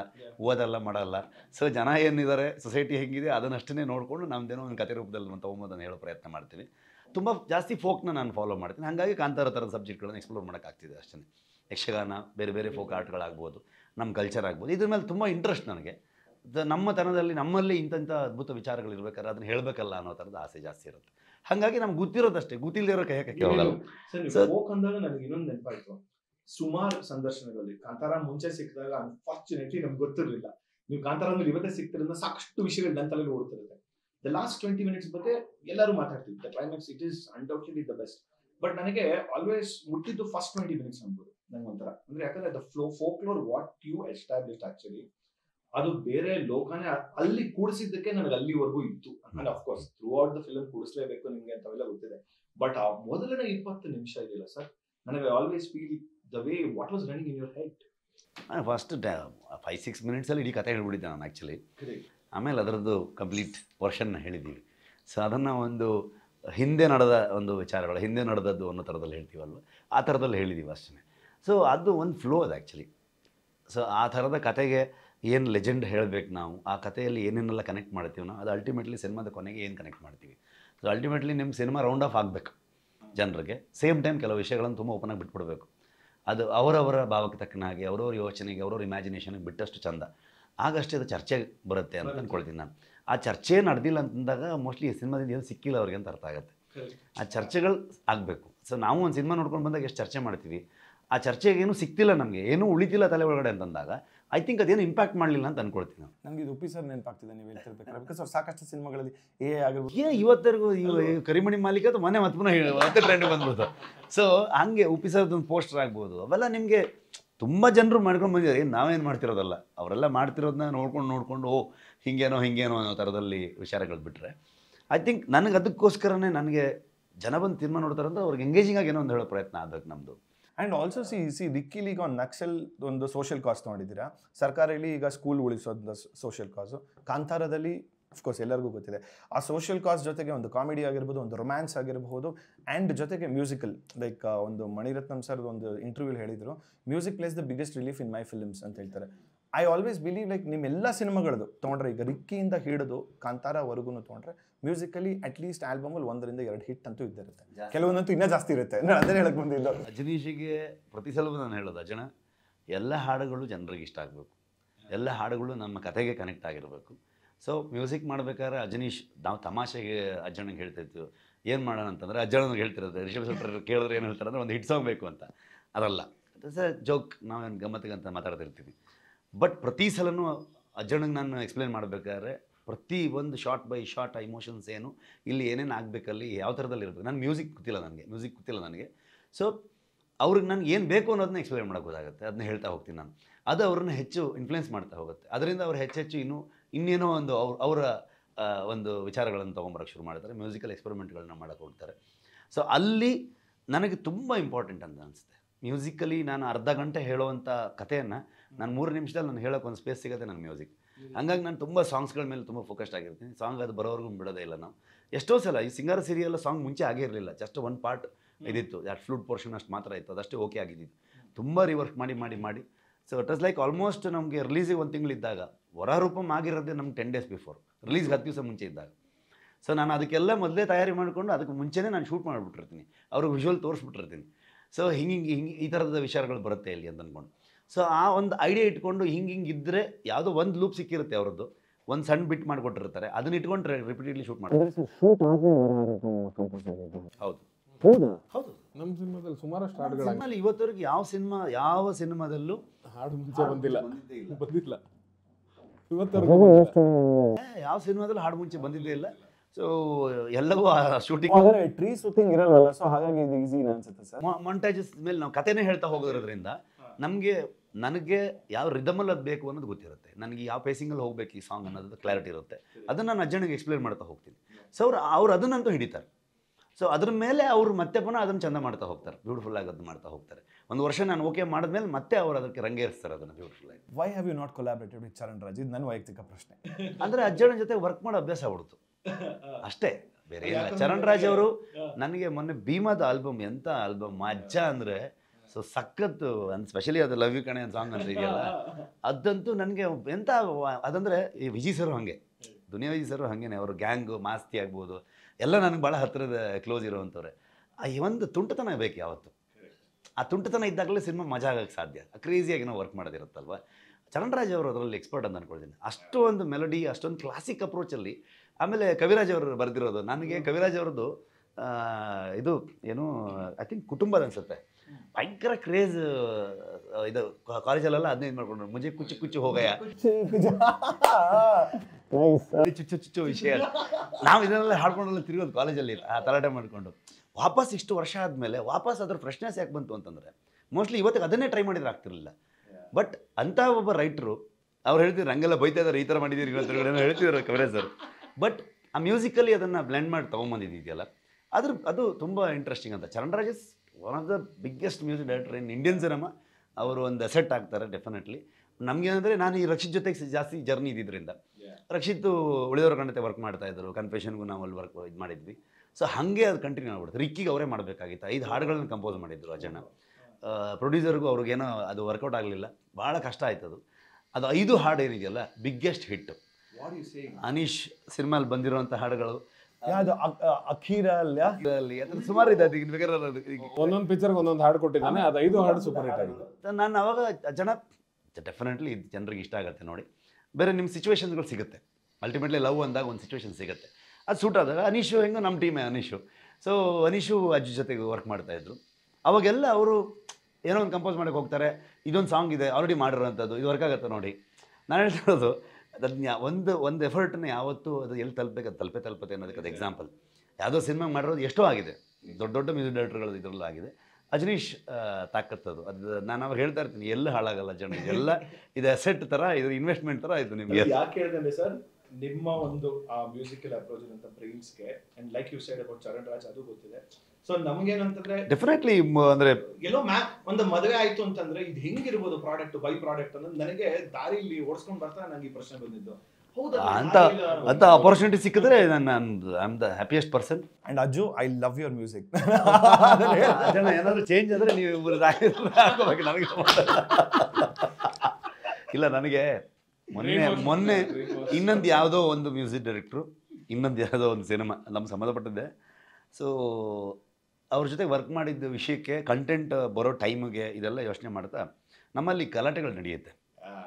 ಓದಲ್ಲ ಮಾಡಲ್ಲ ಸೊ ಜನ ಏನಿದ್ದಾರೆ ಸೊಸೈಟಿ ಹೇಗಿದೆ ಅದನ್ನಷ್ಟೇ ನೋಡಿಕೊಂಡು ನಮ್ಮದೇನೋ ಒಂದು ಕತೆ ರೂಪದಲ್ಲಿ ಒಂದು ತೊಗೊಂಬೋದನ್ನು ಹೇಳೋ ಪ್ರಯತ್ನ ಮಾಡ್ತೀವಿ ತುಂಬ ಜಾಸ್ತಿ ಫೋಕ್ನ ನಾನು ಫಾಲೋ ಮಾಡ್ತೀನಿ ಹಾಗಾಗಿ ಕಾಂತಾರ ಥರದ ಸಬ್ಜೆಕ್ಟ್ಗಳನ್ನು ಎಕ್ಸ್ಪ್ಲೋರ್ ಮಾಡೋಕ್ಕಾಗ್ತಿದೆ ಅಷ್ಟೇ ಯಕ್ಷಗಾನ ಬೇರೆ ಬೇರೆ ಫೋಕ್ ಆರ್ಟ್ಗಳಾಗ್ಬೋದು ನಮ್ಮ ಕಲ್ಚರ್ ಆಗ್ಬೋದು ಇದ್ರ ಮೇಲೆ ತುಂಬ ಇಂಟ್ರೆಸ್ಟ್ ನನಗೆ ನಮ್ಮ ತನದಲ್ಲಿ ನಮ್ಮಲ್ಲಿ ಇಂಥ ಅದ್ಭುತ ವಿಚಾರಗಳು ಇರ್ಬೇಕಾದ್ರೆ ಅದನ್ನ ಹೇಳಬೇಕಲ್ಲ ಅನ್ನೋ ಥರದ ಆಸೆ ಜಾಸ್ತಿ ಇರುತ್ತೆ ಹಾಗಾಗಿ ನಮ್ಗೆ ಗೊತ್ತಿರೋದಷ್ಟೇ ಗೊತ್ತಿಲ್ಲದಿರೋ ಕೈ ಅಂದಾಗ ನನಗೆ ಇನ್ನೊಂದು ನೆನಪಾಯ್ತು ಸುಮಾರು ಸಂದರ್ಶನಗಳಲ್ಲಿ ಕಾಂತಾರ ಮುಂಚೆ ಸಿಕ್ಕಿದಾಗ ಅನ್ಫಾರ್ಚುನೇಟ್ಲಿ ನಮ್ಗೆ ಗೊತ್ತಿರಲಿಲ್ಲ ನೀವು ಕಾಂತಾರ ಮೇಲೆ ಇವತ್ತೇ ಸಿಕ್ತಿರೋದ್ರಿಂದ ಸಾಕಷ್ಟು ವಿಷಯಗಳು ನನ್ನ ತಲೆಯಲ್ಲಿ ಓಡ್ತಿರುತ್ತೆ ದ ಲಾಸ್ಟ್ ಟ್ವೆಂಟಿ ಮಿನಿಟ್ಸ್ ಬಗ್ಗೆ ಎಲ್ಲರೂ ಮಾತಾಡ್ತಿದ್ದೆ climax it is undoubtedly the best but ನನಗೆ ಆಲ್ವೇಸ್ ಮುಟ್ಟಿದ್ದು ಫಸ್ಟ್ ಟ್ವೆಂಟಿ ಮಿನಿಟ್ಸ್ ಅನ್ಬೋದು ನಂಗೆ ಒಂಥರ ಅಂದ್ರೆ ಯಾಕಂದ್ರೆ the flow folklore what you establish actually ಅದು ಬೇರೆ ಲೋಕನೇ ಅಲ್ಲಿ ಕೂಡಿಸಿದ್ದಕ್ಕೆ ನನಗೆ ಅಲ್ಲಿವರೆಗೂ ಇತ್ತು ಅಂದ್ರೆ of course throughout the film ಕೂಡಿಸ್ಲೇಬೇಕು ನಿಮಗೆ ಅಂತಾವೆಲ್ಲ ಗೊತ್ತಿದೆ ಬಟ್ ಆ ಮೊದಲನೇ ಇಪ್ಪತ್ತು ನಿಮಿಷ ಇದೆಯಲ್ಲ ಸರ್ ನನಗೆ always feel the way what was running in your head first five six ಅಲ್ಲಿ ಇಡೀ ಕತೆ ಹೇಳ್ಬಿಟ್ಟಿದ್ದೆ ನಾನು ಆ್ಯಕ್ಚುಲಿ ಆಮೇಲೆ ಅದರದ್ದು ಕಂಪ್ಲೀಟ್ ಪೋರ್ಷನ್ ಹೇಳಿದ್ದೀವಿ ಸೊ ಅದನ್ನು ಒಂದು ಹಿಂದೆ ನಡೆದ ಒಂದು ವಿಚಾರಗಳು ಹಿಂದೆ ನಡೆದದ್ದು ಅನ್ನೋ ಥರದಲ್ಲಿ ಹೇಳ್ತೀವಲ್ವ ಆ ಥರದಲ್ಲಿ ಹೇಳಿದ್ದೀವಿ ಅಷ್ಟೇ ಸೊ ಅದು ಒಂದು ಫ್ಲೋ ಅದು ಆ್ಯಕ್ಚುಲಿ ಸೊ ಆ ಥರದ ಕತೆಗೆ ಏನು ಲೆಜೆಂಡ್ ಹೇಳಬೇಕು ನಾವು ಆ ಕಥೆಯಲ್ಲಿ ಏನೇನೆಲ್ಲ ಕನೆಕ್ಟ್ ಮಾಡ್ತೀವಿ ನಾವು ಅದು ಅಲ್ಟಿಮೇಟ್ಲಿ ಸಿನಿಮಾದ ಕೊನೆಗೆ ಏನು ಕನೆಕ್ಟ್ ಮಾಡ್ತೀವಿ ಸೊ ಅಲ್ಟಿಮೇಟ್ಲಿ ನಿಮ್ಮ ಸಿನಿಮಾ ರೌಂಡ್ ಆಫ್ ಆಗಬೇಕು ಜನರಿಗೆ ಸೇಮ್ ಟೈಮ್ ಕೆಲವು ವಿಷಯಗಳನ್ನು ತುಂಬ ಓಪನಾಗಿ ಬಿಟ್ಬಿಡ್ಬೇಕು ಅದು ಅವರವರ ಭಾವಕ್ಕೆ ತಕ್ಕನಾಗಿ ಅವರವ್ರ ಯೋಚನೆಗೆ ಅವರವ್ರ ಇಮ್ಯಾಜಿನೇಷನ್ಗೆ ಬಿಟ್ಟಷ್ಟು ಚಂದ ಆಗಷ್ಟೇ ಅದು ಚರ್ಚೆ ಬರುತ್ತೆ ಅಂತ ಅಂದ್ಕೊಳ್ತೀನಿ ನಾನು ಆ ಚರ್ಚೆ ನಡೆದಿಲ್ಲ ಅಂತಂದಾಗ ಮೋಸ್ಟ್ಲಿ ಈ ಸಿನಿಮಾದಿಂದ ಏನು ಸಿಕ್ಕಿಲ್ಲ ಅವ್ರಿಗೆ ಅಂತ ಅರ್ಥ ಆಗುತ್ತೆ ಆ ಚರ್ಚೆಗಳು ಆಗಬೇಕು ಸೊ ನಾವು ಒಂದು ಸಿನಿಮಾ ನೋಡ್ಕೊಂಡು ಬಂದಾಗ ಎಷ್ಟು ಚರ್ಚೆ ಮಾಡ್ತೀವಿ ಆ ಚರ್ಚೆಗೆ ಏನು ಸಿಕ್ತಿಲ್ಲ ನಮಗೆ ಏನೂ ಉಳಿತಿಲ್ಲ ತಲೆ ಒಳಗಡೆ ಅಂತಂದಾಗ ಐ ಥಿಂಕ್ ಅದೇನು ಇಂಪ್ಯಾಕ್ಟ್ ಮಾಡಲಿಲ್ಲ ಅಂತ ಅನ್ಕೊಳ್ತೀನಿ ನಾನು ನನಗೆ ಇದು ಉಪ್ಪಿ ಸರ್ ನೆನಪಾಗ್ತಿದೆ ನೀವು ಹೇಳ್ತಿರ್ಬೇಕಾದ್ರೆ ಬಿಕಾಸ್ ಸಾಕಷ್ಟು ಸಿನಿಮಾಗಳಲ್ಲಿ ಏ ಆಗಿರ್ಬೋದು ಏ ಇವತ್ತರೆಗೂ ಕರಿಮಣಿ ಮಾಲೀಕ ಅದು ಮನೆ ಮತ್ತೆ ಪುನಃ ಮತ್ತೆ ಟ್ರೆಂಡ್ ಬಂದ್ಬಿಡ್ತು ಸೊ ಹಂಗೆ ಉಪ್ಪಿ ಸರ್ದೊಂದು ಪೋಸ್ಟರ್ ಆಗ್ಬೋದು ಅವೆಲ್ಲ ನಿಮಗೆ ತುಂಬ ಜನರು ಮಾಡ್ಕೊಂಡು ಬಂದಿದ್ದಾರೆ ಏನು ನಾವೇನು ಮಾಡ್ತಿರೋದಲ್ಲ ಅವರೆಲ್ಲ ಮಾಡ್ತಿರೋದನ್ನ ನೋಡ್ಕೊಂಡು ನೋಡ್ಕೊಂಡು ಓ ಹಿಂಗೇನೋ ಹಿಂಗೇನೋ ಅನ್ನೋ ಥರದಲ್ಲಿ ವಿಚಾರಗಳು ಬಿಟ್ಟರೆ ಐ ಥಿಂಕ್ ನನಗೆ ಅದಕ್ಕೋಸ್ಕರನೇ ನನಗೆ ಜನ ಬಂದು ತೀರ್ಮಾನ ನೋಡ್ತಾರಂದ್ರೆ ಅವ್ರಿಗೆ ಎಂಗೇಜಿಂಗ್ ಆಗಿ ಏನೋ ಒಂದು ಹೇಳೋ ಪ್ರಯತ್ನ ಆದಾಗ ನಮ್ಮದು ಆ್ಯಂಡ್ ಆಲ್ಸೋ ಸಿ ಸಿ ದಿಕ್ಕಿಲಿ ಈಗ ಒಂದು ನಕ್ಸಲ್ ಒಂದು ಸೋಷಿಯಲ್ ಕಾಸ್ ತೊಗೊಂಡಿದ್ದೀರಾ ಸರ್ಕಾರ ಇಲ್ಲಿ ಈಗ ಸ್ಕೂಲ್ ಉಳಿಸೋದು ಸೋಷಿಯಲ್ ಕಾಸು ಕಾಂತಾರದಲ್ಲಿ ಅಫ್ಕೋರ್ಸ್ ಎಲ್ಲರಿಗೂ ಗೊತ್ತಿದೆ ಆ ಸೋಷಿಯಲ್ ಕಾಸ್ ಜೊತೆಗೆ ಒಂದು ಕಾಮಿಡಿ ಆಗಿರ್ಬೋದು ಒಂದು ರೊಮ್ಯಾನ್ಸ್ ಆಗಿರಬಹುದು ಆ್ಯಂಡ್ ಜೊತೆಗೆ ಮ್ಯೂಸಿಕಲ್ ಲೈಕ್ ಒಂದು ಮಣಿರತ್ನಂ ಸರ್ದು ಒಂದು ಇಂಟರ್ವ್ಯೂಲ್ ಹೇಳಿದರು music plays the biggest relief in my films ಅಂತ ಹೇಳ್ತಾರೆ ಐ ಆಲ್ವೇಸ್ ಬಿಲೀವ್ ಲೈಕ್ ನಿಮ್ಮೆಲ್ಲ ಸಿನಿಮಾಗಳದು ತೊಗೊಂಡ್ರೆ ಈಗ ರಿಕ್ಕಿಯಿಂದ ಹಿಡಿದು ಕಾಂತಾರವರೆಗೂ ತೊಗೊಂಡ್ರೆ ಲೀಸ್ಟ್ ಆಲ್ಬಮ್ ಆಲ್ಬಮಲ್ಲಿ ಒಂದರಿಂದ ಎರಡು ಹಿಟ್ ಅಂತೂ ಇದ್ದಿರುತ್ತೆ ಕೆಲವೊಂದಂತೂ ಇನ್ನೂ ಜಾಸ್ತಿ ಇರುತ್ತೆ ನಾನು ಅದನ್ನೇ ಹೇಳಕ್ಕೆ ಬಂದಿಲ್ಲ ಅಜನೀಶಿಗೆ ಪ್ರತಿ ಸಲವೂ ನಾನು ಹೇಳೋದು ಅಜನ ಎಲ್ಲ ಹಾಡುಗಳು ಜನರಿಗೆ ಇಷ್ಟ ಆಗಬೇಕು ಎಲ್ಲ ಹಾಡುಗಳು ನಮ್ಮ ಕತೆಗೆ ಕನೆಕ್ಟ್ ಆಗಿರಬೇಕು ಸೊ ಮ್ಯೂಸಿಕ್ ಮಾಡಬೇಕಾದ್ರೆ ಅಜನೀಶ್ ನಾವು ತಮಾಷೆಗೆ ಅಜ್ಜನಿಗೆ ಹೇಳ್ತಿರ್ತೀವಿ ಏನು ಮಾಡೋಣ ಅಂತಂದರೆ ಅಜ್ಜನಿಗೆ ಹೇಳ್ತಿರೋದು ರಿಷಬ್ ಶೆಟ್ಟರ್ ಕೇಳಿದ್ರೆ ಏನು ಹೇಳ್ತಾರೆ ಅಂದರೆ ಒಂದು ಹಿಟ್ ಸಾಂಗ್ ಬೇಕು ಅಂತ ಅದಲ್ಲ ಸರ್ ಜೋಕ್ ನಾವೇನು ಗಮ್ಮತ್ತಿಗೆ ಅಂತ ಮಾತಾಡ್ತಿರ್ತೀವಿ ಬಟ್ ಪ್ರತಿ ಸಲನೂ ಅಜ್ಜಣ್ಣಗೆ ನಾನು ಎಕ್ಸ್ಪ್ಲೇನ್ ಮಾಡಬೇಕಾದ್ರೆ ಪ್ರತಿ ಒಂದು ಶಾರ್ಟ್ ಬೈ ಶಾರ್ಟ್ ಆ ಇಮೋಷನ್ಸ್ ಏನು ಇಲ್ಲಿ ಏನೇನು ಆಗಬೇಕಲ್ಲಿ ಯಾವ ಥರದಲ್ಲಿ ಇರಬೇಕು ನಾನು ಮ್ಯೂಸಿಕ್ ಗೊತ್ತಿಲ್ಲ ನನಗೆ ಮ್ಯೂಸಿಕ್ ಗೊತ್ತಿಲ್ಲ ನನಗೆ ಸೊ ಅವ್ರಿಗೆ ನನಗೆ ಏನು ಬೇಕು ಅನ್ನೋದನ್ನ ಎಕ್ಸ್ಪ್ಲೇನ್ ಮಾಡೋಕ್ಕೋದಾಗುತ್ತೆ ಅದನ್ನ ಹೇಳ್ತಾ ಹೋಗ್ತೀನಿ ನಾನು ಅದು ಅವ್ರನ್ನ ಹೆಚ್ಚು ಇನ್ಫ್ಲುಯೆನ್ಸ್ ಮಾಡ್ತಾ ಹೋಗುತ್ತೆ ಅದರಿಂದ ಅವ್ರು ಹೆಚ್ಚೆಚ್ಚು ಇನ್ನೂ ಇನ್ನೇನೋ ಒಂದು ಅವ್ರ ಅವರ ಒಂದು ವಿಚಾರಗಳನ್ನು ತೊಗೊಂಬರೋಕ್ಕೆ ಶುರು ಮಾಡ್ತಾರೆ ಮ್ಯೂಸಿಕಲ್ ಎಕ್ಸ್ಪೆರಿಮೆಂಟ್ಗಳನ್ನ ಮಾಡೋಕ್ಕೆ ಹೋಗ್ತಾರೆ ಸೊ ಅಲ್ಲಿ ನನಗೆ ತುಂಬ ಇಂಪಾರ್ಟೆಂಟ್ ಅಂತ ಅನಿಸುತ್ತೆ ಮ್ಯೂಸಿಕಲಿ ನಾನು ಅರ್ಧ ಗಂಟೆ ಹೇಳುವಂಥ ಕಥೆಯನ್ನು ನಾನು ಮೂರು ನಿಮಿಷದಲ್ಲಿ ನಾನು ಹೇಳೋಕೆ ಒಂದು ಸ್ಪೇಸ್ ಸಿಗುತ್ತೆ ನನ್ನ ಮ್ಯೂಸಿಕ್ ಹಂಗಾಗಿ ನಾನು ತುಂಬ ಸಾಂಗ್ಸ್ಗಳ ಮೇಲೆ ತುಂಬ ಫೋಕಸ್ಡ್ ಆಗಿರ್ತೀನಿ ಸಾಂಗ್ ಅದು ಬರೋವರೆಗೂ ಬಿಡೋದೇ ಇಲ್ಲ ನಾವು ಎಷ್ಟೋ ಸಲ ಈ ಸಿಂಗರ್ ಸೀರಿಯಲ್ ಸಾಂಗ್ ಮುಂಚೆ ಆಗಿರಲಿಲ್ಲ ಜಸ್ಟ್ ಒಂದು ಪಾರ್ಟ್ ಇದಿತ್ತು ದಟ್ ಫ್ಲೂಟ್ ಪೋರ್ಷನ್ ಅಷ್ಟು ಮಾತ್ರ ಇತ್ತು ಅದಷ್ಟೇ ಓಕೆ ಆಗಿದ್ದಿತ್ತು ತುಂಬ ರಿವರ್ಕ್ ಮಾಡಿ ಮಾಡಿ ಮಾಡಿ so it as like almost ನಮಗೆ ರಿಲೀಸಿಗೆ ಒಂದು ತಿಂಗಳಿದ್ದಾಗ ವರಾರೂಪಮ್ ಆಗಿರೋದೇ ನಮ್ಗೆ ಟೆನ್ ಡೇಸ್ ಬಿಫೋರ್ ರಿಲೀಸ್ಗೆ ಹತ್ತು ದಿವಸ ಮುಂಚೆ ಇದ್ದಾಗ ಸೊ ನಾನು ಅದಕ್ಕೆಲ್ಲ ಮೊದಲೇ ತಯಾರಿ ಮಾಡಿಕೊಂಡು ಅದಕ್ಕೆ ಮುಂಚೆನೇ ನಾನು ಶೂಟ್ ಮಾಡಿಬಿಟ್ಟಿರ್ತೀನಿ ಅವ್ರಿಗೆ ವಿಜುವಲ್ ತೋರಿಸ್ಬಿಟ್ಟಿರ್ತೀನಿ ಸೊ ಹಿಂಗೆ ಹಿಂಗೆ ಈ ಥರದ ವಿಚಾರಗಳು ಬರುತ್ತೆ ಇಲ್ಲಿ ಅಂತ ಅಂದ್ಕೊಂಡು ಸೊ ಆ ಒಂದು ಐಡಿಯಾ ಇಟ್ಕೊಂಡು ಹಿಂಗೆ ಹಿಂಗೆ ಇದ್ದರೆ ಯಾವುದೋ ಒಂದು ಲೂಪ್ ಸಿಕ್ಕಿರುತ್ತೆ ಅವ್ರದ್ದು ಒಂದು ಸಣ್ಣ ಬಿಟ್ ಮಾಡಿಕೊಟ್ಟಿರ್ತಾರೆ ಅದನ್ನ ಇಟ್ಕೊಂಡು ರಿಪೀಟೆಡ್ಲಿ ಶೂಟ್ ಮಾಡ್ತಾರೆ ಸುಮಾರು ಇವತ್ತವರೆಗೆ ಯಾವ ಸಿನಿಮಾ ಯಾವ ಸಿನಿಮಾದಲ್ಲೂ ಹಾಡು ಮುಂಚೆ ಬಂದಿಲ್ಲ ಬಂದಿಲ್ಲ ಇವತ್ತವರೆಗೂ ಯಾವ ಸಿನಿಮಾದಲ್ಲಿ ಹಾಡು ಮುಂಚೆ ಬಂದಿದ್ದೇ ಇಲ್ಲ ಸೊ ಎಲ್ಲವೂ ಶೂಟಿಂಗ್ ಟ್ರೀ ಶೂಟಿಂಗ್ ಇರಲ್ಲ ಸೊ ಹಾಗಾಗಿ ಇದು ಸರ್ ಮೇಲೆ ನಾವು ಕಥೆನೇ ಹೇಳ್ತಾ ಹೋಗೋದ್ರಿಂದ ನಮಗೆ ನನಗೆ ಯಾವ ರಿದಮಲ್ಲಿ ಅದು ಬೇಕು ಅನ್ನೋದು ಗೊತ್ತಿರುತ್ತೆ ನನಗೆ ಯಾವ ಪೇಸಿಂಗಲ್ಲಿ ಹೋಗಬೇಕು ಈ ಸಾಂಗ್ ಅನ್ನೋದು ಕ್ಲಾರಿಟಿ ಇರುತ್ತೆ ಅದನ್ನು ನಾನು ಅಜ್ಜನಿಗೆ ಎಕ್ಸ್ಪ್ಲೇನ್ ಮಾಡ್ತಾ ಹೋಗ್ತೀನಿ ಸೊ ಅವ್ರು ಅವ್ರು ಅದನ್ನಂತೂ ಹಿಡಿತಾರೆ ಸೊ ಅದ್ರ ಮೇಲೆ ಅವರು ಮತ್ತೆ ಪುನಃ ಅದನ್ನು ಚಂದ ಮಾಡ್ತಾ ಹೋಗ್ತಾರೆ ಬ್ಯೂಟಿಫುಲ್ ಆಗಿ ಅದು ಮಾಡ್ತಾ ಹೋಗ್ತಾರೆ ಒಂದು ವರ್ಷ ನಾನು ಓಕೆ ಮಾಡಿದ್ಮೇಲೆ ಮತ್ತೆ ಅವರು ಅದಕ್ಕೆ ರಂಗೇರಿಸ್ತಾರೆ ಅದನ್ನು ಬ್ಯೂಟಿಫುಲ್ ಆಗಿ why have you not collaborated with Charan Raj ಇದು ನನ್ನ ವೈಯಕ್ತಿಕ ಪ್ರಶ್ನೆ ಅಂದರೆ ಅಜ್ಜನ ಜೊತೆ ವರ್ಕ್ ಮಾಡೋ ಅಭ್ಯಾಸ ಹೊಡ್ತು [LAUGHS] ಅಷ್ಟೇ ಬೇರೆ ಇಲ್ಲ ಚರಣ್ ರಾಜ್ ಅವರು ನನಗೆ ಮೊನ್ನೆ ಭೀಮಾದ ಆಲ್ಬಮ್ ಎಂಥ ಆಲ್ಬಮ್ ಅಜ್ಜ ಅಂದರೆ ಸೊ ಸಖತ್ತು ಅಂದ್ ಸ್ಪೆಷಲಿ ಅದು ಲವ್ ಯು ಕಣೆ ಸಾಂಗ್ ಅಂದ್ರೆ ಅದಂತೂ ನನಗೆ ಎಂಥ ಅದಂದರೆ ಈ ವಿಜಯ್ ಸರ್ ಹಾಗೆ ದುನಿಯಾ ವಿಜಯ್ ಸರ್ ಹಂಗೇನೆ ಅವರು ಗ್ಯಾಂಗು ಮಾಸ್ತಿ ಆಗ್ಬೋದು ಎಲ್ಲ ನನಗೆ ಭಾಳ ಹತ್ತಿರದ ಕ್ಲೋಸ್ ಇರೋವಂಥವ್ರೆ ಈ ಒಂದು ತುಂಟತನ ಬೇಕು ಯಾವತ್ತು ಆ ತುಂಟತನ ಇದ್ದಾಗಲೇ ಸಿನಿಮಾ ಮಜಾ ಆಗೋಕ್ಕೆ ಸಾಧ್ಯ ಕ್ರೇಜಿಯಾಗಿ ನಾವು ವರ್ಕ್ ಮಾಡೋದಿರುತ್ತಲ್ವ ಚರಣರಾಜ್ ಅವರು ಅದರಲ್ಲಿ ಎಕ್ಸ್ಪರ್ಟ್ ಅಂತ ಅಷ್ಟು ಅಷ್ಟೊಂದು ಮೆಲಡಿ ಅಷ್ಟೊಂದು ಕ್ಲಾಸಿಕ್ ಅಪ್ರೋಚಲ್ಲಿ ಆಮೇಲೆ ಕವಿರಾಜ್ ಅವರು ಬರೆದಿರೋದು ನನಗೆ ಕವಿರಾಜ್ ಅವ್ರದ್ದು ಇದು ಏನು ಐ ಥಿಂಕ್ ಕುಟುಂಬದ ಅನಿಸುತ್ತೆ ಭಯಂಕರ ಕ್ರೇಜ್ ಇದು ಕಾಲೇಜಲ್ಲೆಲ್ಲ ಅದನ್ನ ಇದು ಮಾಡ್ಕೊಂಡ್ರು ಮುಂಜೆ ಕುಚ್ಚು ಕುಚ್ಚು ಹೋಗಯ್ಯ ಚುಚ್ಚು ಚುಚ್ಚು ವಿಷಯ ನಾವು ಇದನ್ನೆಲ್ಲ ಹಾಡ್ಕೊಂಡೆಲ್ಲ ತಿರುಗೋದು ಕಾಲೇಜಲ್ಲಿ ಆ ತರಾಟೆ ಮಾಡಿಕೊಂಡು ವಾಪಸ್ ಇಷ್ಟು ವರ್ಷ ಆದಮೇಲೆ ವಾಪಸ್ ಅದ್ರ ಫ್ರೆಶ್ನೆಸ್ ಯಾಕೆ ಬಂತು ಅಂತಂದ್ರೆ ಮೋಸ್ಟ್ಲಿ ಇವತ್ತಿಗೆ ಅದನ್ನೇ ಟ್ರೈ ಮಾಡಿದ್ರೆ ಆಗ್ತಿರಲಿಲ್ಲ ಬಟ್ ಅಂಥ ಒಬ್ಬ ರೈಟ್ರು ಅವ್ರು ಹೇಳ್ತಿದ್ರು ಹಂಗೆಲ್ಲ ಬೈತಾ ಇದ್ದಾರೆ ಈ ಥರ ಮಾಡಿದ್ದೀರಿ ಅಂತ ಹೇಳ್ತಿದ್ರು ಸರ್ ಬಟ್ ಆ ಮ್ಯೂಸಿಕಲ್ಲಿ ಅದನ್ನು ಬ್ಲೆಂಡ್ ಮಾಡಿ ತೊಗೊಂಬಂದಿದೆಯಲ್ಲ ಅದ್ರ ಅದು ತುಂಬ ಇಂಟ್ರೆಸ್ಟಿಂಗ್ ಅಂತ Charan Raj's one of the biggest music director in Indian cinema ಅವರು ಒಂದು ಅಸೆಟ್ ಆಗ್ತಾರೆ ಡೆಫಿನೆಟ್ಲಿ ನಮಗೇನಂದರೆ ನಾನು ಈ ರಕ್ಷಿತ್ ಜೊತೆಗೆ ಜಾಸ್ತಿ ಜರ್ನಿ ಇದ್ದಿದ್ದರಿಂದ ರಕ್ಷಿತ್ ಉಳಿದವರ ಕಂಡತೆ ವರ್ಕ್ ಮಾಡ್ತಾ ಇದ್ರು ಕನ್ಫೆಷನ್ಗೂ ನಾವು ಅಲ್ಲಿ ವರ್ಕ್ ಇದು ಮಾಡಿದ್ವಿ ಸೊ ಹಾಗೆ ಅದು ಕಂಟಿನ್ಯೂ ಆಗ್ಬಿಡ್ತು ರಿಕ್ಕಿಗೆ ಅವರೇ ಮಾಡಬೇಕಾಗಿತ್ತು ಐದು ಹಾಡುಗಳನ್ನು ಕಂಪೋಸ್ ಮಾಡಿದ್ರು ಆ ಜನ ಪ್ರೊಡ್ಯೂಸರ್ಗೂ ಅವ್ರಿಗೇನೋ ಅದು ವರ್ಕೌಟ್ ಆಗಲಿಲ್ಲ ಭಾಳ ಕಷ್ಟ ಆಯ್ತು ಅದು ಅದು ಐದು ಹಾಡು ಏನಿದೆಯಲ್ಲ ಬಿಗ್ಗೆಸ್ಟ್ ಹಿಟ್ಟು ಅನೀಶ್ ಸಿನಿಮಾಲಿ ಬಂದಿರುವಂಥ ಹಾಡುಗಳು ಸುಮಾರು ಒಂದೊಂದು ಪಿಕ್ಚರ್ಗೆ ಒಂದೊಂದು ಹಾಡು ಕೊಟ್ಟಿದ್ದಾನೆ ಅದು ಐದು ಹಾಡು ಸೂಪರ್ ಆಗಿದೆ ನಾನು ಅವಾಗ ಜನ ಡೆಫಿನೆಟ್ಲಿ ಇದು ಜನರಿಗೆ ಇಷ್ಟ ಆಗುತ್ತೆ ನೋಡಿ ಬೇರೆ ನಿಮ್ಮ ಸಿಚುವೇಶನ್ಗಳು ಸಿಗುತ್ತೆ ಅಲ್ಟಿಮೇಟ್ಲಿ ಲವ್ ಅಂದಾಗ ಒಂದು ಸಿಚುವೇಶನ್ ಸಿಗುತ್ತೆ ಅದು ಸೂಟ್ ಆದಾಗ ಅನೀಶು ಹೆಂಗು ನಮ್ಮ ಟೀಮ್ ಅನೀಶು ಸೊ ಅನೀಶು ಅಜ್ಜಿ ಜೊತೆಗೆ ವರ್ಕ್ ಮಾಡ್ತಾಯಿದ್ರು ಅವಾಗೆಲ್ಲ ಅವರು ಏನೋ ಒಂದು ಕಂಪೋಸ್ ಮಾಡಕ್ಕೆ ಹೋಗ್ತಾರೆ ಇದೊಂದು ಸಾಂಗ್ ಇದೆ ಆಲ್ರೆಡಿ ಮಾಡಿರೋಂಥದ್ದು ಇದು ವರ್ಕ್ ಆಗುತ್ತೆ ನೋಡಿ ನಾನು ಹೇಳ್ತಿರೋದು ಅದನ್ನ ಒಂದು ಒಂದು ಎಫರ್ಟ್ನ ಯಾವತ್ತೂ ಅದು ಎಲ್ಲಿ ತಲುಪಬೇಕು ಅದು ತಲುಪೇ ತಲುಪತ್ತೆ ಅನ್ನೋದಕ್ಕೆ ಅದು ಎಕ್ಸಾಂಪಲ್ ಯಾವುದೋ ಸಿನಿಮಾ ಮಾಡಿರೋದು ಎಷ್ಟೋ ಆಗಿದೆ ದೊಡ್ಡ ದೊಡ್ಡ ಮ್ಯೂಸಿಕ್ ಡೈರೆಕ್ಟರ್ಗಳು ಇದರಲ್ಲೂ ಆಗಿದೆ ಅಜನೀಶ್ ತಾಕತ್ತದು ಅದು ನಾನು ಅವಾಗ ಹೇಳ್ತಾ ಇರ್ತೀನಿ ಎಲ್ಲ ಹಾಳಾಗಲ್ಲ ಜನ ಎಲ್ಲ ಇದು ಅಸೆಟ್ ಥರ ಇದು ಇನ್ವೆಸ್ಟ್ಮೆಂಟ್ ಥರ ಇದು ನಿಮಗೆ ಯಾಕೆ ಹೇಳಿದೆ ಸರ್ ನಿಮ್ಮ ಒಂದು ಆ ಮ್ಯೂಸಿಕಲ್ ಅಪ್ರೋಚ್ ಅಂತ ಬ್ರೈನ್ಸ್ಗೆ and like you said about Charan Raj ಅದು ಗೊತ್ತಿದೆ ಸೊ ನಮ್ಗೇನಂತಂದ್ರೆ ಡೆಫಿನೆಟ್ಲಿ ಅಂದ್ರೆ ಎಲ್ಲೋ ಮ್ಯಾಪ್ ಒಂದು ಮದುವೆ ಆಯ್ತು ಅಂತಂದ್ರೆ ಇದು ಹೆಂಗಿರ್ಬೋದು ಪ್ರಾಡಕ್ಟ್ ಬೈ ಪ್ರಾಡಕ್ಟ್ ಅಂದ್ರೆ ನನಗೆ ದಾರಿಲಿ ಓಡಿಸ್ಕೊಂಡು ಬರ್ತಾ ನನಗೆ ಈ ಪ್ರಶ್ನೆ ಬಂದಿದ್ದು ಅಂತ ಅಂತ ಅಪರ್ಚುನಿಟಿ ಸಿಕ್ಕಿದ್ರೆ ನಾನು I am the happiest person and Ajju I love your music ಜನ ಏನಾದರೂ ಚೇಂಜ್ ಆದರೆ ನೀವು ನನಗೆ ಇಲ್ಲ ನನಗೆ ಮೊನ್ನೆ ಮೊನ್ನೆ ಇನ್ನೊಂದು ಯಾವುದೋ ಒಂದು ಮ್ಯೂಸಿಕ್ ಡೈರೆಕ್ಟ್ರು ಇನ್ನೊಂದು ಯಾವುದೋ ಒಂದು ಸಿನಿಮಾ ನಮ್ಮ ಸಂಬಂಧಪಟ್ಟಿದ್ದೆ ಸೊ ಅವ್ರ ಜೊತೆ ವರ್ಕ್ ಮಾಡಿದ್ದ ವಿಷಯಕ್ಕೆ ಕಂಟೆಂಟ್ ಬರೋ ಟೈಮ್ಗೆ ಇದೆಲ್ಲ ಯೋಚನೆ ಮಾಡ್ತಾ ನಮ್ಮಲ್ಲಿ ಗಲಾಟೆಗಳು ನಡೆಯುತ್ತೆ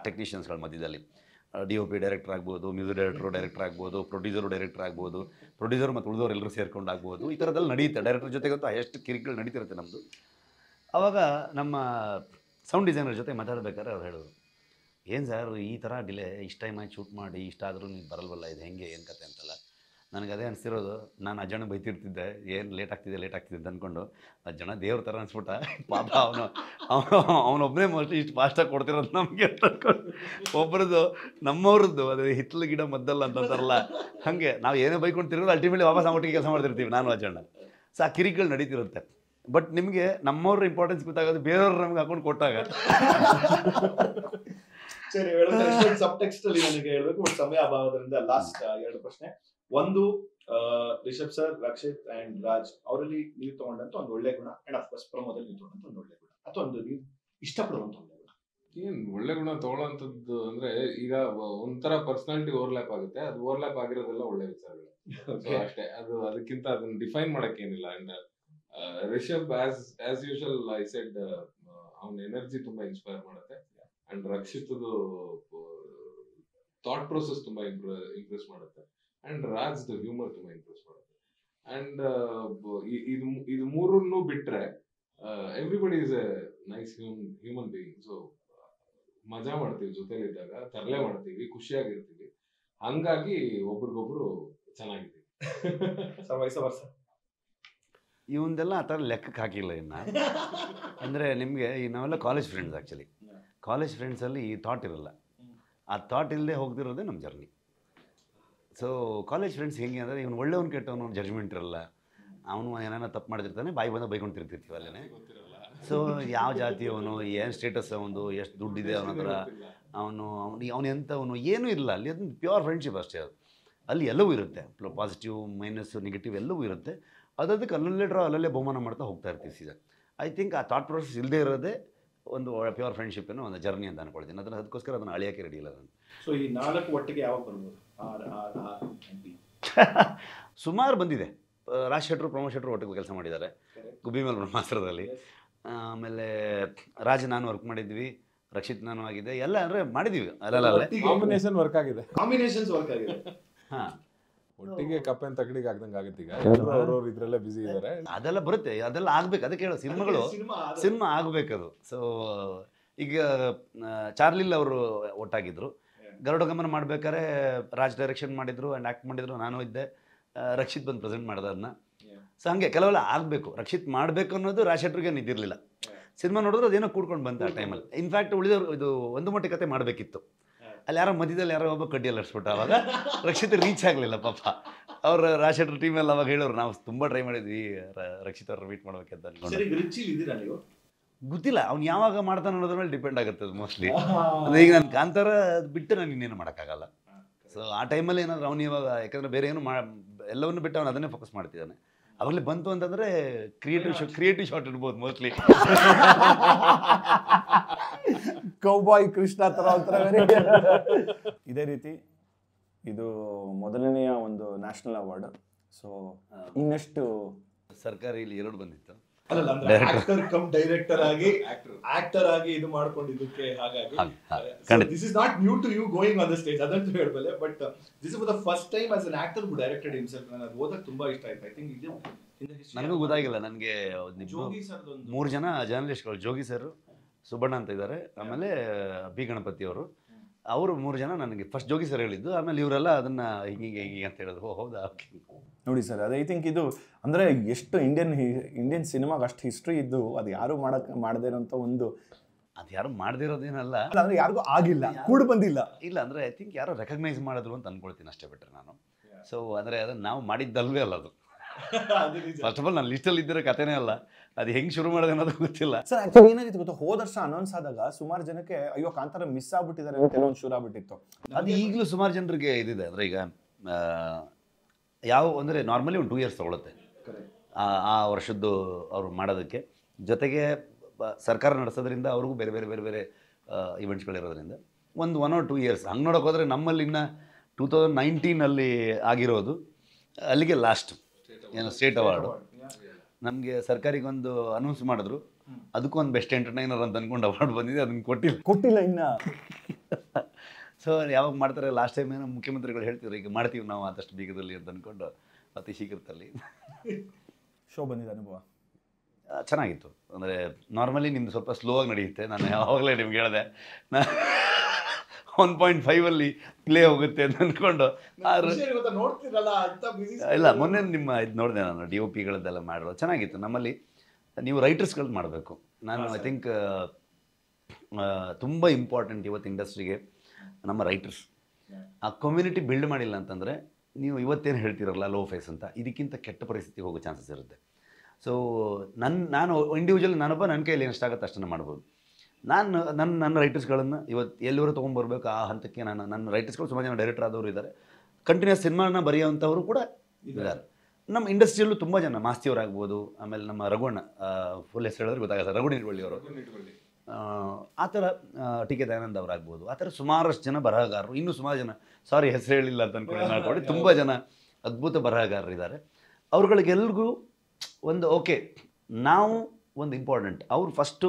ಟೆಕ್ನಿಷಿಯನ್ಸ್ಗಳ ಮಧ್ಯದಲ್ಲಿ ಡಿ ಒ ಪಿ ಡೈರೆಕ್ಟರ್ ಆಗ್ಬೋದು ಮ್ಯೂಸಿಕ್ ಡೈರೆಕ್ಟ್ರು ಡೈರೆಕ್ಟರ್ ಆಗ್ಬೋದು ಪ್ರೊಡ್ಯೂಸರು ಡೈರೆಕ್ಟರ್ ಆಗ್ಬೋದು ಪ್ರೊಡ್ಯೂಸರ್ ಮತ್ತು ಉಳಿದವರು ಎಲ್ಲರೂ ಸೇರ್ಕೊಂಡು ಆಗ್ಬೋದು ಈ ಥರದಲ್ಲಿ ನಡೆಯುತ್ತೆ ಡೈರೆಕ್ಟರ್ ಜೊತೆಗಂತೂ ಎಷ್ಟು ಕಿರಿಕಿರಿ ನಡೀತಿರುತ್ತೆ ನಮ್ಮದು ಆವಾಗ ನಮ್ಮ ಸೌಂಡ್ ಡಿಸೈನರ್ ಜೊತೆ ಮಾತಾಡಬೇಕಾದ್ರೆ ಅವ್ರು ಹೇಳೋದು ಏನು ಸರ್ ಈ ಥರ ಡಿಲೇ ಇಷ್ಟು ಟೈಮ್ ಶೂಟ್ ಮಾಡಿ ಇಷ್ಟಾದರೂ ನೀವು ಬರಲ್ವಲ್ಲ ಇದು ಹೆಂಗೆ ಏನು ಕತೆ ಅಂತಲ್ಲ ನನಗೆ ಅದೇ ಅನಿಸಿರೋದು ನಾನು ಅಜ್ಜನ ಬೈತಿರ್ತಿದ್ದೆ ಏನು ಲೇಟ್ ಆಗ್ತಿದೆ ಲೇಟ್ ಆಗ್ತಿದೆ ಅಂದ್ಕೊಂಡು ಅಜ್ಜನ ದೇವ್ರ ಥರ ಅನ್ಸ್ಬಿಟ್ಟ ಪಾಪ ಅವನು ಅವನು ಅವನೊಬ್ಬನೇ ಮೋಸ್ಟ್ಲಿ ಇಷ್ಟು ಫಾಸ್ಟಾಗಿ ಕೊಡ್ತಿರೋದು ನಮಗೆ ಅಂತ ಅಂದ್ಕೊಂಡು ಒಬ್ಬರದ್ದು ನಮ್ಮವ್ರದ್ದು ಅದೇ ಹಿತ್ತಲು ಗಿಡ ಮದ್ದಲ್ಲ ಅಂತಂತಾರಲ್ಲ ಹಾಗೆ ನಾವು ಏನೇ ಬೈಕೊಂಡ್ತಿರೋದು ಅಲ್ಟಿಮೇಟ್ಲಿ ವಾಪಸ್ ನಾವು ಕೆಲಸ ಮಾಡ್ತಿರ್ತೀವಿ ನಾನು ಅಜ್ಜಣ್ಣ ಸೊ ಆ ನಡೀತಿರುತ್ತೆ ಬಟ್ ನಿಮಗೆ ನಮ್ಮವ್ರ ಇಂಪಾರ್ಟೆನ್ಸ್ ಗೊತ್ತಾಗೋದು ಬೇರೆಯವ್ರ ನಮ್ಗೆ ಹಾಕೊಂಡು ಕೊಟ್ಟಾಗ ಸರಿ ನನಗೆ ಹೇಳ್ಬೇಕು ಸಮಯ ಅಭಾವದ್ರಿಂದ ಲಾಸ್ಟ್ ಎರಡು ಪ್ರಶ್ನೆ ಒಂದು ರಿಷಬ್ ಸರ್ ರಕ್ಷಿತ್ ಅಂಡ್ ರಾಜ್ ಅವರಲ್ಲಿ ನೀವು ತಗೊಂಡಂತ ಒಂದು ಒಳ್ಳೆ ಗುಣ ಅಂಡ್ ಅಫ್ಕೋರ್ಸ್ ಪ್ರಮೋದ್ ನೀವು ತಗೊಂಡಂತ ಒಂದು ಒಳ್ಳೆ ಗುಣ ಅಥವಾ ಒಂದು ನೀವು ಇಷ್ಟಪಡುವಂತ ಒಳ್ಳೆ ಗುಣ ಏನ್ ಒಳ್ಳೆ ಗುಣ ತಗೊಳ್ಳೋಂಥದ್ದು ಅಂದ್ರೆ ಈಗ ಒಂಥರ ಪರ್ಸನಾಲಿಟಿ ಓವರ್ಲ್ಯಾಪ್ ಆಗುತ್ತೆ ಅದು ಓವರ್ಲ್ಯಾಪ್ ಆಗಿರೋದೆಲ್ಲ ಒಳ್ಳೆ ವಿಚಾರಗಳು ಅಷ್ಟೇ ಅದು ಅದಕ್ಕಿಂತ ಅದನ್ನ ಡಿಫೈನ್ ಮಾಡಕ್ ಏನಿಲ್ಲ and Rishab as as usual I said ಅವನ ಎನರ್ಜಿ ತುಂಬಾ ಇನ್ಸ್ಪೈರ್ ಮಾಡುತ್ತೆ ಅಂಡ್ ರಕ್ಷಿತದು ಥಾಟ್ ಪ್ರೋಸೆಸ್ ತುಂಬಾ ಇಂಪ್ರೆಸ್ ಮಾಡುತ್ತೆ ಅಂಡ್ ರಾಜ್ ದ ಹ್ಯೂಮರ್ ತುಂಬಾ ಇಂಪ್ರೆಸ್ ಮಾಡುತ್ತೆ ಅಂಡ್ ಇದು ಇದು ಮೂರನ್ನು ಬಿಟ್ರೆ everybody is a nice human being so ಮಜಾ ಮಾಡ್ತೀವಿ ಜೊತೆಲಿದ್ದಾಗ ತರಲೆ ಮಾಡ್ತೀವಿ ಖುಷಿಯಾಗಿರ್ತೀವಿ ಹಂಗಾಗಿ ಒಬ್ರಿಗೊಬ್ರು ಚೆನ್ನಾಗಿದ್ದೀವಿ [LAUGHS] ಇವಂದೆಲ್ಲ ಆ ಥರ ಲೆಕ್ಕಕ್ಕೆ ಹಾಕಿಲ್ಲ ಇನ್ನ ಅಂದರೆ ನಿಮಗೆ ಈ ನಾವೆಲ್ಲ ಕಾಲೇಜ್ ಫ್ರೆಂಡ್ಸ್ ಆ್ಯಕ್ಚುಲಿ ಕಾಲೇಜ್ ಫ್ರೆಂಡ್ಸಲ್ಲಿ ಈ ಥಾಟ್ ಇರಲ್ಲ ಆ ಥಾಟ್ ಇಲ್ಲದೆ ಹೋಗ್ದಿರೋದೇ ನಮ್ಮ ಜರ್ನಿ ಸೊ ಕಾಲೇಜ್ ಫ್ರೆಂಡ್ಸ್ ಹೆಂಗೆ ಅಂದರೆ ಇವನು ಒಳ್ಳೆಯವನು ಕೆಟ್ಟವನು ಜಡ್ಜ್ಮೆಂಟ್ ಇರಲ್ಲ ಅವನು ಏನಾರ ತಪ್ಪು ಮಾಡ್ತಿರ್ತಾನೆ ಬಾಯಿ ಬಂದು ಬೈಕೊಂಡು ತಿರ್ತಿರ್ತೀವಿ ಅಲ್ಲೇ ಸೊ ಯಾವ ಅವನು ಏನು ಸ್ಟೇಟಸ್ ಅವನು ಎಷ್ಟು ದುಡ್ಡಿದೆ ಅವನ ಹತ್ರ ಅವನು ಅವನು ಅವನು ಎಂಥವನು ಏನೂ ಇಲ್ಲ ಅಲ್ಲಿ ಅದೊಂದು ಪ್ಯೂರ್ ಫ್ರೆಂಡ್ಶಿಪ್ ಅಷ್ಟೇ ಅದು ಅಲ್ಲಿ ಎಲ್ಲವೂ ಇರುತ್ತೆ ಪಾಸಿಟಿವ್ ಮೈನಸ್ ನೆಗೆಟಿವ್ ಎಲ್ಲವೂ ಇರುತ್ತೆ ಅದಕ್ಕೆ ಅಲ್ಲಲ್ಲೇ ಡ್ರಾ ಅಲ್ಲಲ್ಲೇ ಬಹುಮಾನ ಮಾಡ್ತಾ ಹೋಗ್ತಾ ಇರ್ತೀವಿ ಸೀಸನ್ ಐ ಥಿಂಕ್ ಆ ಥಾಟ್ ಪ್ರೊಸೆಸ್ ಇಲ್ಲದೇ ಇರೋದೇ ಒಂದು ಪ್ಯೂರ್ ಫ್ರೆಂಡ್ಶಿಪ್ನ ಒಂದು ಜರ್ನಿ ಅಂತ ಅನ್ಕೊಳ್ತೀನಿ ಅದನ್ನು ಅದಕ್ಕೋಸ್ಕರ ಅದನ್ನು ಅಳಿಯೋಕ್ಕೆ ರೆಡಿ ಇಲ್ಲ ಅದನ್ನು ಸೊ ಈ ನಾಲ್ಕು ಒಟ್ಟಿಗೆ ಯಾವಾಗ ಬರ್ಬೋದು [LAUGHS] ಸುಮಾರು ಬಂದಿದೆ ರಾಜ್ ಶೆಟ್ರು ಪ್ರಮೋದ್ ಶೆಟ್ರು ಒಟ್ಟಿಗೆ ಕೆಲಸ ಮಾಡಿದ್ದಾರೆ ಮೇಲೆ ಬ್ರಹ್ಮಾಸ್ತ್ರದಲ್ಲಿ ಆಮೇಲೆ ರಾಜ್ ನಾನು ವರ್ಕ್ ಮಾಡಿದ್ವಿ ರಕ್ಷಿತ್ ನಾನು ಆಗಿದೆ ಎಲ್ಲ ಅಂದರೆ ಮಾಡಿದ್ದೀವಿ ಅಲ್ಲಲ್ಲ ಕಾಂಬಿನೇಷನ್ ವರ್ಕ್ ಆಗಿದೆ ಕಾಂಬಿನೇಷನ್ಸ್ ವರ್ಕ್ ಆಗಿದೆ [LAUGHS] ಹಾ ಒಟ್ಟಿಗೆ ಕಪ್ಪೆನ್ ತಗಡಿಗೆ ಆಗ್ದಂಗೆ ಆಗುತ್ತೆ ಈಗ ಅವ್ರವ್ರು ಇದ್ರಲ್ಲೇ ಬಿಸಿ ಇದ್ದಾರೆ ಅದೆಲ್ಲ ಬರುತ್ತೆ ಅದೆಲ್ಲ ಆಗ್ಬೇಕು ಅದಕ್ಕೆ ಹೇಳೋ ಸಿನಿಮಾಗಳು ಸಿನಿಮಾ ಆಗ್ಬೇಕದು ಸೊ ಈಗ ಚಾರ್ಲಿಲ್ ಅವರು ಒಟ್ಟಾಗಿದ್ರು ಗರುಡ ಗಮನ ಮಾಡ್ಬೇಕಾದ್ರೆ ರಾಜ್ ಡೈರೆಕ್ಷನ್ ಮಾಡಿದ್ರು ಆ್ಯಂಡ್ ಆ್ಯಕ್ಟ್ ಮಾಡಿದ್ರು ನಾನು ಇದ್ದೆ ರಕ್ಷಿತ್ ಬಂದು ಪ್ರೆಸೆಂಟ್ ಮಾಡಿದೆ ಅದನ್ನ ಸೊ ಹಂಗೆ ಕೆಲವೆಲ್ಲ ಆಗಬೇಕು ರಕ್ಷಿತ್ ಮಾಡಬೇಕು ಅನ್ನೋದು ರಾಜ್ ಶೆಟ್ರಿಗೆ ನಿದ್ದಿರಲಿಲ್ಲ ಸಿನಿಮಾ ನೋಡಿದ್ರೆ ಅದೇನೋ ಕೂಡ್ಕೊಂಡು ಬಂತ ಆ ಟೈಮಲ್ಲಿ ಇನ್ಫ್ಯಾಕ್ಟ್ ಉಳಿದವರು ಇದು ಒಂದು ಮೊಟ್ಟೆ ಕತೆ ಮಾಡಬೇಕಿತ್ತು ಅಲ್ಲಿ ಯಾರೋ ಮಧ್ಯದಲ್ಲಿ ಯಾರೋ ಒಬ್ಬ ಕಡ್ಡಿಯಲ್ಲಿ ಹರಿಸ್ಬಿಟ್ಟು ಅವಾಗ ರಕ್ಷಿತ್ ರೀಚ್ ಆಗಲಿಲ್ಲ ಪಾಪ ಅವ್ರ ರಾಜ್ ಟೀಮ್ ಟೀಮಲ್ಲಿ ಅವಾಗ ಹೇಳೋರು ನಾವು ತುಂಬ ಟ್ರೈ ಮಾಡಿದ್ವಿ ರಕ್ಷಿತ್ ಅವ್ರ ಮೀಟ್ ಮಾಡ್ಬೇಕಂತ ಅನ್ಕೊಂಡು ಗೊತ್ತಿಲ್ಲ ಅವ್ನು ಯಾವಾಗ ಮಾಡ್ತಾನೆ ಅನ್ನೋದ್ರ ಮೇಲೆ ಡಿಪೆಂಡ್ ಆಗುತ್ತೆ ಮೋಸ್ಟ್ಲಿ ಅಂದರೆ ಈಗ ನಾನು ಕಾಂತಾರ ಬಿಟ್ಟು ನಾನು ಇನ್ನೇನು ಮಾಡೋಕ್ಕಾಗಲ್ಲ ಸೊ ಆ ಟೈಮಲ್ಲಿ ಏನಾದರೂ ಅವ್ನು ಇವಾಗ ಯಾಕಂದರೆ ಬೇರೆ ಏನು ಮಾ ಎಲ್ಲವನ್ನು ಬಿಟ್ಟು ಅವನು ಅದನ್ನೇ ಫೋಕಸ್ ಮಾಡ್ತಿದ್ದಾನೆ ಅವಾಗಲೇ ಬಂತು ಅಂತಂದರೆ ಕ್ರಿಯೇಟಿವ್ ಶಾ ಕ್ರಿಯೇಟಿವ್ ಶಾಟ್ ಇರ್ಬೋದು ಮೋಸ್ಟ್ಲಿ ಕೌಬಾಯ್ ಕೃಷ್ಣ ಥರ ಇದೇ ರೀತಿ ಇದು ಮೊದಲನೆಯ ಒಂದು ನ್ಯಾಷನಲ್ ಅವಾರ್ಡ್ ಸೊ ಇನ್ನಷ್ಟು ಸರ್ಕಾರಿ ಇಲ್ಲಿ ಎರಡು ಬಂದಿತ್ತು ಅಲ್ಲ ಅಂದ್ರೆ ಆಕ್ಟರ್ ಕಮ್ ಡೈರೆಕ್ಟರ್ ಆಗಿ ಆಕ್ಟರ್ ಆಗಿ ಇದು ಮಾಡ್ಕೊಂಡಿದ್ದಕ್ಕೆ ಹಾಗಾಗಿ this is not new to you going on the stage ಅದಂತ ಹೇಳ್ಬಲ್ಲೆ but this is the first time as an actor who directed himself ನಾನು ಓದಕ್ಕೆ ತುಂಬಾ ಇಷ್ಟ ಆಯ್ತು ಐ ಥಿಂಕ್ ಇದು ನನಗೂ ಗೊತ್ತಾಗಿಲ್ಲ ನನಗೆ ಜೋಗಿ ಸರ್ ಮೂರು ಜನ ಜರ್ನಲಿಸ್ಟ್ಗಳು ಜೋಗಿ ಸರ್ ಸುಬ್ಬಣ್ಣ ಅಂತ ಇದ್ದಾರೆ ಆಮೇಲೆ ಬಿ ಗಣಪತಿ ಅವರು ಅವರು ಮೂರು ಜನ ನನಗೆ ಫಸ್ಟ್ ಜೋಗಿ ಸರ್ ಹೇಳಿದ್ದು ಆಮೇಲೆ ಇವರೆಲ್ಲ ಅದನ್ನ ಹಿಂಗೆ ಹಿಂಗೆ ಅಂತ ಹೇಳಿದ್ರು ಓ ಹೌದಾ ನೋಡಿ ಸರ್ ಅದು ಐ ಥಿಂಕ್ ಇದು ಅಂದರೆ ಎಷ್ಟು ಇಂಡಿಯನ್ ಇಂಡಿಯನ್ ಸಿನಿಮಾಗೆ ಅಷ್ಟು ಹಿಸ್ಟ್ರಿ ಇದ್ದು ಅದು ಯಾರು ಮಾಡಕ್ ಮಾಡದೇ ಇರೋಂಥ ಒಂದು ಅದು ಯಾರು ಮಾಡದಿರೋದೇನಲ್ಲ ಅಂದ್ರೆ ಯಾರಿಗೂ ಆಗಿಲ್ಲ ಕೂಡ ಬಂದಿಲ್ಲ ಇಲ್ಲ ಅಂದರೆ ಐ ಥಿಂಕ್ ಯಾರು ರೆಕಗ್ನೈಸ್ ಮಾಡಿದ್ರು ಅಂತ ಅಂದ್ಕೊಳ್ತೀನಿ ಅಷ್ಟೇ ಬಿಟ್ಟರೆ ನಾನು ಸೊ ಅಂದರೆ ಅದನ್ನು ನಾವು ಮಾಡಿದ್ದಲ್ವೇ ಅಲ್ಲ ಅದು ಫಸ್ಟ್ ಆಫ್ ಆಲ್ ನಾನು ಲಿಸ್ಟಲ್ಲಿ ಇದ್ದಿರೋ ಕಥೆನೇ ಅಲ್ಲ ಅದು ಹೆಂಗೆ ಶುರು ಮಾಡಿದೆ ಅನ್ನೋದು ಗೊತ್ತಿಲ್ಲ ಸರ್ ಆ್ಯಕ್ಚುಲಿ ಏನಾಗಿತ್ತು ಗೊತ್ತಾ ಹೋದ ವರ್ಷ ಅನೌನ್ಸ್ ಆದಾಗ ಸುಮಾರು ಜನಕ್ಕೆ ಅಯ್ಯೋ ಕಾಂತಾರ ಮಿಸ್ ಆಗ್ಬಿಟ್ಟಿದ್ದಾರೆ ಅಂತ ಕೆಲವೊಂದು ಶುರು ಆಗ್ಬಿಟ್ಟಿತ್ತು ಅದು ಈಗಲೂ ಸುಮಾರು ಜನರಿಗೆ ಇದಿದೆ ಅಂದರೆ ಈಗ ಯಾವ ಅಂದರೆ ನಾರ್ಮಲಿ ಒಂದು ಟೂ ಇಯರ್ಸ್ ತೊಗೊಳುತ್ತೆ ಆ ವರ್ಷದ್ದು ಅವರು ಮಾಡೋದಕ್ಕೆ ಜೊತೆಗೆ ಸರ್ಕಾರ ನಡೆಸೋದ್ರಿಂದ ಅವ್ರಿಗೂ ಬೇರೆ ಬೇರೆ ಬೇರೆ ಬೇರೆ ಇವೆಂಟ್ಸ್ಗಳಿರೋದ್ರಿಂದ ಒಂದು ಒನ್ ಆರ್ ಟೂ ಇಯರ್ಸ್ ಹಂಗೆ ನೋಡೋಕೆ ಹೋದರೆ ನಮ್ಮಲ್ಲಿ ಇನ್ನು ಟೂ ತೌಸಂಡ್ ನೈನ್ಟೀನಲ್ಲಿ ಆಗಿರೋದು ಅಲ್ಲಿಗೆ ಲಾಸ್ಟ್ ಏನು ಸ್ಟೇಟ್ ಅವಾರ್ಡು ನಮಗೆ ಸರ್ಕಾರಿಗೊಂದು ಅನೌನ್ಸ್ ಮಾಡಿದ್ರು ಅದಕ್ಕೂ ಒಂದು ಬೆಸ್ಟ್ ಎಂಟರ್ಟೈನರ್ ಅಂತ ಅಂದ್ಕೊಂಡು ಅವಾರ್ಡ್ ಬಂದಿದೆ ಅದನ್ನು ಕೊಟ್ಟಿಲ್ಲ ಕೊಟ್ಟಿಲ್ಲ ಇನ್ನು [LAUGHS] ಸೊ ಯಾವಾಗ ಮಾಡ್ತಾರೆ ಲಾಸ್ಟ್ ಟೈಮ್ ಏನೋ ಮುಖ್ಯಮಂತ್ರಿಗಳು ಹೇಳ್ತಿದ್ರು ಈಗ ಮಾಡ್ತೀವಿ ನಾವು ಆದಷ್ಟು ಬೀಗದಲ್ಲಿ ಅಂತ ಅಂದ್ಕೊಂಡು ಅತಿ ಶೀಘ್ರದಲ್ಲಿ ಶೋ ಬಂದಿದೆ ಅನುಭವ ಚೆನ್ನಾಗಿತ್ತು ಅಂದರೆ ನಾರ್ಮಲಿ ನಿಮ್ದು ಸ್ವಲ್ಪ ಸ್ಲೋ ಆಗಿ ನಡೆಯುತ್ತೆ ನಾನು ಯಾವಾಗಲೇ ನಿಮ್ಗೆ ಹೇಳಿದೆ ನಾನು ಒನ್ ಪಾಯಿಂಟ್ ಫೈವಲ್ಲಿ ಪ್ಲೇ ಹೋಗುತ್ತೆ ಅಂತ ಅಂದ್ಕೊಂಡು ಇಲ್ಲ ಮೊನ್ನೆ ನಿಮ್ಮ ಇದು ನೋಡಿದೆ ನಾನು ಡಿ ಒ ಪಿಗಳದ್ದೆಲ್ಲ ಮಾಡಿರೋ ಚೆನ್ನಾಗಿತ್ತು ನಮ್ಮಲ್ಲಿ ನೀವು ರೈಟರ್ಸ್ಗಳು ಮಾಡಬೇಕು ನಾನು ಐ ಥಿಂಕ್ ತುಂಬ ಇಂಪಾರ್ಟೆಂಟ್ ಇವತ್ತು ಇಂಡಸ್ಟ್ರಿಗೆ ನಮ್ಮ ರೈಟರ್ಸ್ ಆ ಕಮ್ಯುನಿಟಿ ಬಿಲ್ಡ್ ಮಾಡಿಲ್ಲ ಅಂತಂದರೆ ನೀವು ಇವತ್ತೇನು ಹೇಳ್ತಿರಲ್ಲ ಲೋ ಫೇಸ್ ಅಂತ ಇದಕ್ಕಿಂತ ಕೆಟ್ಟ ಪರಿಸ್ಥಿತಿಗೆ ಹೋಗೋ ಚಾನ್ಸಸ್ ಇರುತ್ತೆ ಸೊ ನನ್ನ ನಾನು ಇಂಡಿವಿಜುವಲ್ ನಾನೊಬ್ಬ ನನ್ನ ಕೈಯಲ್ಲಿ ಎಷ್ಟಾಗುತ್ತೆ ಅಷ್ಟನ್ನು ಮಾಡ್ಬೋದು ನಾನು ನನ್ನ ನನ್ನ ರೈಟರ್ಸ್ಗಳನ್ನು ಇವತ್ತು ಎಲ್ಲಿವರೆಗೂ ತೊಗೊಂಡ್ಬರ್ಬೇಕು ಆ ಹಂತಕ್ಕೆ ನಾನು ನನ್ನ ರೈಟರ್ಸ್ಗಳು ಸುಮಾರು ಜನ ಡೈರೆಕ್ಟರ್ ಆದವರು ಇದ್ದಾರೆ ಕಂಟಿನ್ಯೂಸ್ ಸಿನಿಮಾನ ಬರೆಯೋವಂಥವರು ಕೂಡ ಇದ್ದಾರೆ ನಮ್ಮ ಇಂಡಸ್ಟ್ರಿಯಲ್ಲೂ ತುಂಬ ಜನ ಮಾಸ್ತಿಯವರಾಗ್ಬೋದು ಆಮೇಲೆ ನಮ್ಮ ರಘುಣ್ಣ ಫುಲ್ ಹೆಸರು ಹೇಳಿದ್ರೆ ಗೊತ್ತಾಗುತ್ತೆ ರಘು ಇಟ್ಕೊಳ್ಳಿ ಅವರು ಆ ಥರ ಟಿ ಕೆ ದಯಾನಂದ್ ಅವರಾಗ್ಬೋದು ಆ ಥರ ಸುಮಾರಷ್ಟು ಜನ ಬರಹಗಾರರು ಇನ್ನೂ ಸುಮಾರು ಜನ ಸಾರಿ ಹೆಸರು ಹೇಳಿಲ್ಲ ಅಂತ ಅನ್ಕೊಂಡು [LAUGHS] ತುಂಬ ಜನ ಅದ್ಭುತ ಇದ್ದಾರೆ ಅವ್ರುಗಳಿಗೆಲ್ರಿಗೂ ಒಂದು ಓಕೆ ನಾವು ಒಂದು ಇಂಪಾರ್ಟೆಂಟ್ ಅವ್ರು ಫಸ್ಟು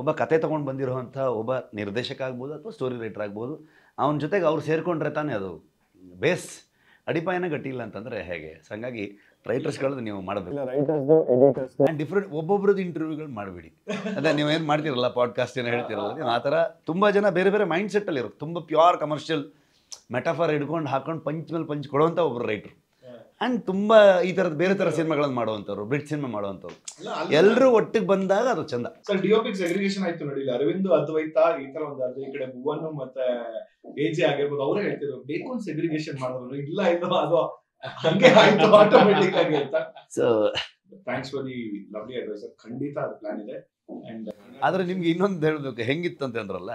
ಒಬ್ಬ ಕತೆ ತೊಗೊಂಡು ಬಂದಿರುವಂಥ ಒಬ್ಬ ನಿರ್ದೇಶಕ ಆಗ್ಬೋದು ಅಥವಾ ಸ್ಟೋರಿ ರೈಟರ್ ಆಗ್ಬೋದು ಅವನ ಜೊತೆಗೆ ಅವ್ರು ಸೇರಿಕೊಂಡ್ರೆ ತಾನೇ ಅದು ಬೇಸ್ ಅಡಿಪಾಯನ ಗಟ್ಟಿಲ್ಲ ಅಂತಂದರೆ ಹೇಗೆ ಸೊ ಹಾಗಾಗಿ ರೈಟರ್ಸ್ ರೈಟರ್ಸ್ಗಳದ್ದು ನೀವು ಮಾಡಬೇಕು ಇಲ್ಲ ಎಡಿಟರ್ಸ್ ಡಿಫ್ರೆಂಟ್ ಒಬ್ಬೊಬ್ರದ್ದು ಇಂಟರ್ವ್ಯೂಗಳು ಮಾಡಬೇಡಿ ಅದೇ ನೀವು ಏನು ಮಾಡ್ತಿರಲ್ಲ ಪಾಡ್ಕಾಸ್ಟ್ ಏನೋ ಹೇಳ್ತಿರಲ್ಲ ನೀವು ಆ ತರ ತುಂಬಾ ಜನ ಬೇರೆ ಬೇರೆ ಮೈಂಡ್ ಸೆಟ್ ಅಲ್ಲಿ ಇರೋರು ತುಂಬಾ ಪ್ಯೂರ್ ಕಮರ್ಷಿಯಲ್ ಮೆಟಾಫರ್ ಹಿಡ್ಕೊಂಡು ಹಾಕೊಂಡು ಪಂಚ್ ಮೇಲೆ ಪಂಚ್ ಕೊಡುವಂತ ಒಬ್ಬರು ರೈಟರ್ ಅಂಡ್ ತುಂಬಾ ಈ ತರದ ಬೇರೆ ತರ ಸಿನಿಮಾಗಳನ್ನು ಮಾಡುವಂತವ್ರು ಬ್ರಿಟ್ ಸಿನಿಮಾ ಮಾಡುವಂತವ್ರು ಎಲ್ಲರೂ ಒಟ್ಟಿಗೆ ಬಂದಾಗ ಅದು ಚಂದ ಸರ್ ಡಿಯೋಪಿಕ್ ಸೆಗ್ರಿಗೇಷನ್ ಆಯ್ತು ನೋಡಿ ಅರವಿಂದ್ ಅದ್ವೈತ ಈ ತರ ಒಂದು ಅದೇ ಈ ಕಡೆ ಭುವನ್ ಮತ್ತೆ ಎಜೆ ಆಗಿರ್ಬೋದು ಅವರೇ ಹೇಳ್ತಿದ್ರು ಬೇಕು ಸೆಗ್ರಿಗೇಷನ್ ಮಾಡೋದ್ರು ಇಲ್ಲ ಇಲ್ಲ ಅದು ಹಂಗೆ ಆಯ್ತು ಆಟೋಮೆಟಿಕ್ ಆಗಿ ಅಂತ so thanks for the lovely advice ಖಂಡಿತ ಅದು ಪ್ಲಾನ್ ಇದೆ ಆದ್ರೆ ನಿಮ್ಗೆ ಇನ್ನೊಂದು ಹೇಳಬೇಕು ಹೆಂಗಿತ್ತು ಅಂತ ಅಂದ್ರಲ್ಲ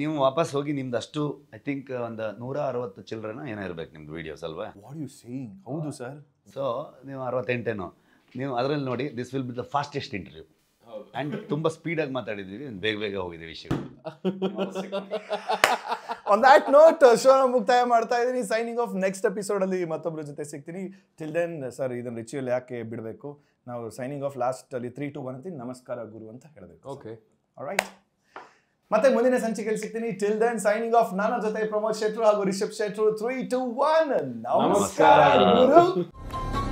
ನೀವು ವಾಪಸ್ ಹೋಗಿ ನಿಮ್ದು ಅಷ್ಟು ಐ ಥಿಂಕ್ ಒಂದು ನೂರ ಅರವತ್ತು ಚಿಲ್ಡ್ರನ್ ಏನೋ ಇರ್ಬೇಕು ನಿಮ್ದು ವಿಡಿಯೋಸ್ ಅಲ್ವಾ ವಾಟ್ ಯು ಸೇಯಿಂಗ್ ಹೌದು ಸರ್ ಸೊ ನೀವು ಅರವತ್ತೆಂಟೇನೋ ನೀವು ಅದರಲ್ಲಿ ನೋಡಿ this will be the fastest interview and ತುಂಬ ಸ್ಪೀಡಾಗಿ ಮಾತಾಡಿದ್ದೀವಿ ಬೇಗ ಬೇಗ ಹೋಗಿದ್ದೀವಿ ವಿಷಯಗಳು [LAUGHS] ಆನ್ ದ್ಯಾಟ್ ನೋಟ್ ಶೋನ ಮುಕ್ತಾಯ ಮಾಡ್ತಾ ಇದ್ದೀನಿ ಸೈನಿಂಗ್ ಆಫ್ ನೆಕ್ಸ್ಟ್ ಎಪಿಸೋಡಲ್ಲಿ ಮತ್ತೊಬ್ಬರ ಜೊತೆ ಸಿಗ್ತೀನಿ ಟಿಲ್ ದೆನ್ ಸರ್ ಇದನ್ನ ರಿಚುವಲ್ ಯಾಕೆ ಬಿಡಬೇಕು ನಾವು ಸೈನಿಂಗ್ ಆಫ್ ಲಾಸ್ಟ್ ಅಲ್ಲಿ ತ್ರೀ ಟು ಒನ್ ಅಂತೀನಿ ನಮಸ್ಕಾರ ಗುರು ಅಂತ ಹೇಳಬೇಕು ಓಕೆ ರೈಟ್ ಮತ್ತೆ ಮುಂದಿನ ಸಂಚಿಕೆಯಲ್ಲಿ ಸಿಗ್ತೀನಿ ಟಿಲ್ ದೆನ್ ಸೈನಿಂಗ್ ಆಫ್ ನನ್ನ ಜೊತೆ ಪ್ರಮೋದ್ ಶೆಟ್ರು ಹಾಗೂ ರಿಷಬ್ ಶೆಟ್ರು ತ್ರೀ ಟು ಒನ್ ನಮಸ್ಕಾರ ಗುರು